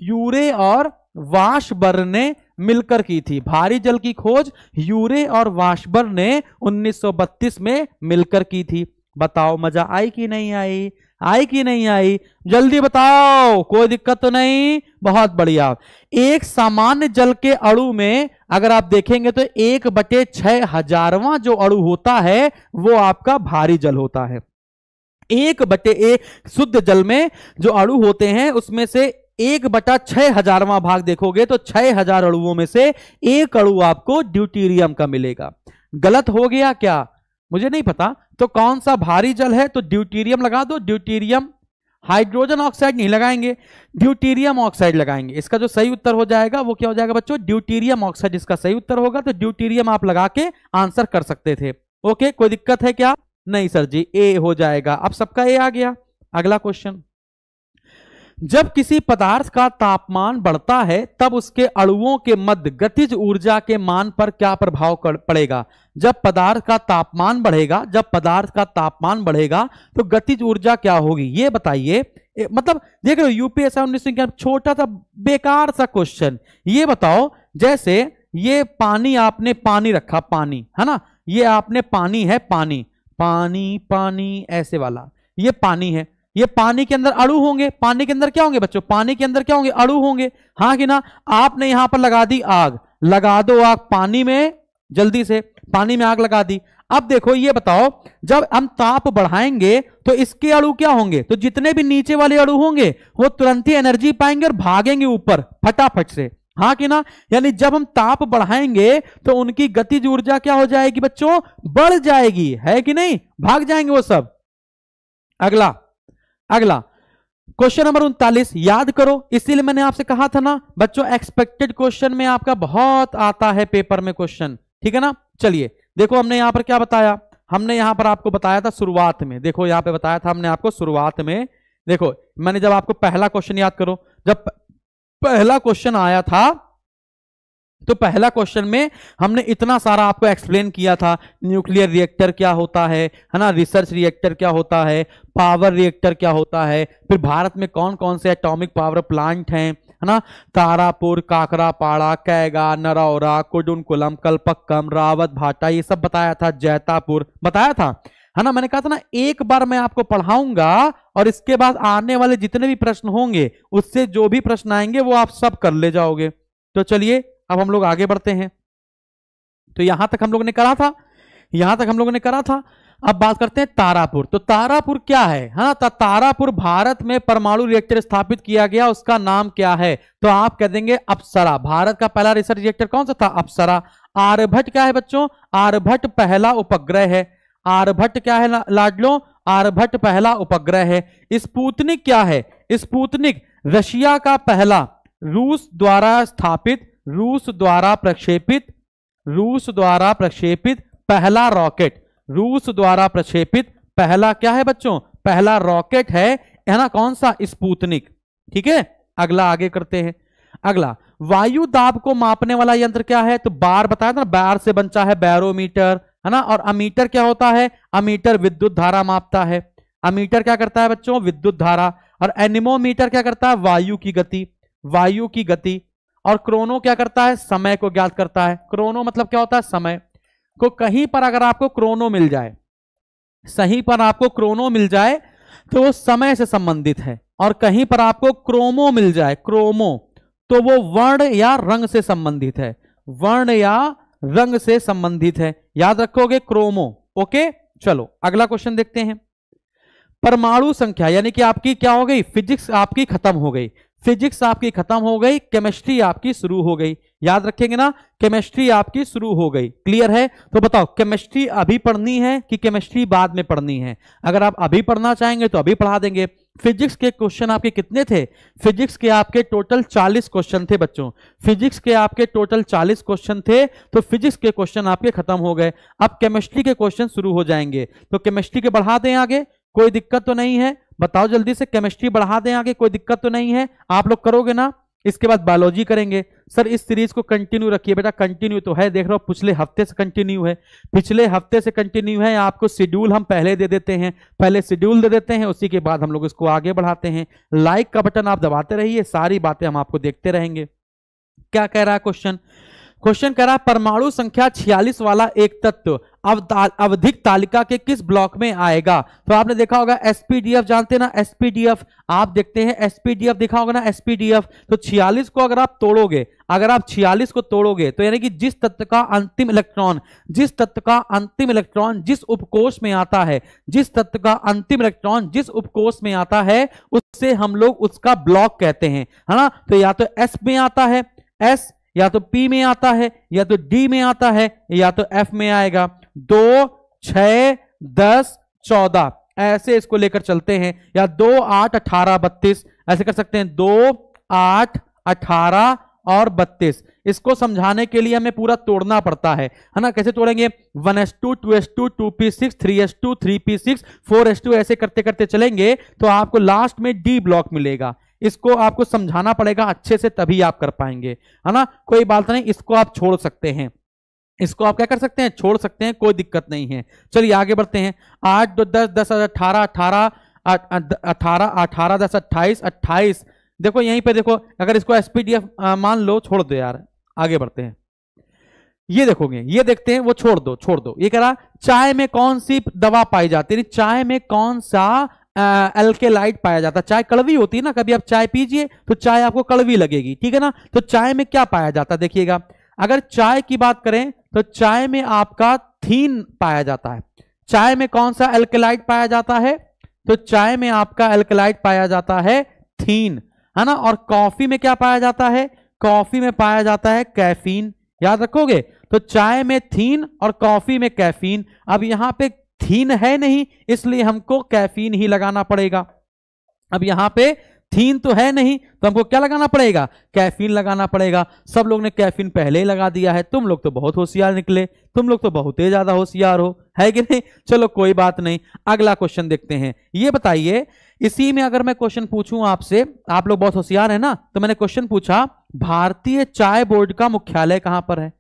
यूरे और वाशबर ने मिलकर की थी भारी जल की खोज यूरे और वाशबर ने 1932 में मिलकर की थी बताओ मजा आई कि नहीं आई आई कि नहीं आई जल्दी बताओ कोई दिक्कत तो नहीं बहुत बढ़िया एक सामान्य जल के अड़ु में अगर आप देखेंगे तो एक बटे छह हजारवा जो अड़ु होता है वो आपका भारी जल होता है एक बटे एक शुद्ध जल में जो अड़ु होते हैं उसमें से एक बटा छह हजारवा भाग देखोगे तो छह हजार अड़ुओं में से एक अड़ु आपको ड्यूटीरियम का मिलेगा गलत हो गया क्या मुझे नहीं पता तो कौन सा भारी जल है तो ड्यूटीरियम लगा दो ड्यूटीरियम हाइड्रोजन ऑक्साइड नहीं लगाएंगे ड्यूटीरियम ऑक्साइड लगाएंगे इसका जो सही उत्तर हो जाएगा वो क्या हो जाएगा बच्चों ड्यूटीरियम ऑक्साइड इसका सही उत्तर होगा तो ड्यूटीरियम आप लगा के आंसर कर सकते थे ओके कोई दिक्कत है क्या नहीं सर जी ए हो जाएगा अब सबका ए आ गया अगला क्वेश्चन जब किसी पदार्थ का तापमान बढ़ता है तब उसके अणुओं के मध्य गतिज ऊर्जा के मान पर क्या प्रभाव पड़ेगा जब पदार्थ का तापमान बढ़ेगा जब पदार्थ का तापमान बढ़ेगा तो गतिज ऊर्जा क्या होगी ये बताइए मतलब देख रहे हो यूपीएसआई उन्नीस सौ छोटा सा बेकार सा क्वेश्चन ये बताओ जैसे ये पानी आपने पानी रखा पानी है ना ये आपने पानी है पानी पानी पानी ऐसे वाला ये पानी है ये पानी के अंदर अड़ू होंगे पानी के अंदर क्या होंगे बच्चों पानी के अंदर क्या होंगे अड़ू होंगे हाँ कि ना आपने यहां पर लगा दी आग लगा दो आग पानी में जल्दी से पानी में आग लगा दी अब देखो ये बताओ जब हम ताप बढ़ाएंगे तो इसके अड़ू क्या होंगे तो जितने भी नीचे वाले अड़ू होंगे वो तुरंत ही एनर्जी पाएंगे और भागेंगे ऊपर फटाफट से हाँ कि ना यानी जब हम ताप बढ़ाएंगे तो उनकी गतिज ऊर्जा क्या हो जाएगी बच्चों बढ़ जाएगी है कि नहीं भाग जाएंगे वो सब अगला अगला क्वेश्चन नंबर उनतालीस याद करो इसीलिए मैंने आपसे कहा था ना बच्चों एक्सपेक्टेड क्वेश्चन में आपका बहुत आता है पेपर में क्वेश्चन ठीक है ना चलिए देखो हमने यहां पर क्या बताया हमने यहां पर आपको बताया था शुरुआत में देखो यहां पे बताया था हमने आपको शुरुआत में देखो मैंने जब आपको पहला क्वेश्चन याद करो जब पहला क्वेश्चन आया था तो पहला क्वेश्चन में हमने इतना सारा आपको एक्सप्लेन किया था न्यूक्लियर रिएक्टर क्या होता है है ना रिसर्च रिएक्टर क्या होता है पावर रिएक्टर क्या होता है फिर भारत में कौन कौन से एटॉमिक पावर प्लांट हैं है ना तारापुर काकरापाड़ा कैगा नरौरा कुडुनकुलम कल्पक्कम रावत भाटा ये सब बताया था जैतापुर बताया था है ना मैंने कहा था ना एक बार मैं आपको पढ़ाऊंगा और इसके बाद आने वाले जितने भी प्रश्न होंगे उससे जो भी प्रश्न आएंगे वो आप सब कर ले जाओगे तो चलिए अब हम लोग आगे बढ़ते हैं तो यहां तक हम लोग ने करा था यहां तक हम लोगों ने करा था अब बात करते हैं तारापुर तो तारापुर क्या है हाँ तो तारापुर भारत में परमाणु रिएक्टर स्थापित किया गया उसका नाम क्या है तो आप कह देंगे अप्सरा भारत का पहला रिसर्च रिएक्टर कौन सा था अप्सरा आर्यभट्ट क्या है बच्चों आर्यभट्ट पहला उपग्रह है आर्यभट्ट क्या है लाडलो आर्यभट्ट पहला उपग्रह है स्पूतनिक क्या है स्पूतनिक रशिया का पहला रूस द्वारा स्थापित रूस द्वारा प्रक्षेपित रूस द्वारा प्रक्षेपित पहला रॉकेट रूस द्वारा प्रक्षेपित पहला क्या है बच्चों पहला रॉकेट है है ना कौन सा स्पूतनिक ठीक है अगला आगे करते हैं अगला वायु दाब को मापने वाला यंत्र क्या है तो बार बताया था बार से बनता है बैरोमीटर है ना और अमीटर क्या होता है अमीटर विद्युत धारा मापता है अमीटर क्या करता है बच्चों विद्युत धारा और एनिमोमीटर क्या करता है वायु की गति वायु की गति और क्रोनो क्या करता है समय को ज्ञात करता है क्रोनो मतलब क्या होता है समय को कहीं पर अगर आपको क्रोनो मिल जाए सही पर आपको क्रोनो मिल जाए तो वो समय से संबंधित है और कहीं पर आपको क्रोमो मिल जाए क्रोमो तो वो वर्ण या रंग से संबंधित है वर्ण या रंग से संबंधित है याद रखोगे क्रोमो ओके चलो अगला क्वेश्चन देखते हैं परमाणु संख्या यानी कि आपकी क्या हो गई फिजिक्स आपकी खत्म हो गई फिजिक्स आपकी खत्म हो गई केमिस्ट्री आपकी शुरू हो गई याद रखेंगे ना केमिस्ट्री आपकी शुरू हो गई क्लियर है तो बताओ केमिस्ट्री अभी पढ़नी है कि केमिस्ट्री बाद में पढ़नी है अगर आप अभी पढ़ना चाहेंगे तो अभी पढ़ा देंगे फिजिक्स के क्वेश्चन आपके कितने थे फिजिक्स के आपके टोटल 40 क्वेश्चन थे बच्चों फिजिक्स के आपके टोटल 40 क्वेश्चन थे तो फिजिक्स के क्वेश्चन आपके खत्म हो गए अब केमिस्ट्री के क्वेश्चन शुरू हो जाएंगे तो केमिस्ट्री के बढ़ा दें आगे कोई दिक्कत तो नहीं है बताओ जल्दी से केमिस्ट्री बढ़ा दें आगे कोई दिक्कत तो नहीं है आप लोग करोगे ना इसके बाद बायोलॉजी करेंगे सर इस सीरीज को कंटिन्यू रखिए बेटा कंटिन्यू तो है देख रहा हो पिछले हफ्ते से कंटिन्यू है पिछले हफ्ते से कंटिन्यू है आपको शेड्यूल हम पहले दे देते हैं पहले शेड्यूल दे देते हैं उसी के बाद हम लोग इसको आगे बढ़ाते हैं लाइक का बटन आप दबाते रहिए सारी बातें हम आपको देखते रहेंगे क्या कह रहा है क्वेश्चन क्वेश्चन कह रहा है परमाणु संख्या छियालीस वाला एक तत्व ता, अवधिक तालिका के किस ब्लॉक में आएगा तो आपने देखा होगा एसपीडीएफ जानते ना एसपीडीएफ आप देखते हैं एसपीडीएफ देखा होगा ना एसपीडीएफ तो 46 को अगर आप तोड़ोगे अगर आप 46 को तोड़ोगे तो यानी कि जिस तत्व का अंतिम इलेक्ट्रॉन जिस तत्व का अंतिम इलेक्ट्रॉन जिस उपकोष में आता है जिस तत्व का अंतिम इलेक्ट्रॉन जिस उपकोष में आता है उससे हम लोग उसका ब्लॉक कहते हैं है ना तो या तो एस में आता है एस या तो पी में आता है या तो डी में आता है या तो एफ में आएगा दो छ दस चौदह ऐसे इसको लेकर चलते हैं या दो आठ अठारह बत्तीस ऐसे कर सकते हैं दो आठ अठारह और बत्तीस इसको समझाने के लिए हमें पूरा तोड़ना पड़ता है है ना कैसे तोड़ेंगे one S two two S two two P six three S two three P six four S two ऐसे करते करते चलेंगे तो आपको लास्ट में डी ब्लॉक मिलेगा इसको आपको समझाना पड़ेगा अच्छे से तभी आप कर पाएंगे है ना कोई बात नहीं इसको आप छोड़ सकते हैं इसको आप क्या कर सकते हैं छोड़ सकते हैं कोई दिक्कत नहीं है चलिए आगे बढ़ते हैं आठ दो दस दस अठारह अठारह अठारह अठारह दस अट्ठाईस अट्ठाईस देखो यहीं पे देखो अगर इसको एस मान लो छोड़ दो यार आगे बढ़ते हैं ये देखोगे ये देखते हैं वो छोड़ दो छोड़ दो ये कह रहा चाय में कौन सी दवा पाई जाती है चाय में कौन सा एल्केलाइट पाया जाता है चाय कड़वी होती है ना कभी आप चाय पीजिए तो चाय आपको कड़वी लगेगी ठीक है ना तो चाय में क्या पाया जाता है देखिएगा अगर चाय की बात करें तो चाय में आपका थीन पाया जाता है चाय में कौन सा एल्केलाइट पाया जाता है तो चाय में आपका एल्केलाइट पाया जाता है थीन है ना और कॉफी में क्या पाया जाता है कॉफी में पाया जाता है कैफीन याद रखोगे तो चाय में थीन और कॉफी में कैफीन अब यहां पे थीन है नहीं इसलिए हमको कैफीन ही लगाना पड़ेगा अब यहां पे थीन तो है नहीं तो हमको क्या लगाना पड़ेगा कैफीन लगाना पड़ेगा सब लोग ने कैफीन पहले ही लगा दिया है तुम लोग तो बहुत होशियार निकले तुम लोग तो बहुत ही ज्यादा होशियार हो है कि नहीं चलो कोई बात नहीं अगला क्वेश्चन देखते हैं ये बताइए इसी में अगर मैं क्वेश्चन पूछूं आपसे आप लोग बहुत होशियार है ना तो मैंने क्वेश्चन पूछा भारतीय चाय बोर्ड का मुख्यालय कहां पर है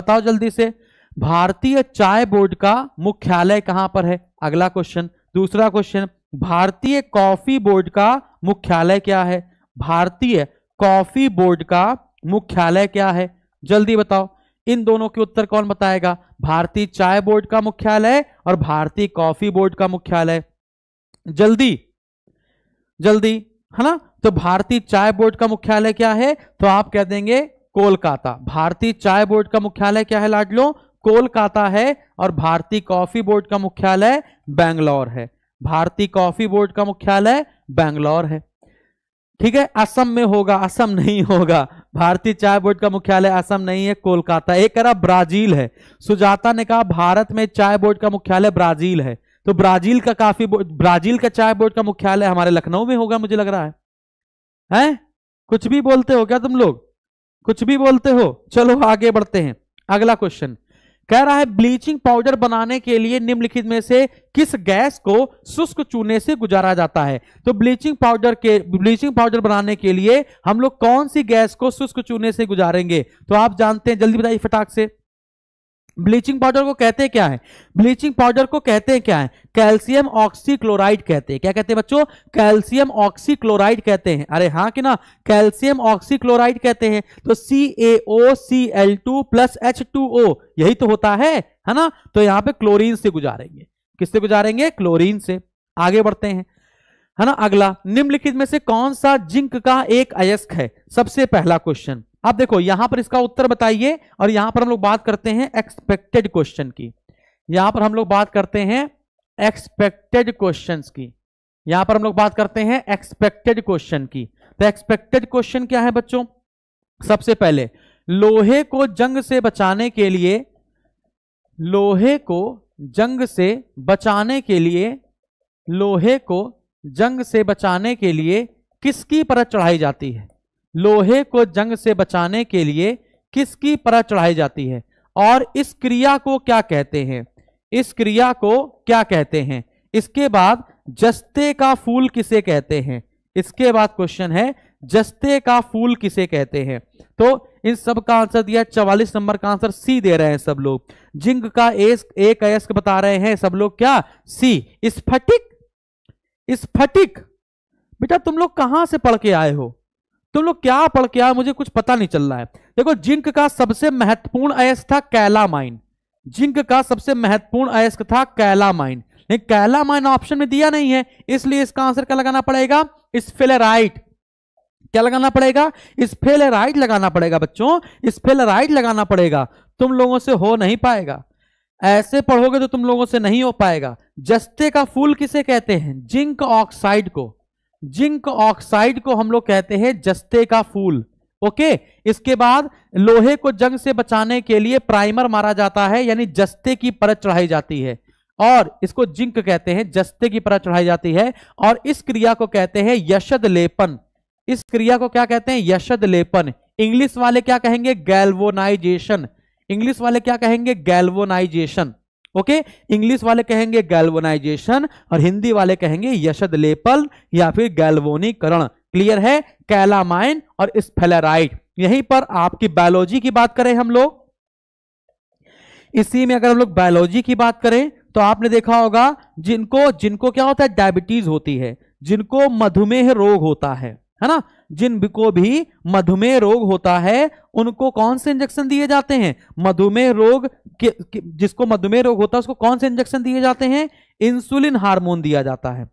बताओ जल्दी से भारतीय चाय बोर्ड का मुख्यालय कहां पर है अगला क्वेश्चन दूसरा क्वेश्चन भारतीय कॉफी बोर्ड का मुख्यालय क्या है भारतीय कॉफी बोर्ड का मुख्यालय क्या है जल्दी बताओ इन दोनों के उत्तर कौन बताएगा भारतीय चाय बोर्ड का मुख्यालय और भारतीय कॉफी बोर्ड का मुख्यालय जल्दी जल्दी है ना तो भारतीय चाय बोर्ड का मुख्यालय क्या है तो आप कह देंगे कोलकाता भारतीय चाय बोर्ड का मुख्यालय क्या है लाडलो कोलकाता है और भारतीय कॉफी बोर्ड का मुख्यालय बैंगलोर है भारतीय कॉफी बोर्ड का मुख्यालय बैंगलोर है ठीक है असम में होगा असम नहीं होगा भारतीय चाय बोर्ड का मुख्यालय असम नहीं है कोलकाता एक कह रहा ब्राजील है सुजाता ने कहा भारत में चाय बोर्ड का मुख्यालय ब्राजील है तो ब्राजील का काफी ब्राजील का चाय बोर्ड का मुख्यालय हमारे लखनऊ में होगा मुझे लग रहा है हैं कुछ भी बोलते हो क्या तुम लोग कुछ भी बोलते हो चलो आगे बढ़ते हैं अगला क्वेश्चन कह रहा है ब्लीचिंग पाउडर बनाने के लिए निम्नलिखित में से किस गैस को शुष्क चूने से गुजारा जाता है तो ब्लीचिंग पाउडर के ब्लीचिंग पाउडर बनाने के लिए हम लोग कौन सी गैस को शुष्क चूने से गुजारेंगे तो आप जानते हैं जल्दी बताइए फटाक से ब्लीचिंग पाउडर को कहते हैं क्या है ब्लीचिंग पाउडर को कहते हैं क्या है कैल्शियम ऑक्सीक्लोराइड कहते हैं क्या कहते हैं बच्चों कैल्शियम ऑक्सीक्लोराइड कहते हैं अरे हाँ कि ना कैल्शियम ऑक्सीक्लोराइड कहते हैं तो C A O C L two plus H two O यही तो होता है है ना तो यहां पे क्लोरीन से गुजारेंगे किससे गुजारेंगे क्लोरीन से आगे बढ़ते हैं है ना अगला निम्नलिखित में से कौन सा जिंक का एक अयस्क है सबसे पहला क्वेश्चन अब देखो यहां पर इसका उत्तर बताइए और यहां पर हम लोग बात करते हैं एक्सपेक्टेड क्वेश्चन की यहां पर हम लोग बात करते हैं एक्सपेक्टेड क्वेश्चंस की यहां पर हम लोग बात करते हैं एक्सपेक्टेड क्वेश्चन की तो एक्सपेक्टेड क्वेश्चन क्या है बच्चों सबसे पहले लोहे को जंग से बचाने के लिए लोहे को जंग से बचाने के लिए लोहे को जंग से बचाने के लिए किसकी परत चढ़ाई जाती है लोहे को जंग से बचाने के लिए किसकी परत चढ़ाई जाती है और इस क्रिया को क्या कहते हैं इस क्रिया को क्या कहते हैं इसके बाद जस्ते का फूल किसे कहते हैं इसके बाद क्वेश्चन है जस्ते का फूल किसे कहते हैं तो इन सब का आंसर दिया चवालीस नंबर का आंसर सी दे रहे हैं सब लोग जिंग का एस एक अयस्क बता रहे हैं सब लोग क्या सी स्फटिक स्फटिक बेटा तुम लोग कहां से पढ़ के आए हो तुम लोग क्या पढ़ के आए मुझे कुछ पता नहीं चल रहा है देखो जिंक का सबसे महत्वपूर्ण अयस्क था कैलामाइन जिंक का सबसे महत्वपूर्ण अयस्क था कैलामाइन कैला कैलामाइन ऑप्शन में दिया नहीं है इसलिए इसका आंसर क्या लगाना पड़ेगा स्फेलेराइट क्या लगाना पड़ेगा स्फेलेराइट लगाना पड़ेगा बच्चों स्फेलेराइट लगाना पड़ेगा तुम लोगों से हो नहीं पाएगा ऐसे पढ़ोगे तो तुम लोगों से नहीं हो पाएगा जस्ते का फूल किसे कहते हैं जिंक ऑक्साइड को जिंक ऑक्साइड को हम लोग कहते हैं जस्ते का फूल ओके इसके बाद लोहे को जंग से बचाने के लिए प्राइमर मारा जाता है यानी जस्ते की परत चढ़ाई जाती है और इसको जिंक कहते हैं जस्ते की परत चढ़ाई जाती है और इस क्रिया को कहते हैं यशद लेपन इस क्रिया को क्या कहते हैं यशद लेपन इंग्लिश वाले क्या कहेंगे गैल्वोनाइजेशन इंग्लिश वाले क्या कहेंगे गैल्वोनाइजेशन ओके इंग्लिश वाले कहेंगे गैल्वनाइजेशन और हिंदी वाले कहेंगे यशद लेपल या फिर गैल्वोनीकरण क्लियर है कैलामाइन और स्फेलेराइट यहीं पर आपकी बायोलॉजी की बात करें हम लोग इसी में अगर हम लोग बायोलॉजी की बात करें तो आपने देखा होगा जिनको जिनको क्या होता है डायबिटीज होती है जिनको मधुमेह रोग होता है है ना जिन को भी मधुमेह रोग होता है उनको कौन से इंजेक्शन दिए जाते हैं मधुमेह रोग के, के, जिसको मधुमेह रोग होता है उसको कौन से इंजेक्शन दिए जाते हैं इंसुलिन हार्मोन दिया जाता है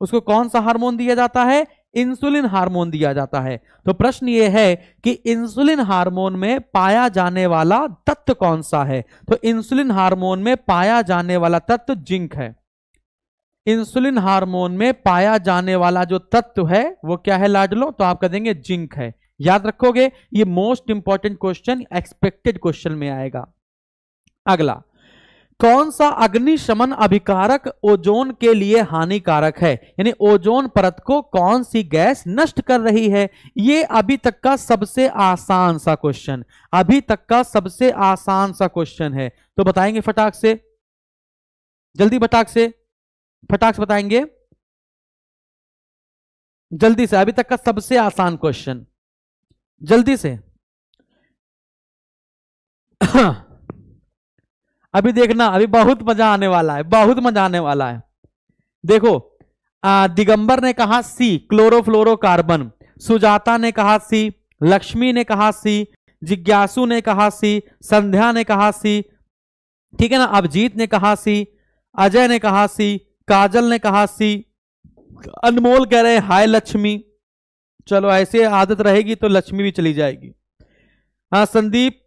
उसको कौन सा हार्मोन दिया जाता है इंसुलिन हार्मोन दिया जाता है तो प्रश्न यह है कि इंसुलिन हार्मोन में पाया जाने वाला तत्व कौन सा है तो इंसुलिन हार्मोन में पाया जाने वाला तत्व जिंक है इंसुलिन हार्मोन में पाया जाने वाला जो तत्व है वो क्या है लाडलो तो आप कह देंगे जिंक है याद रखोगे ये most important question expected question में आएगा अगला कौन सा अग्निशमन अभिकारक ओजोन के लिए हानिकारक है यानी ओजोन परत को कौन सी गैस नष्ट कर रही है ये अभी तक का सबसे आसान सा क्वेश्चन अभी तक का सबसे आसान सा क्वेश्चन है तो बताएंगे फटाक से जल्दी फटाक से फटाक से बताएंगे जल्दी से अभी तक का सबसे आसान क्वेश्चन जल्दी से *coughs* अभी देखना अभी बहुत मजा आने वाला है बहुत मजा आने वाला है देखो दिगंबर ने कहा सी क्लोरोफ्लोरोकार्बन सुजाता ने कहा सी लक्ष्मी ने कहा सी जिज्ञासु ने कहा सी संध्या ने कहा सी ठीक है ना अभिजीत ने कहा सी अजय ने कहा सी काजल ने कहा सी अनमोल कह रहे हाय लक्ष्मी चलो ऐसे आदत रहेगी तो लक्ष्मी भी चली जाएगी हाँ संदीप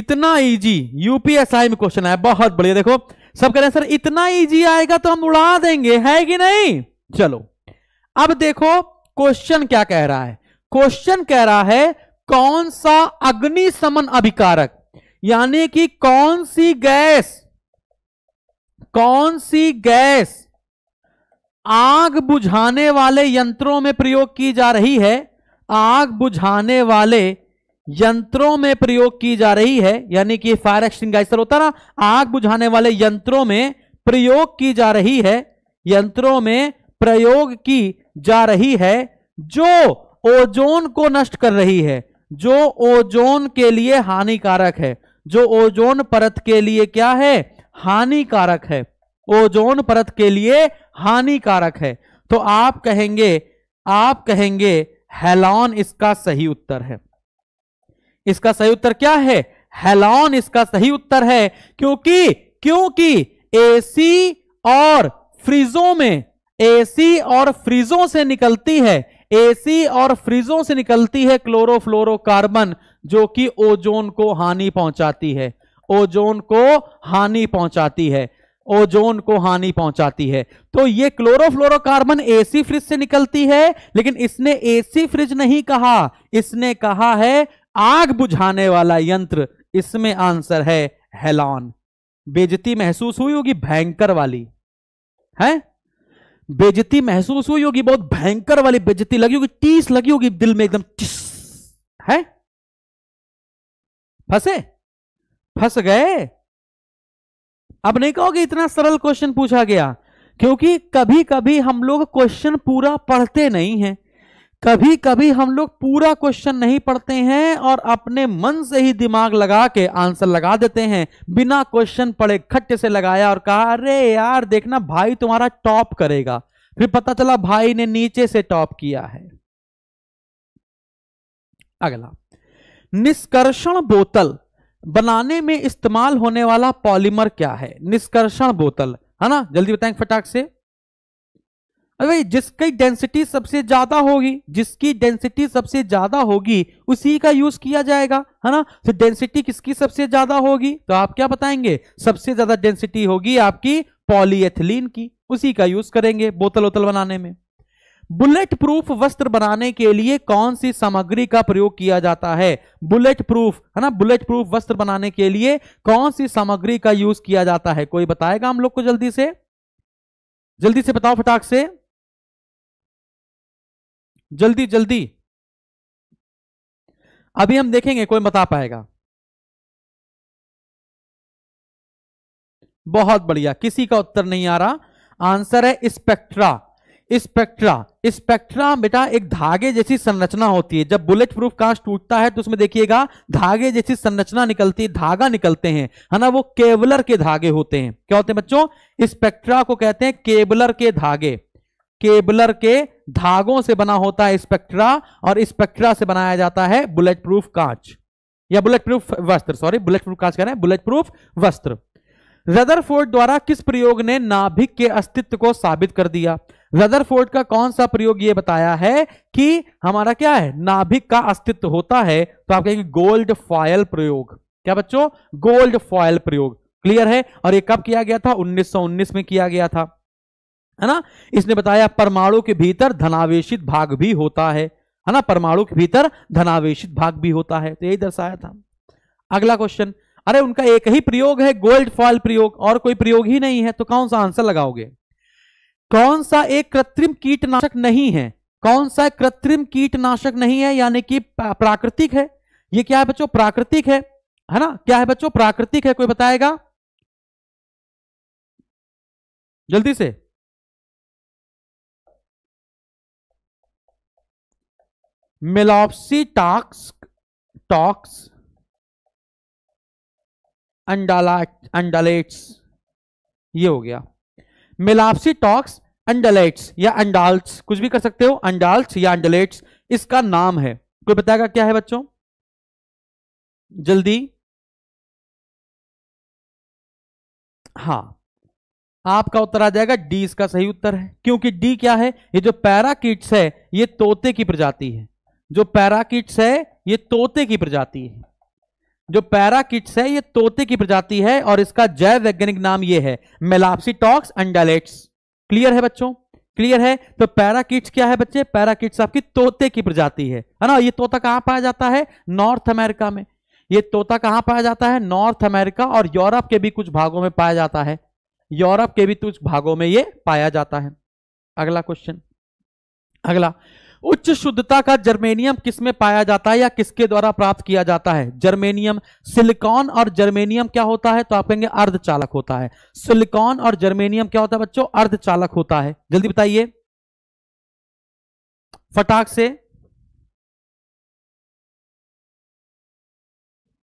इतना इजी यूपीएसआई में क्वेश्चन आया बहुत बढ़िया देखो सब कह रहे हैं सर इतना इजी आएगा तो हम उड़ा देंगे है कि नहीं चलो अब देखो क्वेश्चन क्या कह रहा है क्वेश्चन कह रहा है कौन सा अग्निशमन अभिकारक यानी कि कौन सी गैस कौन सी गैस आग बुझाने वाले यंत्रों में प्रयोग की जा रही है आग बुझाने वाले यंत्रों में प्रयोग की जा रही है यानी कि फायर एक्सटिंगाइशर होता ना आग बुझाने वाले यंत्रों में प्रयोग की जा रही है यंत्रों में प्रयोग की जा रही है जो ओजोन को नष्ट कर रही है जो ओजोन के लिए हानिकारक है जो ओजोन परत के लिए क्या है हानिकारक है ओजोन परत के लिए हानिकारक है तो आप कहेंगे आप कहेंगे हेलॉन इसका सही उत्तर है इसका सही उत्तर क्या है हेलॉन इसका सही उत्तर है क्योंकि क्योंकि एसी और फ्रिजों में एसी और फ्रिजों से निकलती है एसी और फ्रिजों से निकलती है क्लोरोफ्लोरोकार्बन जो कि ओजोन को हानि पहुंचाती है ओजोन को हानि पहुंचाती है ओजोन को हानि पहुंचाती है तो ये क्लोरोफ्लोरोकार्बन एसी फ्रिज से निकलती है लेकिन इसने एसी फ्रिज नहीं कहा इसने कहा है आग बुझाने वाला यंत्र इसमें आंसर है हेलॉन बेजती महसूस हुई होगी भयंकर वाली है बेजती महसूस हुई होगी बहुत भयंकर वाली बेजती लगी होगी टीस लगी होगी दिल में एकदम है फंसे फंस गए अब नहीं कहोगे इतना सरल क्वेश्चन पूछा गया क्योंकि कभी कभी हम लोग क्वेश्चन पूरा पढ़ते नहीं हैं कभी कभी हम लोग पूरा क्वेश्चन नहीं पढ़ते हैं और अपने मन से ही दिमाग लगा के आंसर लगा देते हैं बिना क्वेश्चन पढ़े खट्टे से लगाया और कहा अरे यार देखना भाई तुम्हारा टॉप करेगा फिर पता चला भाई ने नीचे से टॉप किया है अगला निष्कर्षण बोतल बनाने में इस्तेमाल होने वाला पॉलीमर क्या है निष्कर्षण बोतल है ना जल्दी बताएं फटाक से अरे जिसकी डेंसिटी सबसे ज्यादा होगी जिसकी डेंसिटी सबसे ज्यादा होगी उसी का यूज किया जाएगा है ना तो डेंसिटी किसकी सबसे ज्यादा होगी तो आप क्या बताएंगे सबसे ज्यादा डेंसिटी होगी आपकी पॉलीएथिलीन की उसी का यूज करेंगे बोतल वोतल बनाने में बुलेट प्रूफ वस्त्र बनाने के लिए कौन सी सामग्री का प्रयोग किया जाता है बुलेट प्रूफ है ना बुलेट प्रूफ वस्त्र बनाने के लिए कौन सी सामग्री का यूज किया जाता है कोई बताएगा हम लोग को जल्दी से जल्दी से बताओ फटाक से जल्दी जल्दी अभी हम देखेंगे कोई बता पाएगा बहुत बढ़िया किसी का उत्तर नहीं आ रहा आंसर है स्पेक्ट्रा स्पेक्ट्रा स्पेक्ट्रा बेटा एक धागे जैसी संरचना होती है जब बुलेट प्रूफ कांच टूटता है तो उसमें देखिएगा धागे जैसी संरचना निकलती है धागा निकलते हैं है ना वो केबलर के धागे होते हैं क्या होते हैं बच्चों स्पेक्ट्रा को कहते हैं केबलर के धागे केबलर के धागों से बना होता है स्पेक्ट्रा और स्पेक्ट्रा से बनाया जाता है बुलेट प्रूफ कांच या बुलेट प्रूफ वस्त्र सॉरी बुलेट प्रूफ कांच कह रहे हैं बुलेट प्रूफ वस्त्र रदरफोर्ड द्वारा किस प्रयोग ने नाभिक के अस्तित्व को साबित कर दिया रदरफोर्ड का कौन सा प्रयोग यह बताया है कि हमारा क्या है नाभिक का अस्तित्व होता है तो आप कहेंगे गोल्ड फॉयल प्रयोग क्या बच्चों गोल्ड फॉयल प्रयोग क्लियर है और ये कब किया गया था 1919 में किया गया था है ना इसने बताया परमाणु के भीतर धनावेशित भाग भी होता है है ना परमाणु के भीतर धनावेशित भाग भी होता है तो यही दर्शाया था अगला क्वेश्चन अरे उनका एक ही प्रयोग है गोल्ड फॉल प्रयोग और कोई प्रयोग ही नहीं है तो कौन सा आंसर लगाओगे कौन सा एक कृत्रिम कीटनाशक नहीं है कौन सा कृत्रिम कीटनाशक नहीं है यानी कि प्राकृतिक है ये क्या है बच्चों प्राकृतिक है है ना क्या है बच्चों प्राकृतिक है कोई बताएगा जल्दी से मेलॉप्सी टॉक्स टॉक्स अंडाला ये हो गया मिलापसी टॉक्स अंडालाइट्स या अंडाल्स कुछ भी कर सकते हो अंडाल्स या अंडलेट्स इसका नाम है कोई बताएगा क्या है बच्चों जल्दी हाँ आपका उत्तर आ जाएगा डी इसका सही उत्तर है क्योंकि डी क्या है ये जो पैराकिट्स है ये तोते की प्रजाति है जो पैराकिट्स है ये तोते की प्रजाति है जो पैराकिट्स है ये तोते की प्रजाति है और इसका जैव वैज्ञानिक नाम ये है टॉक्स अंडालेट्स क्लियर है बच्चों क्लियर है तो पैराकिट्स क्या है बच्चे पैराकिट्स आपकी तोते की प्रजाति है है ना ये तोता कहां पाया जाता है नॉर्थ अमेरिका में ये तोता कहां पाया जाता है नॉर्थ अमेरिका और यूरोप के भी कुछ भागों में पाया जाता है यूरोप के भी कुछ भागों में ये पाया जाता है अगला क्वेश्चन अगला उच्च शुद्धता का जर्मेनियम किस में पाया जाता है या किसके द्वारा प्राप्त किया जाता है जर्मेनियम सिलिकॉन और जर्मेनियम क्या होता है तो आप कहेंगे अर्धचालक होता है सिलिकॉन और जर्मेनियम क्या होता है बच्चों अर्धचालक होता है जल्दी बताइए फटाक से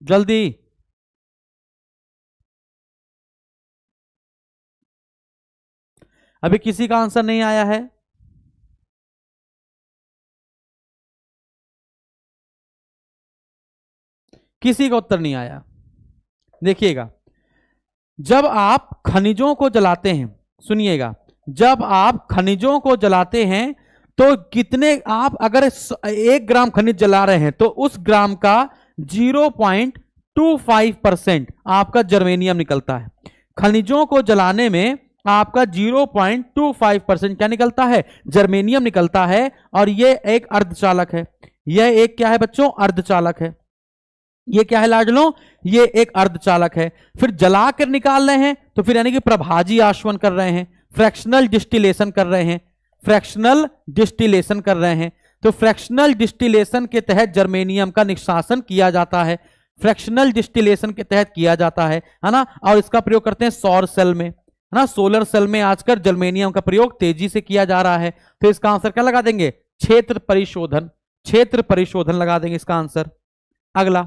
जल्दी अभी किसी का आंसर नहीं आया है किसी का उत्तर नहीं आया देखिएगा जब आप खनिजों को जलाते हैं सुनिएगा जब आप खनिजों को जलाते हैं तो कितने आप अगर एक ग्राम खनिज जला रहे हैं तो उस ग्राम का 0.25 परसेंट आपका जर्मेनियम निकलता है खनिजों को जलाने में आपका 0.25 परसेंट क्या निकलता है जर्मेनियम निकलता है और यह एक अर्धचालक है यह एक क्या है बच्चों अर्धचालक है ये क्या है लाडलो ये एक अर्धचालक है फिर जला कर निकाल रहे हैं तो फिर यानी कि प्रभाजी आश्वन कर रहे हैं फ्रैक्शनल डिस्टिलेशन कर रहे हैं फ्रैक्शनल डिस्टिलेशन कर रहे हैं तो फ्रैक्शनल डिस्टिलेशन के तहत जर्मेनियम का निष्कासन किया जाता है फ्रैक्शनल डिस्टिलेशन के तहत किया जाता है है ना और इसका प्रयोग करते हैं सौर सेल में है ना सोलर सेल में आजकल जर्मेनियम का प्रयोग तेजी से किया जा रहा है तो इसका आंसर क्या लगा देंगे क्षेत्र परिशोधन क्षेत्र परिशोधन लगा देंगे इसका आंसर अगला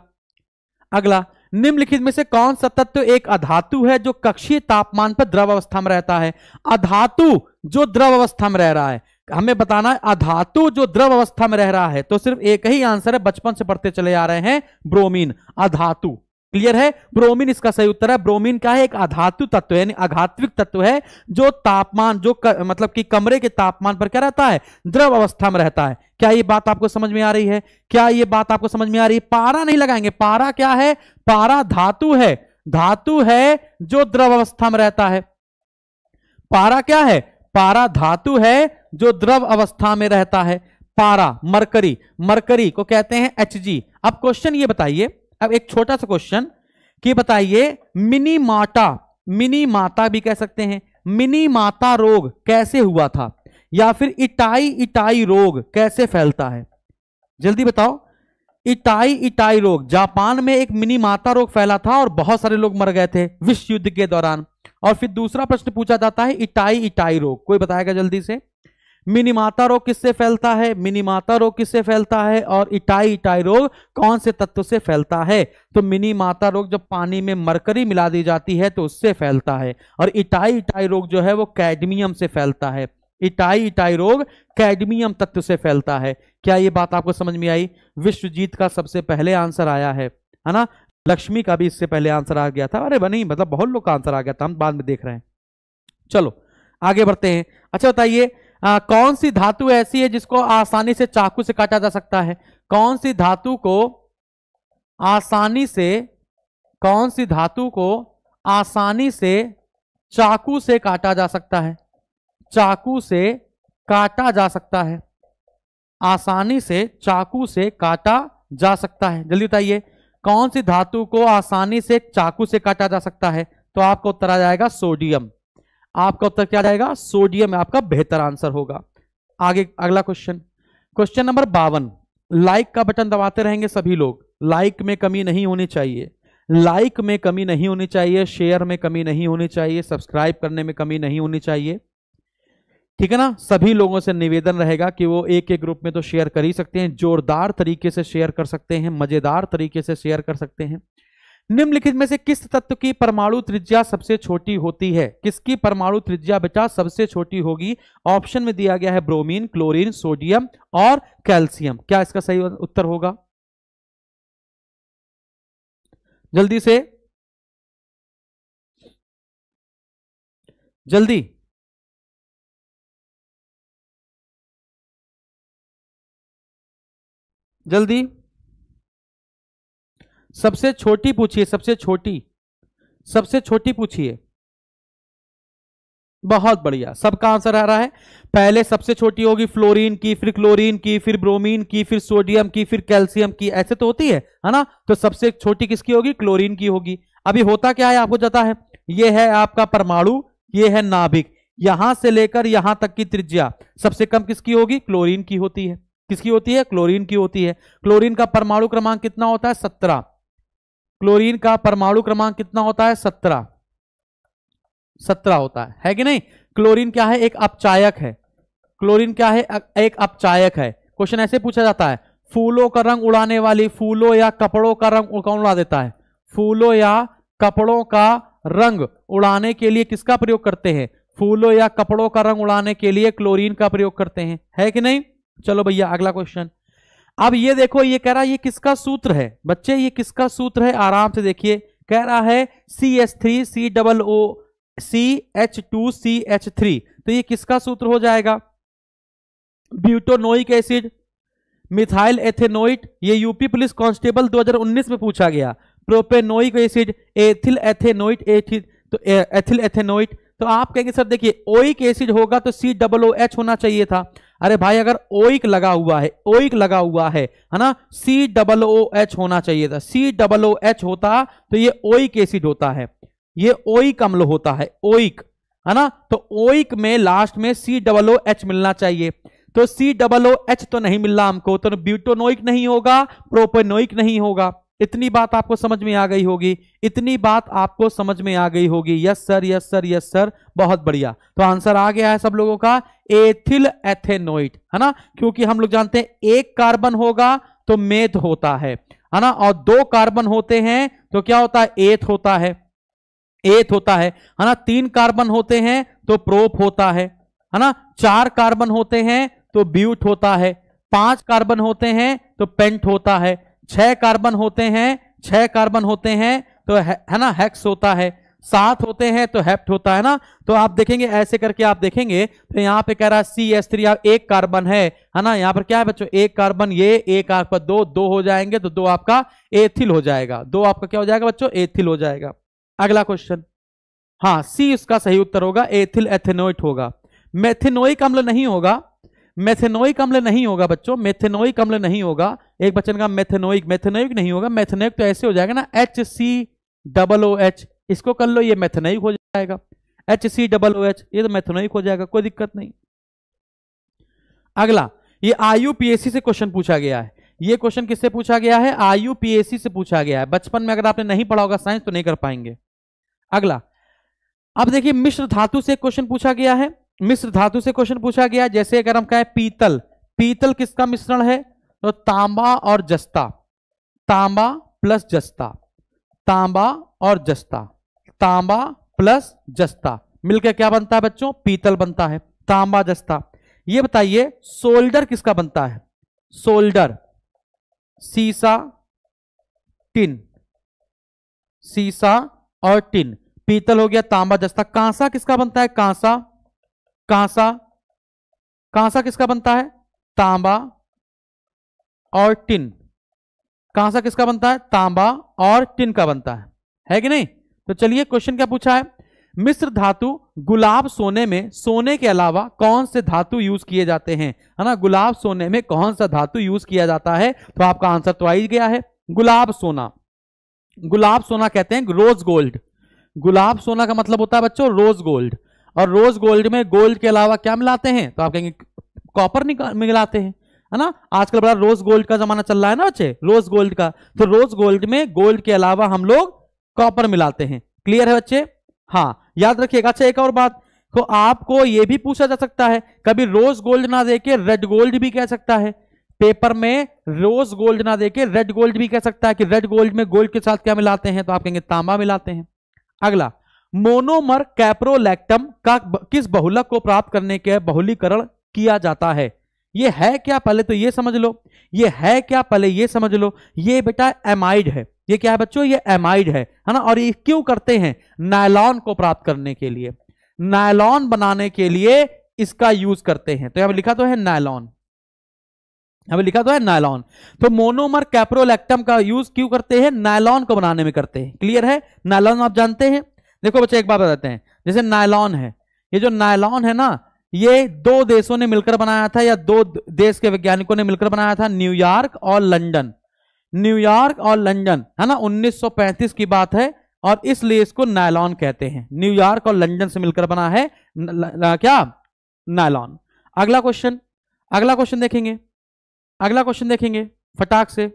अगला निम्नलिखित में से कौन सा तत्व एक अधातु है जो कक्षीय तापमान पर द्रव अवस्था में रहता है अधातु जो द्रव अवस्था में रह रहा है हमें बताना है अधातु जो द्रव अवस्था में रह रहा है तो सिर्फ एक ही आंसर है बचपन से पढ़ते चले आ रहे हैं ब्रोमीन अधातु क्लियर है ब्रोमीन इसका सही उत्तर है ब्रोमीन क्या है एक आधातु तत्व यानी आघात्विक तत्व है जो तापमान जो क, मतलब कि कमरे के तापमान पर क्या रहता है द्रव अवस्था में रहता है क्या ये बात आपको समझ में आ रही है क्या ये बात आपको समझ में आ रही है पारा नहीं लगाएंगे पारा क्या है पारा धातु है धातु है जो द्रव अवस्था में रहता है पारा क्या है पारा धातु है जो द्रव अवस्था में रहता है पारा मरकरी मरकरी को कहते हैं एच अब क्वेश्चन ये बताइए अब एक छोटा सा क्वेश्चन कि बताइए मिनी माता मिनी माता भी कह सकते हैं मिनी माता रोग कैसे हुआ था या फिर इटाई इटाई रोग कैसे फैलता है जल्दी बताओ इटाई इटाई रोग जापान में एक मिनी माता रोग फैला था और बहुत सारे लोग मर गए थे विश्व युद्ध के दौरान और फिर दूसरा प्रश्न पूछा जाता है इटाई इटाई रोग कोई बताएगा जल्दी से मिनिमाता रोग किससे फैलता है मिनिमाता रोग किससे फैलता है और इटाई इटाई रोग कौन से तत्व से फैलता है तो मिनिमाता रोग जब पानी में मरकरी मिला दी जाती है तो उससे फैलता है और इटाई इटाई रोग जो है वो कैडमियम से फैलता है इटाई इटाई रोग कैडमियम तत्व से फैलता है क्या ये बात आपको समझ में आई विश्वजीत का सबसे पहले आंसर आया है है ना लक्ष्मी का भी इससे पहले आंसर आ गया था अरे नहीं मतलब बहुत लोग का आंसर आ गया था हम बाद में देख रहे हैं चलो आगे बढ़ते हैं अच्छा बताइए आ, कौन सी धातु ऐसी है जिसको आसानी से चाकू से काटा जा सकता है कौन सी धातु को आसानी से कौन सी धातु को आसानी से चाकू से काटा जा सकता है चाकू से काटा जा सकता है आसानी से चाकू से काटा जा सकता है जल्दी बताइए कौन सी धातु को आसानी से चाकू से काटा जा सकता है तो आपको उत्तर आ जाएगा सोडियम आपका उत्तर क्या जाएगा सोडियम आपका बेहतर आंसर होगा आगे अगला क्वेश्चन क्वेश्चन नंबर बावन लाइक का बटन दबाते रहेंगे सभी लोग लाइक में कमी नहीं होनी चाहिए लाइक में कमी नहीं होनी चाहिए शेयर में कमी नहीं होनी चाहिए सब्सक्राइब करने में कमी नहीं होनी चाहिए ठीक है ना सभी लोगों से निवेदन रहेगा कि वो एक एक ग्रुप में तो शेयर कर ही सकते हैं जोरदार तरीके से शेयर कर सकते हैं मजेदार तरीके से शेयर कर सकते हैं निम्नलिखित में से किस तत्व की परमाणु त्रिज्या सबसे छोटी होती है किसकी परमाणु त्रिज्या बेटा सबसे छोटी होगी ऑप्शन में दिया गया है ब्रोमीन क्लोरीन सोडियम और कैल्सियम क्या इसका सही उत्तर होगा जल्दी से जल्दी जल्दी सबसे छोटी पूछिए सबसे छोटी सबसे छोटी पूछिए बहुत बढ़िया सबका आंसर आ रहा है पहले सबसे छोटी होगी फ्लोरीन की फिर क्लोरीन की फिर ब्रोमीन की फिर सोडियम की फिर कैल्शियम की ऐसे तो होती है है ना तो सबसे छोटी किसकी होगी क्लोरीन की होगी अभी होता क्या है आपको जता है ये है आपका परमाणु ये है नाभिक यहां से लेकर यहां तक की त्रिज्या सबसे कम किसकी होगी क्लोरीन की होती है किसकी होती है क्लोरीन की होती है क्लोरीन का परमाणु क्रमांक कितना होता है सत्रह क्लोरीन का परमाणु क्रमांक कितना होता है सत्रह सत्रह होता है है कि नहीं क्लोरीन क्या है एक अपचायक है क्लोरीन क्या है एक अपचायक है क्वेश्चन ऐसे पूछा जाता है फूलों का रंग उड़ाने वाली फूलों या कपड़ों का रंग कौन उड़ा देता है फूलों या कपड़ों का रंग उड़ाने के लिए किसका प्रयोग करते हैं फूलों या कपड़ों का रंग उड़ाने के लिए क्लोरीन का प्रयोग करते हैं है कि नहीं चलो भैया अगला क्वेश्चन अब ये देखो ये कह रहा है ये किसका सूत्र है बच्चे ये किसका सूत्र है आराम से देखिए कह रहा है C H three C double O C H two C H three तो ये किसका सूत्र हो जाएगा ब्यूटोनोइक एसिड मिथाइल एथेनोइट ये यूपी पुलिस कांस्टेबल 2019 में पूछा गया propanoic acid ethyl ethanoate ethyl तो एथिल एथेनोइट तो आप कहेंगे सर देखिए ओइक एसिड होगा तो सी डबल ओ एच होना चाहिए था अरे भाई अगर ओइक लगा हुआ है ओइक लगा हुआ है है ना सी डबल ओ एच होना चाहिए था सी डबल ओ एच होता तो ये ओइक एसिड होता है ये ओइक अम्ल होता है ओइक है ना तो ओइक में लास्ट में सी डबल ओ एच मिलना चाहिए तो सी डबल ओ एच तो नहीं मिलना हमको तो ब्यूटोनोइक नहीं होगा प्रोपेनोइक नहीं होगा इतनी बात आपको समझ में आ गई होगी इतनी बात आपको समझ में आ गई होगी yes sir yes sir yes sir बहुत बढ़िया तो आंसर आ गया है सब लोगों का एथिल एथेनोइट है ना क्योंकि हम लोग जानते हैं एक कार्बन होगा तो मेथ होता है है ना और दो कार्बन होते हैं तो क्या होता है एथ होता है एथ होता है है ना तीन कार्बन होते हैं तो प्रोप होता है है ना चार कार्बन होते हैं तो ब्यूट होता है पांच कार्बन होते हैं तो पेंट होता है छह कार्बन होते हैं छह कार्बन होते हैं तो है, है ना हेक्स होता है सात होते हैं तो हेप्ट होता है ना तो आप देखेंगे ऐसे करके आप देखेंगे तो यहाँ पे कह रहा है सी एस थ्री एक कार्बन है है ना यहाँ पर क्या है बच्चों एक कार्बन ये एक आपका दो दो हो जाएंगे तो दो आपका एथिल हो जाएगा दो आपका क्या हो जाएगा बच्चों एथिल हो जाएगा अगला क्वेश्चन हाँ सी उसका सही उत्तर होगा एथिल एथेनोइट होगा मेथिनोइक अम्ल नहीं होगा मेथेनोइक अम्ल नहीं होगा बच्चों मेथेनोइक अम्ल नहीं होगा एक बच्चन का मेथेनोइक मेथेनोइक नहीं होगा मेथेनोइक तो ऐसे हो जाएगा ना H C double O H इसको कर लो ये मेथेनोइक हो जाएगा H C double O H ये तो मेथेनोइक हो जाएगा कोई दिक्कत नहीं अगला ये आयु से क्वेश्चन पूछा गया है ये क्वेश्चन किससे पूछा गया है आयु सी से पूछा गया है बचपन में अगर आपने नहीं पढ़ा होगा साइंस तो नहीं कर पाएंगे अगला अब देखिए मिश्र धातु से क्वेश्चन पूछा गया है मिश्र धातु से क्वेश्चन पूछा गया जैसे अगर हम कहें पीतल पीतल किसका मिश्रण है तो तांबा और जस्ता तांबा प्लस जस्ता तांबा और जस्ता तांबा प्लस जस्ता मिलकर क्या बनता है बच्चों पीतल बनता है तांबा जस्ता ये बताइए सोल्डर किसका बनता है सोल्डर सीसा टिन सीसा और टिन पीतल हो गया तांबा जस्ता कांसा किसका बनता है कांसा कांसा कांसा किसका बनता है तांबा और टिन कांसा किसका बनता है तांबा और टिन का बनता है है कि नहीं तो चलिए क्वेश्चन क्या पूछा है मिश्र धातु गुलाब सोने में सोने के अलावा कौन से धातु यूज किए जाते हैं है ना गुलाब सोने में कौन सा धातु यूज किया जाता है तो आपका आंसर तो आई गया है गुलाब सोना गुलाब सोना कहते हैं रोज गोल्ड गुलाब सोना का मतलब होता है बच्चों रोज गोल्ड और रोज गोल्ड में गोल्ड के अलावा क्या मिलाते हैं तो आप कहेंगे कॉपर मिलाते हैं है ना आजकल बड़ा रोज गोल्ड का जमाना चल रहा है ना बच्चे रोज गोल्ड का तो रोज गोल्ड में गोल्ड के अलावा हम लोग कॉपर मिलाते हैं क्लियर है बच्चे हाँ याद रखिएगा अच्छा एक और बात तो आपको यह भी पूछा जा सकता है कभी रोज गोल्ड ना दे के रेड गोल्ड भी कह सकता है पेपर में रोज गोल्ड ना देके रेड गोल्ड भी कह सकता है कि रेड गोल्ड में गोल्ड के साथ क्या मिलाते हैं तो आप कहेंगे तांबा मिलाते हैं अगला मोनोमर कैप्रोलैक्टम का किस बहुलक को प्राप्त करने के बहुलीकरण किया जाता है ये है क्या पहले तो ये समझ लो ये है क्या पहले ये समझ लो ये बेटा एमाइड है ये क्या है बच्चों ये एमाइड है है ना और ये क्यों करते हैं नायलॉन को प्राप्त करने के लिए नायलॉन बनाने के लिए इसका यूज करते हैं तो यहां लिखा तो है नायलॉन हमें लिखा तो है नायलॉन तो मोनोमर कैप्रोलैक्टम का यूज क्यों करते हैं नायलॉन को बनाने में करते हैं क्लियर है नायलॉन आप जानते हैं देखो बच्चे एक बात बताते हैं जैसे नायलॉन है ये जो नायलॉन है ना ये दो देशों ने मिलकर बनाया था या दो देश के वैज्ञानिकों ने मिलकर बनाया था न्यूयॉर्क और लंडन न्यूयॉर्क और लंडन है ना 1935 की बात है और इसलिए इसको नायलॉन कहते हैं न्यूयॉर्क और लंडन से मिलकर बना है न, न, न, क्या नायलॉन अगला क्वेश्चन अगला क्वेश्चन देखेंगे अगला क्वेश्चन देखेंगे फटाक से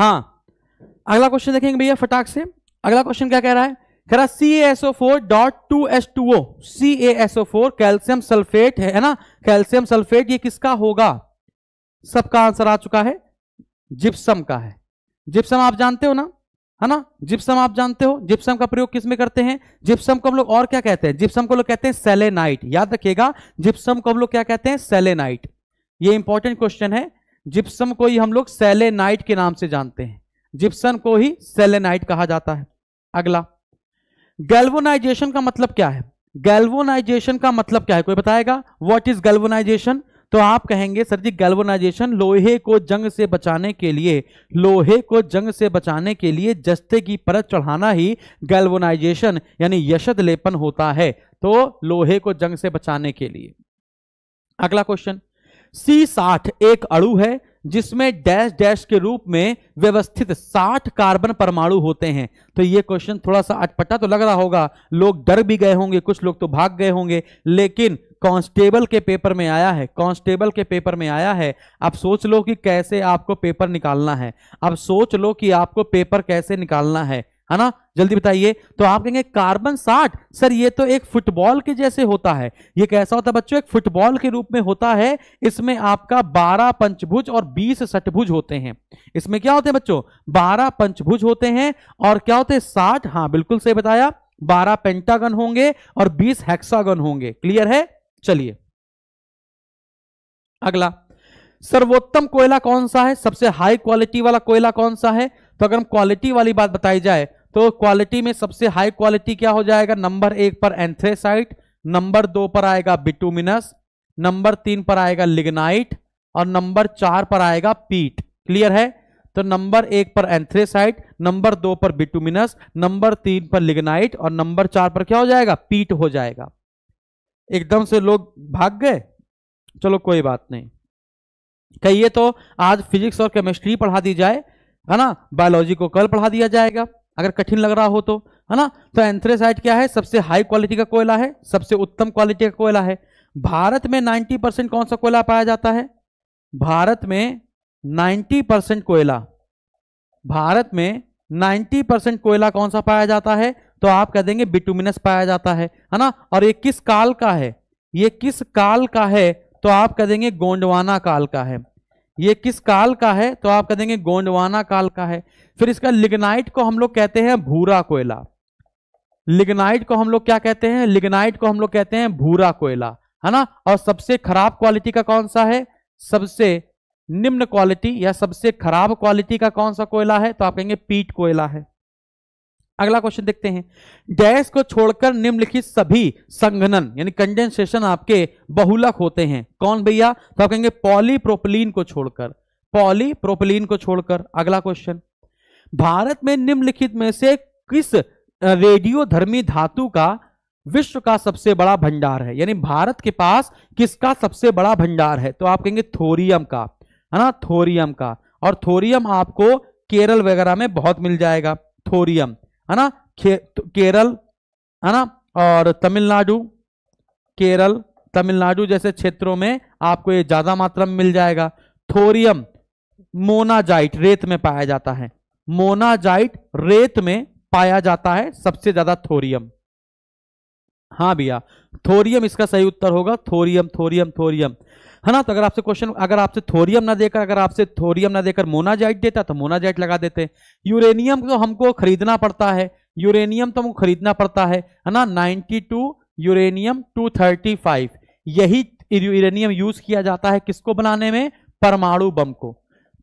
हाँ अगला क्वेश्चन देखेंगे भैया फटाक से अगला क्वेश्चन क्या कह रहा है कह रहा C SO four dot two S two O C SO four calcium sulphate है ना कैल्सियम सल्फेट ये किसका होगा सबका आंसर आ चुका है जिप्सम का है जिप्सम आप जानते हो ना है ना जिप्सम आप जानते हो जिप्सम का प्रयोग किसमें करते हैं जिप्सम को हम लोग और क्या कहते हैं जिप्सम को लोग कहते हैं सेलेनाइट याद रखिएगा जिप्सम को हम लोग क्या कहते हैं सेलेनाइट ये इंपॉर्टेंट क्वेश्चन है जिप्सम को ही हम लोग सेलेनाइट के नाम से जानते हैं जिप्सम को ही सेलेनाइट कहा जाता है अगला गैल्वोनाइजेशन का मतलब क्या है गैल्वोनाइजेशन का मतलब क्या है कोई बताएगा व्हाट इज गैल्वोनाइजेशन तो आप कहेंगे सर जी गैल्वोनाइजेशन लोहे को जंग से बचाने के लिए लोहे को जंग से बचाने के लिए जस्ते की परत चढ़ाना ही गैल्वोनाइजेशन यानी यशद लेपन होता है तो लोहे को जंग से बचाने के लिए अगला क्वेश्चन सी साठ एक अणु है जिसमें डैश डैश के रूप में व्यवस्थित 60 कार्बन परमाणु होते हैं तो ये क्वेश्चन थोड़ा सा अटपटा तो लग रहा होगा लोग डर भी गए होंगे कुछ लोग तो भाग गए होंगे लेकिन कांस्टेबल के पेपर में आया है कांस्टेबल के पेपर में आया है अब सोच लो कि कैसे आपको पेपर निकालना है अब सोच लो कि आपको पेपर कैसे निकालना है है ना जल्दी बताइए तो आप कहेंगे कार्बन साठ सर ये तो एक फुटबॉल के जैसे होता है ये कैसा होता है बच्चों एक फुटबॉल के रूप में होता है इसमें आपका बारह पंचभुज और बीस सठभुज होते हैं इसमें क्या होते हैं बच्चों बारह पंचभुज होते हैं और क्या होते हैं साठ हाँ बिल्कुल सही बताया बारह पेंटागन होंगे और बीस हेक्सागन होंगे क्लियर है चलिए अगला सर्वोत्तम कोयला कौन सा है सबसे हाई क्वालिटी वाला कोयला कौन सा है तो अगर हम क्वालिटी वाली बात बताई जाए तो क्वालिटी में सबसे हाई क्वालिटी क्या हो जाएगा नंबर एक पर एंथ्रेसाइट नंबर दो पर आएगा बिटूमिनस नंबर तीन पर आएगा लिग्नाइट और नंबर चार पर आएगा पीट क्लियर है तो नंबर एक पर एंथ्रेसाइट नंबर दो पर बिटूमिनस नंबर तीन पर लिग्नाइट और नंबर चार पर क्या हो जाएगा पीट हो जाएगा एकदम से लोग भाग गए चलो कोई बात नहीं कहिए तो आज फिजिक्स और केमिस्ट्री पढ़ा दी जाए है ना बायोलॉजी को कल पढ़ा दिया जाएगा अगर कठिन लग रहा हो तो है ना तो एंथ्रेसाइट क्या है सबसे हाई क्वालिटी का कोयला है सबसे उत्तम क्वालिटी का कोयला है भारत में 90 परसेंट कौन सा कोयला पाया जाता है भारत में 90 परसेंट कोयला भारत में 90 परसेंट कोयला कौन सा पाया जाता है तो आप कह देंगे बिटुमिनस पाया जाता है है ना और ये किस काल का है ये किस काल का है तो आप कह देंगे गोंडवाना काल का है ये किस काल का है तो आप कह देंगे गोंडवाना काल का है फिर इसका लिग्नाइट को हम लोग कहते हैं भूरा कोयला लिग्नाइट को हम लोग क्या कहते हैं लिग्नाइट को हम लोग कहते हैं भूरा कोयला है ना और सबसे खराब क्वालिटी का कौन सा है सबसे निम्न क्वालिटी या सबसे खराब क्वालिटी का कौन सा कोयला है तो आप कहेंगे पीट कोयला है अगला क्वेश्चन देखते हैं गैस को छोड़कर निम्नलिखित सभी संघनन यानी कंडेंसेशन आपके बहुलक होते हैं कौन भैया तो आप कहेंगे पॉलीप्रोपलीन को छोड़कर पॉलीप्रोपलीन को छोड़कर अगला क्वेश्चन भारत में निम्नलिखित में से किस रेडियोधर्मी धातु का विश्व का सबसे बड़ा भंडार है यानी भारत के पास किसका सबसे बड़ा भंडार है तो आप कहेंगे थोरियम का है ना थोरियम का और थोरियम आपको केरल वगैरह में बहुत मिल जाएगा थोरियम है ना केरल है ना और तमिलनाडु केरल तमिलनाडु जैसे क्षेत्रों में आपको ये ज्यादा मात्रा में मिल जाएगा थोरियम मोनाजाइट रेत में पाया जाता है मोनाजाइट रेत में पाया जाता है सबसे ज्यादा थोरियम हाँ भैया थोरियम इसका सही उत्तर होगा थोरियम थोरियम थोरियम है ना तो अगर आपसे क्वेश्चन अगर आपसे थोरियम ना देकर अगर आपसे थोरियम ना देकर मोनाजाइट देता तो मोनाजाइट लगा देते यूरेनियम तो हमको खरीदना पड़ता है यूरेनियम तो हमको खरीदना पड़ता है है ना 92 यूरेनियम 235 यही यूरेनियम यूज किया जाता है किसको बनाने में परमाणु बम को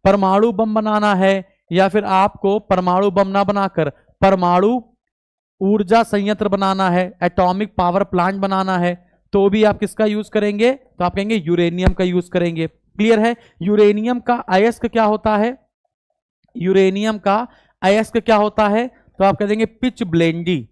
परमाणु बम बनाना है या फिर आपको परमाणु बम ना बनाकर परमाणु ऊर्जा संयंत्र बनाना है एटॉमिक पावर प्लांट बनाना है तो भी आप किसका यूज करेंगे तो आप कहेंगे यूरेनियम का यूज करेंगे क्लियर है यूरेनियम का अयस्क क्या होता है यूरेनियम का अयस्क क्या होता है तो आप कह देंगे पिच ब्लेंडी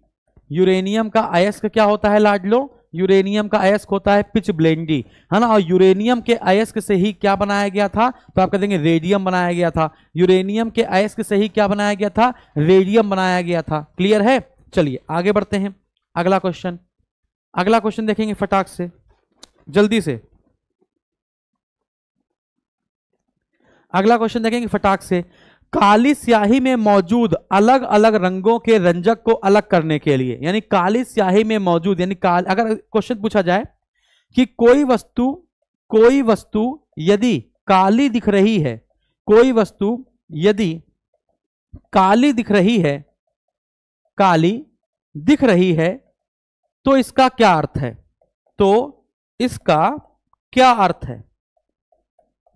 यूरेनियम का अयस्क क्या होता है लाडलो यूरेनियम का अयस्क होता है पिच ब्लेंडी है ना और यूरेनियम के अयस्क से ही क्या बनाया गया था तो आप कह देंगे रेडियम बनाया गया था यूरेनियम के अयस्क से ही क्या बनाया गया था रेडियम बनाया गया था क्लियर है चलिए आगे बढ़ते हैं अगला क्वेश्चन अगला क्वेश्चन देखेंगे फटाक से जल्दी से अगला क्वेश्चन देखेंगे फटाक से काली स्याही में मौजूद अलग अलग रंगों के रंजक को अलग करने के लिए यानी काली स्याही में मौजूद यानी काल अगर क्वेश्चन पूछा जाए कि कोई वस्तु कोई वस्तु यदि काली दिख रही है कोई वस्तु यदि काली दिख रही है काली दिख रही है तो इसका क्या अर्थ है तो इसका क्या अर्थ है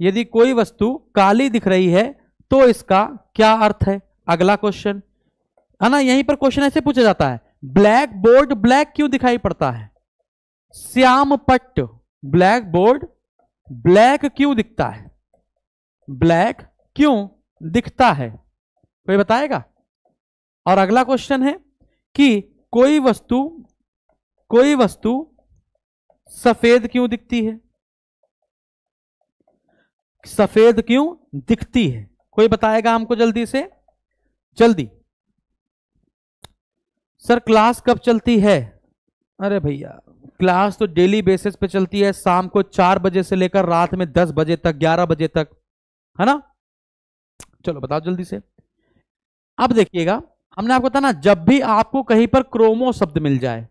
यदि कोई वस्तु काली दिख रही है तो इसका क्या अर्थ है अगला क्वेश्चन है ना यहीं पर क्वेश्चन ऐसे पूछा जाता है ब्लैक बोर्ड ब्लैक क्यों दिखाई पड़ता है श्याम पट्ट ब्लैक बोर्ड ब्लैक क्यों दिखता है ब्लैक क्यों दिखता है कोई बताएगा और अगला क्वेश्चन है कि कोई वस्तु कोई वस्तु सफेद क्यों दिखती है सफेद क्यों दिखती है कोई बताएगा हमको जल्दी से जल्दी सर क्लास कब चलती है अरे भैया क्लास तो डेली बेसिस पे चलती है शाम को चार बजे से लेकर रात में दस बजे तक ग्यारह बजे तक है ना चलो बताओ जल्दी से अब देखिएगा हमने आपको बताया ना जब भी आपको कहीं पर क्रोमो शब्द मिल जाए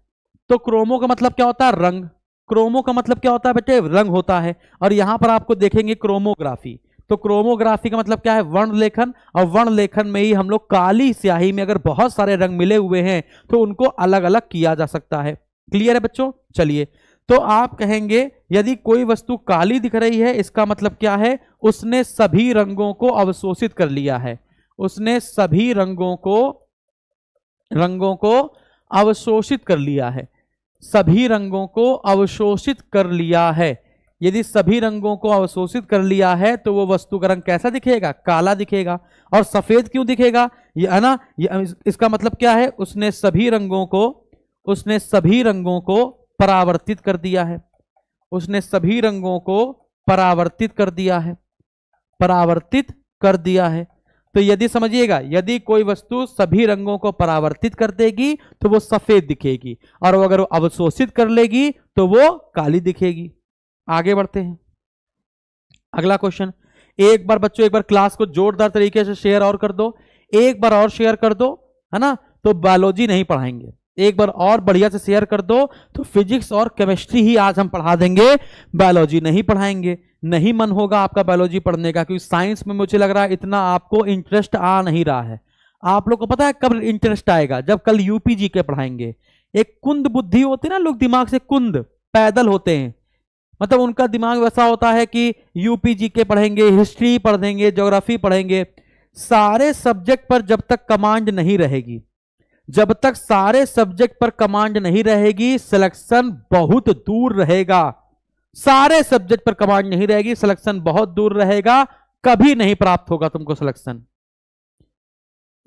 तो क्रोमो का मतलब क्या होता है रंग क्रोमो का मतलब क्या होता है बेटे रंग होता है और यहां पर आपको देखेंगे क्रोमोग्राफी तो क्रोमोग्राफी का मतलब क्या है वर्ण लेखन और वर्ण लेखन में ही हम लोग काली स्याही में अगर बहुत सारे रंग मिले हुए हैं तो उनको अलग अलग किया जा सकता है क्लियर है बच्चों चलिए तो आप कहेंगे यदि कोई वस्तु काली दिख रही है इसका मतलब क्या है उसने सभी रंगों को अवशोषित कर लिया है उसने सभी रंगों को रंगों को अवशोषित कर लिया है सभी रंगों को अवशोषित कर लिया है यदि सभी रंगों को अवशोषित कर लिया है तो वो वस्तु का रंग कैसा दिखेगा काला दिखेगा और सफेद क्यों दिखेगा ये है ना ये इसका मतलब क्या है उसने सभी रंगों को उसने सभी रंगों को परावर्तित कर दिया है उसने सभी रंगों को परावर्तित कर दिया है परावर्तित कर दिया है तो यदि समझिएगा यदि कोई वस्तु सभी रंगों को परावर्तित कर देगी तो वो सफेद दिखेगी और वो अगर वो अवशोषित कर लेगी तो वो काली दिखेगी आगे बढ़ते हैं अगला क्वेश्चन एक बार बच्चों एक बार क्लास को जोरदार तरीके से शेयर और कर दो एक बार और शेयर कर दो है ना तो बायोलॉजी नहीं पढ़ाएंगे एक बार और बढ़िया से शेयर कर दो तो फिजिक्स और केमिस्ट्री ही आज हम पढ़ा देंगे बायोलॉजी नहीं पढ़ाएंगे नहीं मन होगा आपका बायोलॉजी पढ़ने का क्योंकि साइंस में मुझे लग रहा है इतना आपको इंटरेस्ट आ नहीं रहा है आप लोग को पता है कब इंटरेस्ट आएगा जब कल यूपीजी के पढ़ाएंगे एक कुंद बुद्धि होती है ना लोग दिमाग से कुंद पैदल होते हैं मतलब उनका दिमाग वैसा होता है कि यूपीजी के पढ़ेंगे हिस्ट्री पढ़ेंगे ज्योग्राफी पढ़ेंगे सारे सब्जेक्ट पर जब तक कमांड नहीं रहेगी जब तक सारे सब्जेक्ट पर कमांड नहीं रहेगी सिलेक्शन बहुत दूर रहेगा सारे सब्जेक्ट पर कमांड नहीं रहेगी सिलेक्शन बहुत दूर रहेगा कभी नहीं प्राप्त होगा तुमको सिलेक्शन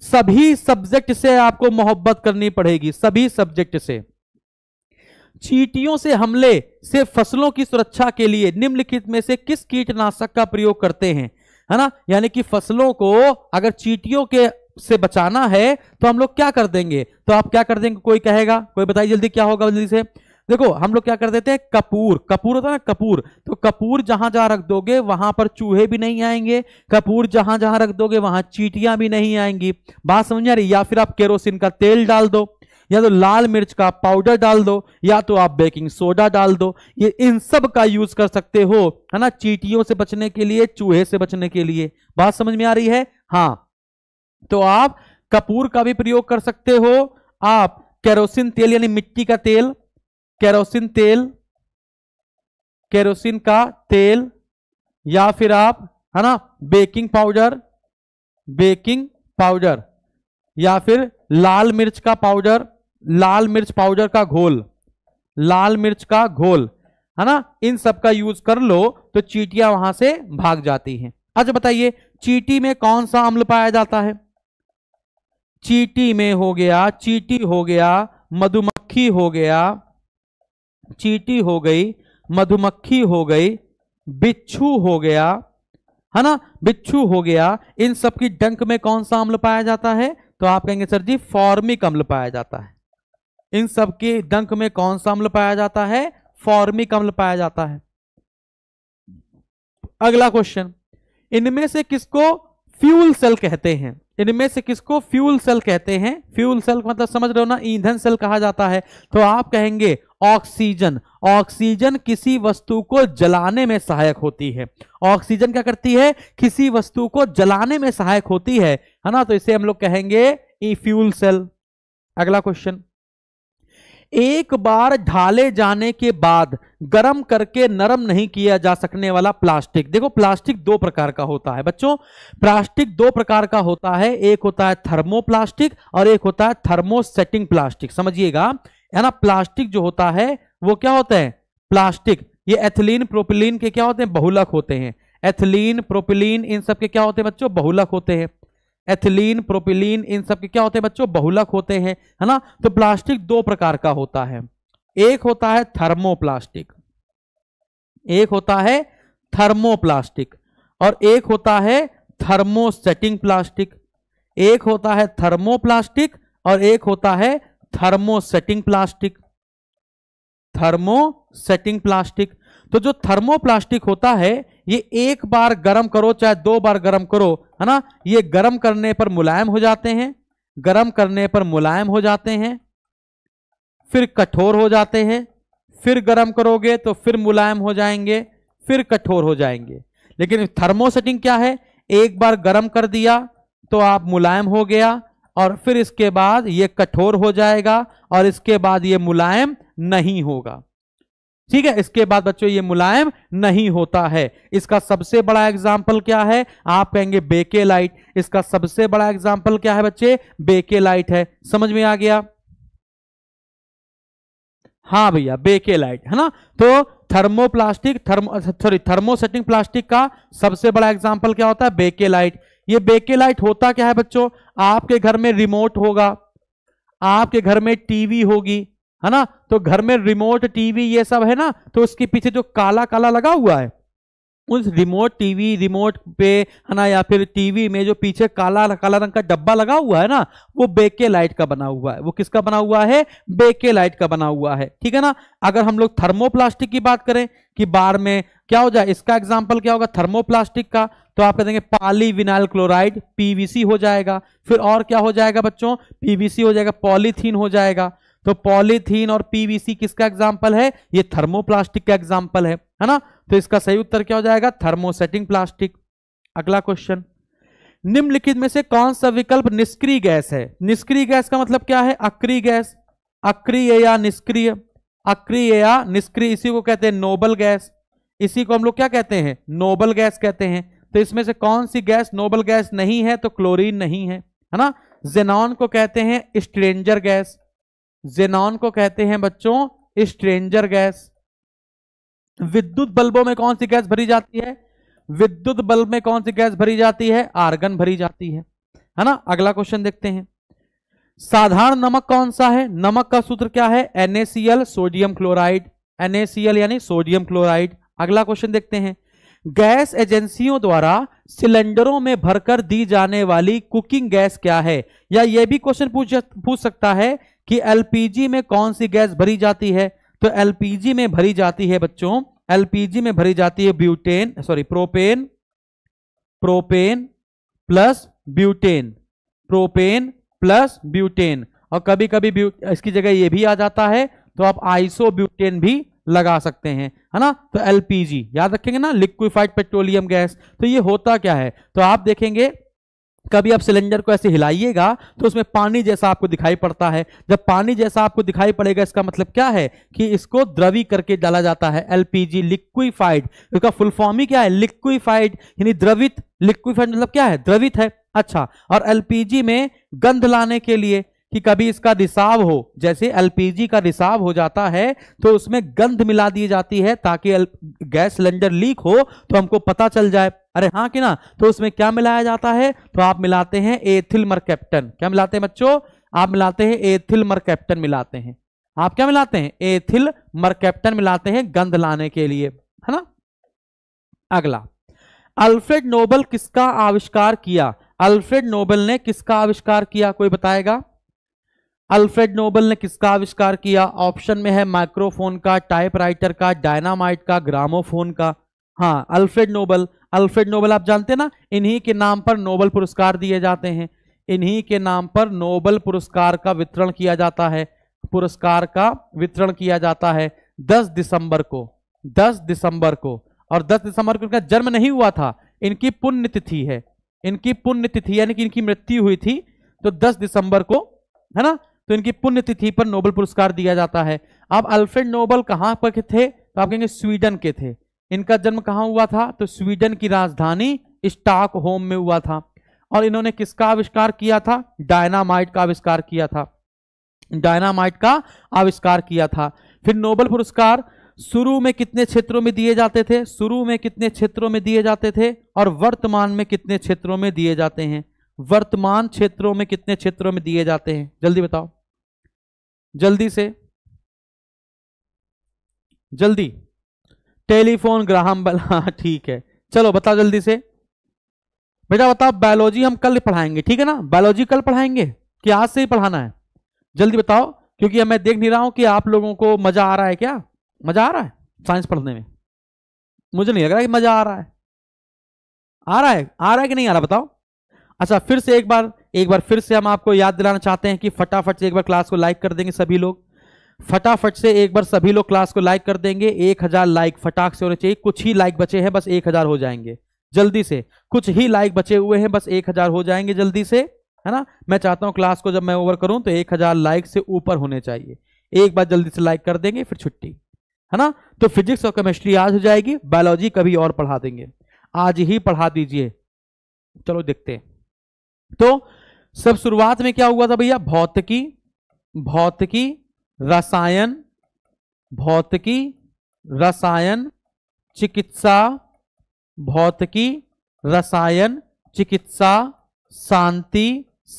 सभी सब्जेक्ट से आपको मोहब्बत करनी पड़ेगी सभी सब्जेक्ट से चीटियों से हमले से फसलों की सुरक्षा के लिए निम्नलिखित में से किस कीटनाशक का प्रयोग करते हैं है ना यानी कि फसलों को अगर चीटियों के से बचाना है तो हम लोग क्या कर देंगे तो आप क्या कर देंगे कोई कहेगा कोई बताइए जल्दी क्या होगा जल्दी से देखो हम लोग क्या कर देते हैं कपूर कपूर होता है ना कपूर तो कपूर जहां जहां रख दोगे वहां पर चूहे भी नहीं आएंगे कपूर जहां जहां रख दोगे वहां चीटियां भी नहीं आएंगी बात समझ आ रही या फिर आप केरोसिन का तेल डाल दो या तो लाल मिर्च का पाउडर डाल दो या तो आप बेकिंग सोडा डाल दो ये इन सब का यूज कर सकते हो है ना चीटियों से बचने के लिए चूहे से बचने के लिए बात समझ में आ रही है हाँ तो आप कपूर का भी प्रयोग कर सकते हो आप केरोसिन तेल यानी मिट्टी का तेल केरोसिन तेल केरोसिन का तेल या फिर आप है ना बेकिंग पाउडर बेकिंग पाउडर या फिर लाल मिर्च का पाउडर लाल मिर्च पाउडर का घोल लाल मिर्च का घोल है ना इन सब का यूज कर लो तो चीटियां वहां से भाग जाती हैं अच्छा बताइए चीटी में कौन सा अम्ल पाया जाता है चीटी में हो गया चीटी हो गया मधुमक्खी हो गया चीटी हो गई मधुमक्खी हो गई बिच्छू हो गया है ना बिच्छू हो गया इन सब की डंक में कौन सा अम्ल पाया जाता है तो आप कहेंगे सर जी फॉर्मिक अम्ल पाया जाता है इन सब के डंक में कौन सा अम्ल पाया जाता है फॉर्मिक अम्ल पाया जाता है अगला क्वेश्चन इनमें से किसको फ्यूल सेल कहते हैं इनमें से किसको फ्यूल सेल कहते हैं फ्यूल सेल मतलब समझ रहे हो ना ईंधन सेल कहा जाता है तो आप कहेंगे ऑक्सीजन ऑक्सीजन किसी वस्तु को जलाने में सहायक होती है ऑक्सीजन क्या करती है किसी वस्तु को जलाने में सहायक होती है है ना तो इसे हम लोग कहेंगे ई फ्यूल सेल अगला क्वेश्चन एक बार ढाले जाने के बाद गर्म करके नरम नहीं किया जा सकने वाला प्लास्टिक देखो प्लास्टिक दो प्रकार का होता है बच्चों प्लास्टिक दो प्रकार का होता है एक होता है थर्मोप्लास्टिक और एक होता है थर्मोसेटिंग प्लास्टिक समझिएगा है ना प्लास्टिक जो होता है वो क्या होता है प्लास्टिक ये एथिलीन प्रोपिलीन के क्या होते हैं बहुलक होते हैं एथिलीन प्रोपिलीन इन सब के क्या होते हैं बच्चों बहुलक होते हैं एथिलीन प्रोपिलीन इन सब के क्या होते हैं बच्चों बहुलक होते हैं है ना तो प्लास्टिक दो प्रकार का होता है एक होता है थर्मोप्लास्टिक एक होता है थर्मोप्लास्टिक और एक होता है थर्मोसेटिंग प्लास्टिक एक होता है थर्मोप्लास्टिक और एक होता है थर्मोसेटिंग प्लास्टिक थर्मोसेटिंग प्लास्टिक तो जो थर्मोप्लास्टिक होता है ये एक बार गर्म करो चाहे दो बार गर्म करो है ना ये गर्म करने पर मुलायम हो जाते हैं गर्म करने पर मुलायम हो जाते हैं फिर कठोर हो जाते हैं फिर गर्म करोगे तो फिर मुलायम हो जाएंगे फिर कठोर हो जाएंगे लेकिन थर्मोसेटिंग क्या है एक बार गर्म कर दिया तो आप मुलायम हो गया और फिर इसके बाद ये कठोर हो जाएगा और इसके बाद ये मुलायम नहीं होगा ठीक है इसके बाद बच्चों ये मुलायम नहीं होता है इसका सबसे बड़ा एग्जाम्पल क्या है आप कहेंगे बेके लाइट इसका सबसे बड़ा एग्जाम्पल क्या है बच्चे बेके लाइट है समझ में आ गया हाँ भैया बेके लाइट है ना तो thermoplastic thermo sorry thermosetting plastic का सबसे बड़ा एग्जाम्पल क्या होता है बेके लाइट ये बेके लाइट होता क्या है बच्चों आपके घर में रिमोट होगा आपके घर में टीवी होगी है ना तो घर में रिमोट टीवी ये सब है ना तो उसके पीछे जो काला काला लगा हुआ है उस रिमोट टीवी रिमोट पे है ना या फिर टीवी में जो पीछे काला काला रंग का डब्बा लगा हुआ है ना वो बेके लाइट का बना हुआ है वो किसका बना हुआ है बेके लाइट का बना हुआ है ठीक है ना अगर हम लोग थर्मोप्लास्टिक की बात करें कि बार में क्या हो जाए इसका एग्जाम्पल क्या होगा थर्मोप्लास्टिक का तो आप कह देंगे पाली विनाइल क्लोराइड पीवीसी हो जाएगा फिर और क्या हो जाएगा बच्चों पीवीसी हो जाएगा पॉलीथीन हो जाएगा तो पॉलीथीन और पीवीसी किसका एग्जाम्पल है ये थर्मोप्लास्टिक का एग्जाम्पल है है ना तो इसका सही उत्तर क्या हो जाएगा थर्मोसेटिंग प्लास्टिक अगला क्वेश्चन निम्नलिखित में से कौन सा विकल्प निष्क्रिय गैस है निष्क्रिय गैस का मतलब क्या है अक्रिय गैस अक्रिय या निष्क्रिय अक्रिय या निष्क्रिय इसी को कहते हैं नोबल गैस इसी को हम लोग क्या कहते हैं नोबल गैस कहते हैं तो इसमें से कौन सी गैस नोबल गैस नहीं है तो क्लोरीन नहीं है है ना जेनॉन को कहते हैं स्ट्रेंजर गैस जेनॉन को कहते हैं बच्चों स्ट्रेंजर गैस विद्युत बल्बों में कौन सी गैस भरी जाती है विद्युत बल्ब में कौन सी गैस भरी जाती है आर्गन भरी जाती है है ना अगला क्वेश्चन देखते हैं साधारण नमक कौन सा है नमक का सूत्र क्या है NaCl सोडियम क्लोराइड NaCl यानी सोडियम क्लोराइड अगला क्वेश्चन देखते हैं गैस एजेंसियों द्वारा सिलेंडरों में भरकर दी जाने वाली कुकिंग गैस क्या है या यह भी क्वेश्चन पूछ पूछ सकता है कि एलपीजी में कौन सी गैस भरी जाती है तो एलपीजी में भरी जाती है बच्चों एलपीजी में भरी जाती है butane sorry propane propane plus butane propane plus butane और कभी कभी इसकी जगह ये भी आ जाता है तो आप आइसो ब्यूटेन भी लगा सकते हैं है ना तो एलपीजी याद रखेंगे ना लिक्विफाइड पेट्रोलियम गैस तो ये होता क्या है तो आप देखेंगे कभी आप सिलेंडर को ऐसे हिलाइएगा तो उसमें पानी जैसा आपको दिखाई पड़ता है जब पानी जैसा आपको दिखाई पड़ेगा इसका मतलब क्या है कि इसको द्रवी करके डाला जाता है एलपीजी लिक्विफाइड इसका फुल फॉर्म ही क्या है लिक्विफाइड यानी द्रवित लिक्विफाइड मतलब क्या है द्रवित है अच्छा और एलपीजी में गंध लाने के लिए कि कभी इसका रिसाव हो जैसे एलपीजी का रिसाव हो जाता है तो उसमें गंध मिला दी जाती है ताकि गैस सिलेंडर लीक हो तो हमको पता चल जाए अरे हाँ कि ना तो उसमें क्या मिलाया जाता है तो आप मिलाते हैं एथिल मरकैप्टन क्या मिलाते हैं बच्चों आप मिलाते हैं एथिल मरकैप्टन मिलाते हैं आप क्या मिलाते हैं एथिल मरकैप्टन मिलाते हैं गंध लाने के लिए है ना अगला अल्फ्रेड नोबल किसका आविष्कार किया अल्फ्रेड नोबल ने किसका आविष्कार किया कोई बताएगा अल्फ्रेड नोबल ने किसका आविष्कार किया ऑप्शन में है माइक्रोफोन का टाइपराइटर का डायनामाइट का ग्रामोफोन का हाँ अल्फ्रेड नोबल अल्फ्रेड नोबल आप जानते ना इन्हीं के नाम पर नोबल पुरस्कार दिए जाते हैं इन्हीं के नाम पर नोबल पुरस्कार का वितरण किया जाता है पुरस्कार का वितरण किया जाता है 10 दिसंबर को 10 दिसंबर को और 10 दिसंबर को इनका जन्म नहीं हुआ था इनकी पुण्यतिथि है इनकी पुण्यतिथि यानी कि इनकी मृत्यु हुई थी तो 10 दिसंबर को है ना तो इनकी पुण्यतिथि पर नोबल पुरस्कार दिया जाता है अब अल्फ्रेड नोबल कहाँ पर थे तो आप कहेंगे स्वीडन के थे इनका जन्म कहाँ हुआ था तो स्वीडन की राजधानी स्टॉक होम में हुआ था और इन्होंने किसका आविष्कार किया था डायनामाइट का आविष्कार किया था डायनामाइट का आविष्कार किया था फिर नोबल पुरस्कार शुरू में कितने क्षेत्रों में दिए जाते थे शुरू में कितने क्षेत्रों में दिए जाते थे और वर्तमान में कितने क्षेत्रों में दिए जाते हैं वर्तमान क्षेत्रों में कितने क्षेत्रों में दिए जाते हैं जल्दी बताओ जल्दी से जल्दी टेलीफोन ग्राहम बल हाँ ठीक है चलो बताओ जल्दी से बेटा बताओ बायोलॉजी हम कल पढ़ाएंगे ठीक है ना बायोलॉजी कल पढ़ाएंगे कि आज से ही पढ़ाना है जल्दी बताओ क्योंकि मैं देख नहीं रहा हूं कि आप लोगों को मजा आ रहा है क्या मजा आ रहा है साइंस पढ़ने में मुझे नहीं लग रहा कि मजा आ रहा है आ रहा है आ रहा है कि नहीं आ रहा बताओ अच्छा फिर से एक बार एक बार फिर से हम आपको याद दिलाना चाहते हैं कि फटाफट से एक बार क्लास को लाइक कर देंगे सभी लोग फटाफट से एक बार सभी लोग क्लास को लाइक कर देंगे एक हजार लाइक फटाक से होने चाहिए कुछ ही लाइक बचे हैं बस एक हजार हो जाएंगे जल्दी से कुछ ही लाइक बचे हुए हैं बस एक हजार हो जाएंगे जल्दी से है ना मैं चाहता हूं क्लास को जब मैं ओवर करूं तो एक हजार लाइक से ऊपर होने चाहिए एक बार जल्दी से लाइक कर देंगे फिर छुट्टी है ना तो फिजिक्स और केमिस्ट्री आज हो जाएगी बायोलॉजी कभी और पढ़ा देंगे आज ही पढ़ा दीजिए चलो देखते हैं तो सब शुरुआत में क्या हुआ था भैया भौतिकी भौतिकी रसायन भौतिकी रसायन चिकित्सा भौतिकी रसायन चिकित्सा शांति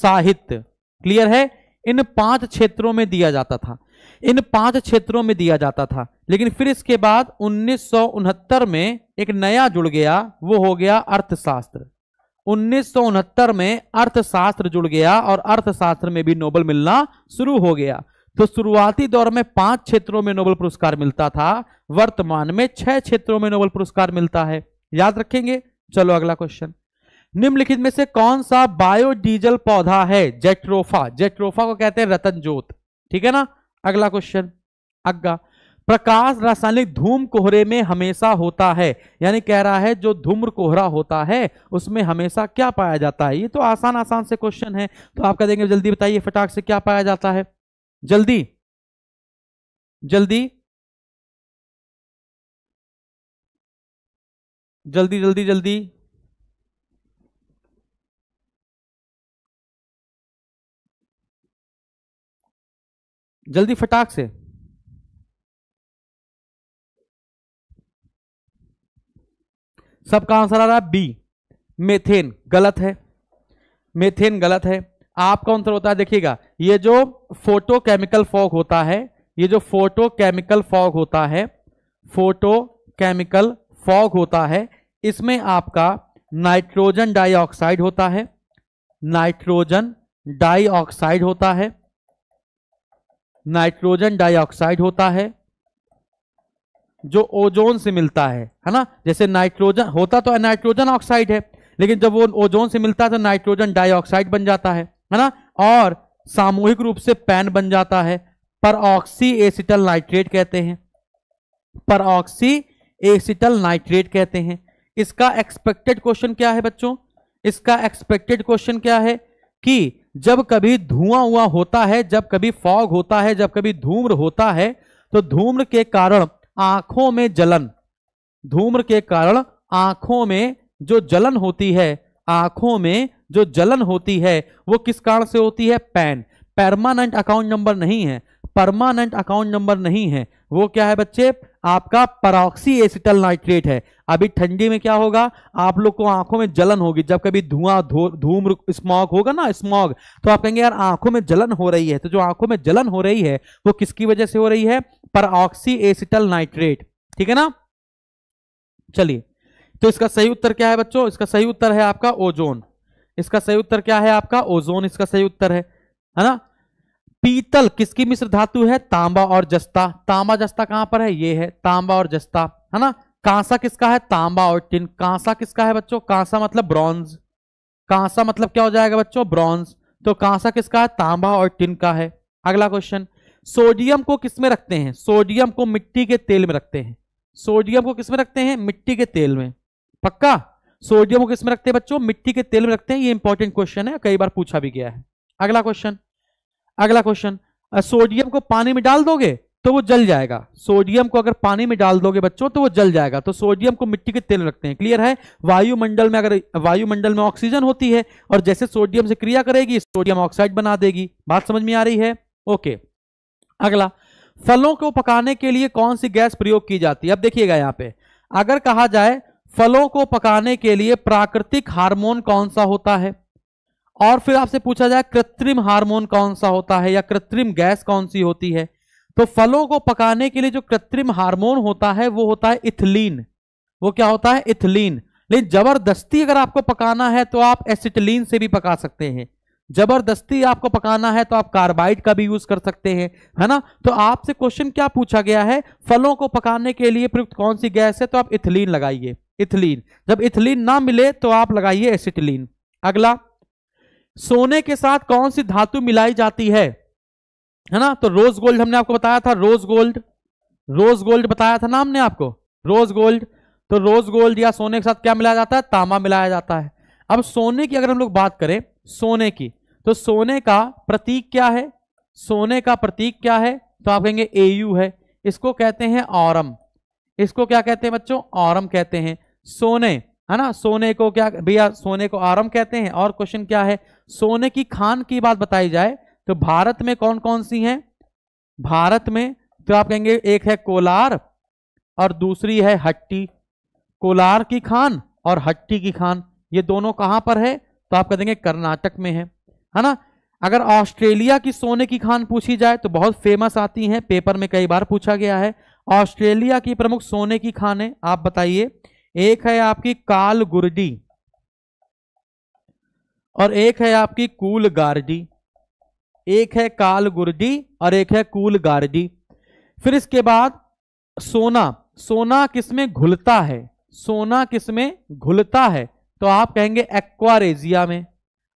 साहित्य क्लियर है इन पांच क्षेत्रों में दिया जाता था इन पांच क्षेत्रों में दिया जाता था लेकिन फिर इसके बाद उन्नीस में एक नया जुड़ गया वो हो गया अर्थशास्त्र उन्नीस में अर्थशास्त्र जुड़ गया और अर्थशास्त्र में भी नोबल मिलना शुरू हो गया तो शुरुआती दौर में पांच क्षेत्रों में नोबल पुरस्कार मिलता था वर्तमान में छह क्षेत्रों में नोबल पुरस्कार मिलता है याद रखेंगे चलो अगला क्वेश्चन निम्नलिखित में से कौन सा बायोडीजल पौधा है जेट्रोफा जेट्रोफा को कहते हैं रतनजोत ठीक है ना अगला क्वेश्चन अग्गा प्रकाश रासायनिक धूम कोहरे में हमेशा होता है यानी कह रहा है जो धूम्र कोहरा होता है उसमें हमेशा क्या पाया जाता है ये तो आसान आसान से क्वेश्चन है तो आप कह देंगे जल्दी बताइए फटाक से क्या पाया जाता है जल्दी जल्दी जल्दी जल्दी जल्दी जल्दी फटाक से सबका आंसर आ रहा है बी मेथेन गलत है मेथेन गलत है आपका आंसर होता है देखिएगा ये जो फोटो केमिकल फॉग होता है ये जो फोटो केमिकल फॉग होता है फोटो केमिकल फॉग होता है इसमें आपका नाइट्रोजन डाइऑक्साइड होता है नाइट्रोजन डाइऑक्साइड होता है नाइट्रोजन डाइऑक्साइड होता है जो ओजोन से मिलता है है ना जैसे नाइट्रोजन होता तो नाइट्रोजन ऑक्साइड है लेकिन जब वो ओजोन से मिलता है तो नाइट्रोजन डाइऑक्साइड बन जाता है है ना और सामूहिक रूप से पैन बन जाता है पर एसिटल नाइट्रेट कहते हैं पर एसिटल नाइट्रेट कहते हैं इसका एक्सपेक्टेड क्वेश्चन क्या है बच्चों इसका एक्सपेक्टेड क्वेश्चन क्या है कि जब कभी धुआं हुआ होता है जब कभी फॉग होता है जब कभी धूम्र होता है तो धूम्र के कारण आंखों में जलन धूम्र के कारण आंखों में जो जलन होती है आंखों में जो जलन होती है वो किस कारण से होती है पैन परमानेंट अकाउंट नंबर नहीं है परमानेंट अकाउंट नंबर नहीं है वो क्या है बच्चे आपका पराक्सी एसिटल नाइट्रेट है अभी ठंडी में क्या होगा आप लोग को आंखों में जलन होगी जब कभी धुआं धूम स्मॉग होगा ना स्मॉग तो आप कहेंगे यार आंखों में जलन हो रही है तो जो आंखों में जलन हो रही है वो किसकी वजह से हो रही है पराक्सी एसिटल नाइट्रेट ठीक है ना चलिए तो इसका सही उत्तर क्या है बच्चों इसका सही उत्तर है आपका ओजोन इसका सही उत्तर क्या है आपका ओजोन इसका सही उत्तर है है ना पीतल किसकी मिश्र धातु है तांबा और जस्ता तांबा जस्ता कहां पर है ये है तांबा और जस्ता है ना कांसा किसका है तांबा और टिन कांसा किसका है बच्चों कांसा मतलब ब्रॉन्ज कांसा मतलब क्या हो जाएगा बच्चों ब्रॉन्ज तो कांसा किसका है तांबा और टिन का है अगला क्वेश्चन सोडियम को किसमें रखते हैं सोडियम को मिट्टी के तेल में रखते हैं सोडियम को किसमें रखते हैं मिट्टी के तेल में पक्का सोडियम को किसमें रखते हैं बच्चों मिट्टी के तेल में रखते हैं ये इंपॉर्टेंट क्वेश्चन है कई बार पूछा भी गया है अगला क्वेश्चन अगला क्वेश्चन सोडियम को पानी में डाल दोगे तो वो जल जाएगा सोडियम को अगर पानी में डाल दोगे बच्चों तो वो जल जाएगा तो सोडियम को मिट्टी के तेल में रखते हैं क्लियर है वायुमंडल में अगर वायुमंडल में ऑक्सीजन होती है और जैसे सोडियम से क्रिया करेगी सोडियम ऑक्साइड बना देगी बात समझ में आ रही है ओके अगला फलों को पकाने के लिए कौन सी गैस प्रयोग की जाती है अब देखिएगा यहाँ पे अगर कहा जाए फलों को पकाने के लिए प्राकृतिक हार्मोन कौन सा होता है और फिर आपसे पूछा जाए कृत्रिम हार्मोन कौन सा होता है या कृत्रिम गैस कौन सी होती है तो फलों को पकाने के लिए जो कृत्रिम हार्मोन होता है वो होता है इथिलीन वो क्या होता है इथिलीन लेकिन जबरदस्ती अगर आपको पकाना है तो आप एसिटिलीन से भी पका सकते हैं जबरदस्ती आपको पकाना है तो आप कार्बाइड का भी यूज कर सकते हैं है ना तो आपसे क्वेश्चन क्या पूछा गया है फलों को पकाने के लिए प्रयुक्त कौन सी गैस है तो आप इथिलीन लगाइए इथिलीन जब इथिलीन ना मिले तो आप लगाइए एसिटिलीन अगला सोने के साथ कौन सी धातु मिलाई जाती है है ना तो रोज गोल्ड हमने आपको बताया था रोज गोल्ड रोज गोल्ड बताया था ना हमने आपको रोज गोल्ड तो रोज गोल्ड या सोने के साथ क्या मिलाया जाता है तांबा मिलाया जाता है अब सोने की अगर हम लोग बात करें सोने की तो सोने का प्रतीक क्या है सोने का प्रतीक क्या है तो आप कहेंगे एयू है इसको कहते हैं औरम इसको क्या कहते हैं बच्चों औरम कहते हैं सोने है ना सोने को क्या भैया सोने को आरम कहते हैं और क्वेश्चन क्या है सोने की खान की बात बताई जाए तो भारत में कौन कौन सी हैं भारत में तो आप कहेंगे एक है कोलार और दूसरी है हट्टी कोलार की खान और हट्टी की खान ये दोनों कहां पर है तो आप कह देंगे कर्नाटक में है है ना अगर ऑस्ट्रेलिया की सोने की खान पूछी जाए तो बहुत फेमस आती हैं पेपर में कई बार पूछा गया है ऑस्ट्रेलिया की प्रमुख सोने की है आप बताइए एक है आपकी काल गुर्जी और एक है आपकी कूल गार्जी एक है काल गुर्जी और एक है कूल गार्जी फिर इसके बाद सोना सोना किसमें घुलता है सोना किसमें घुलता है तो आप कहेंगे एक्वा रेजिया में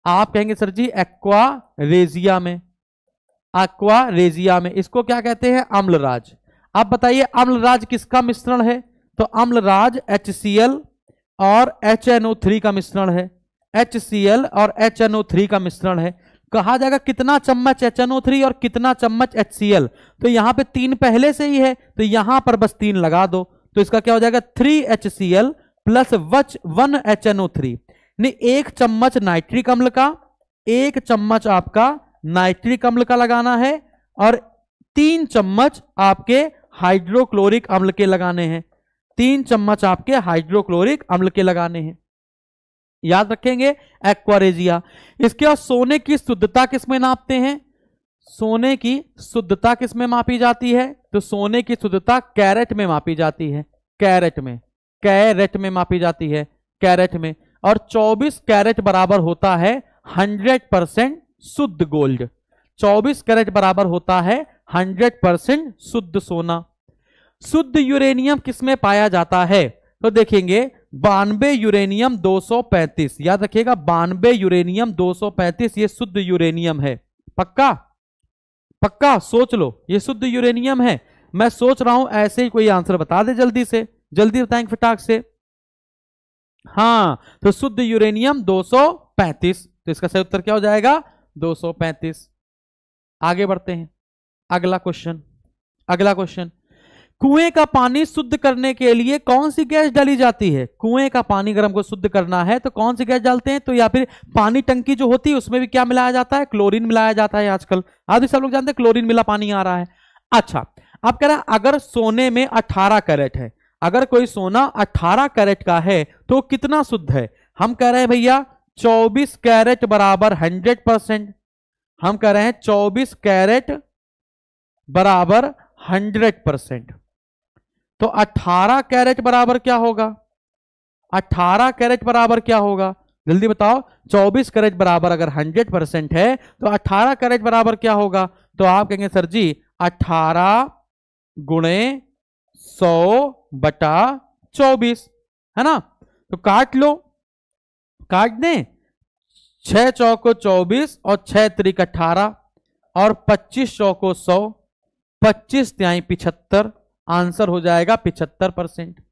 आप कहेंगे सर जी एक्वा रेजिया में एक्वा रेजिया में इसको क्या कहते हैं अम्लराज आप बताइए अम्लराज किसका मिश्रण है तो अम्लराज एच और थ्री का मिश्रण है एल और थ्री का मिश्रण है कहा जाएगा कितना चम्मच थ्री और कितना चम्मच एल तो यहां पे तीन पहले से ही है तो यहां पर बस तीन लगा दो तो इसका क्या हो जाएगा three H C L plus वच one H N O three नहीं एक चम्मच नाइट्रिक अम्ल का एक चम्मच आपका नाइट्रिक अम्ल का लगाना है और तीन चम्मच आपके हाइड्रोक्लोरिक अम्ल के लगाने हैं तीन चम्मच आपके हाइड्रोक्लोरिक अम्ल के लगाने हैं याद रखेंगे एक्वारेजिया इसके बाद सोने की शुद्धता किसमें नापते हैं सोने की शुद्धता किसमें मापी जाती है तो सोने की शुद्धता कैरेट में मापी जाती है कैरेट में कैरेट में मापी जाती है कैरेट में और 24 कैरेट बराबर होता है 100 परसेंट शुद्ध गोल्ड 24 कैरेट बराबर होता है 100 परसेंट शुद्ध सोना शुद्ध यूरेनियम किसमें पाया जाता है तो देखेंगे बानवे यूरेनियम 235 याद रखिएगा बानवे यूरेनियम 235 ये शुद्ध यूरेनियम है पक्का पक्का सोच लो ये शुद्ध यूरेनियम है मैं सोच रहा हूं ऐसे ही कोई आंसर बता दे जल्दी से जल्दी बताएंगे फटाक से हाँ तो शुद्ध यूरेनियम 235 तो इसका सही उत्तर क्या हो जाएगा 235 आगे बढ़ते हैं अगला क्वेश्चन अगला क्वेश्चन कुएं का पानी शुद्ध करने के लिए कौन सी गैस डाली जाती है कुएं का पानी अगर हमको शुद्ध करना है तो कौन सी गैस डालते हैं तो या फिर पानी टंकी जो होती है उसमें भी क्या मिलाया जाता है क्लोरीन मिलाया जाता है आजकल आज भी सब लोग जानते हैं क्लोरीन मिला पानी आ रहा है अच्छा आप कह रहे हैं अगर सोने में अठारह कैरेट है अगर कोई सोना अठारह कैरेट का है तो कितना शुद्ध है हम कह रहे हैं भैया चौबीस कैरेट बराबर हंड्रेड परसेंट हम कह रहे हैं चौबीस कैरेट बराबर हंड्रेड परसेंट तो 18 कैरेट बराबर क्या होगा 18 कैरेट बराबर क्या होगा जल्दी बताओ 24 कैरेट बराबर अगर 100 परसेंट है तो 18 कैरेट बराबर क्या होगा तो आप कहेंगे सर जी 18 गुणे सौ बटा चौबीस है ना तो काट लो काट दे छह चौको चौबीस और छह त्रिक अठारह और पच्चीस चौको सौ पच्चीस त्याई पिछहत्तर आंसर हो जाएगा पिछहत्तर परसेंट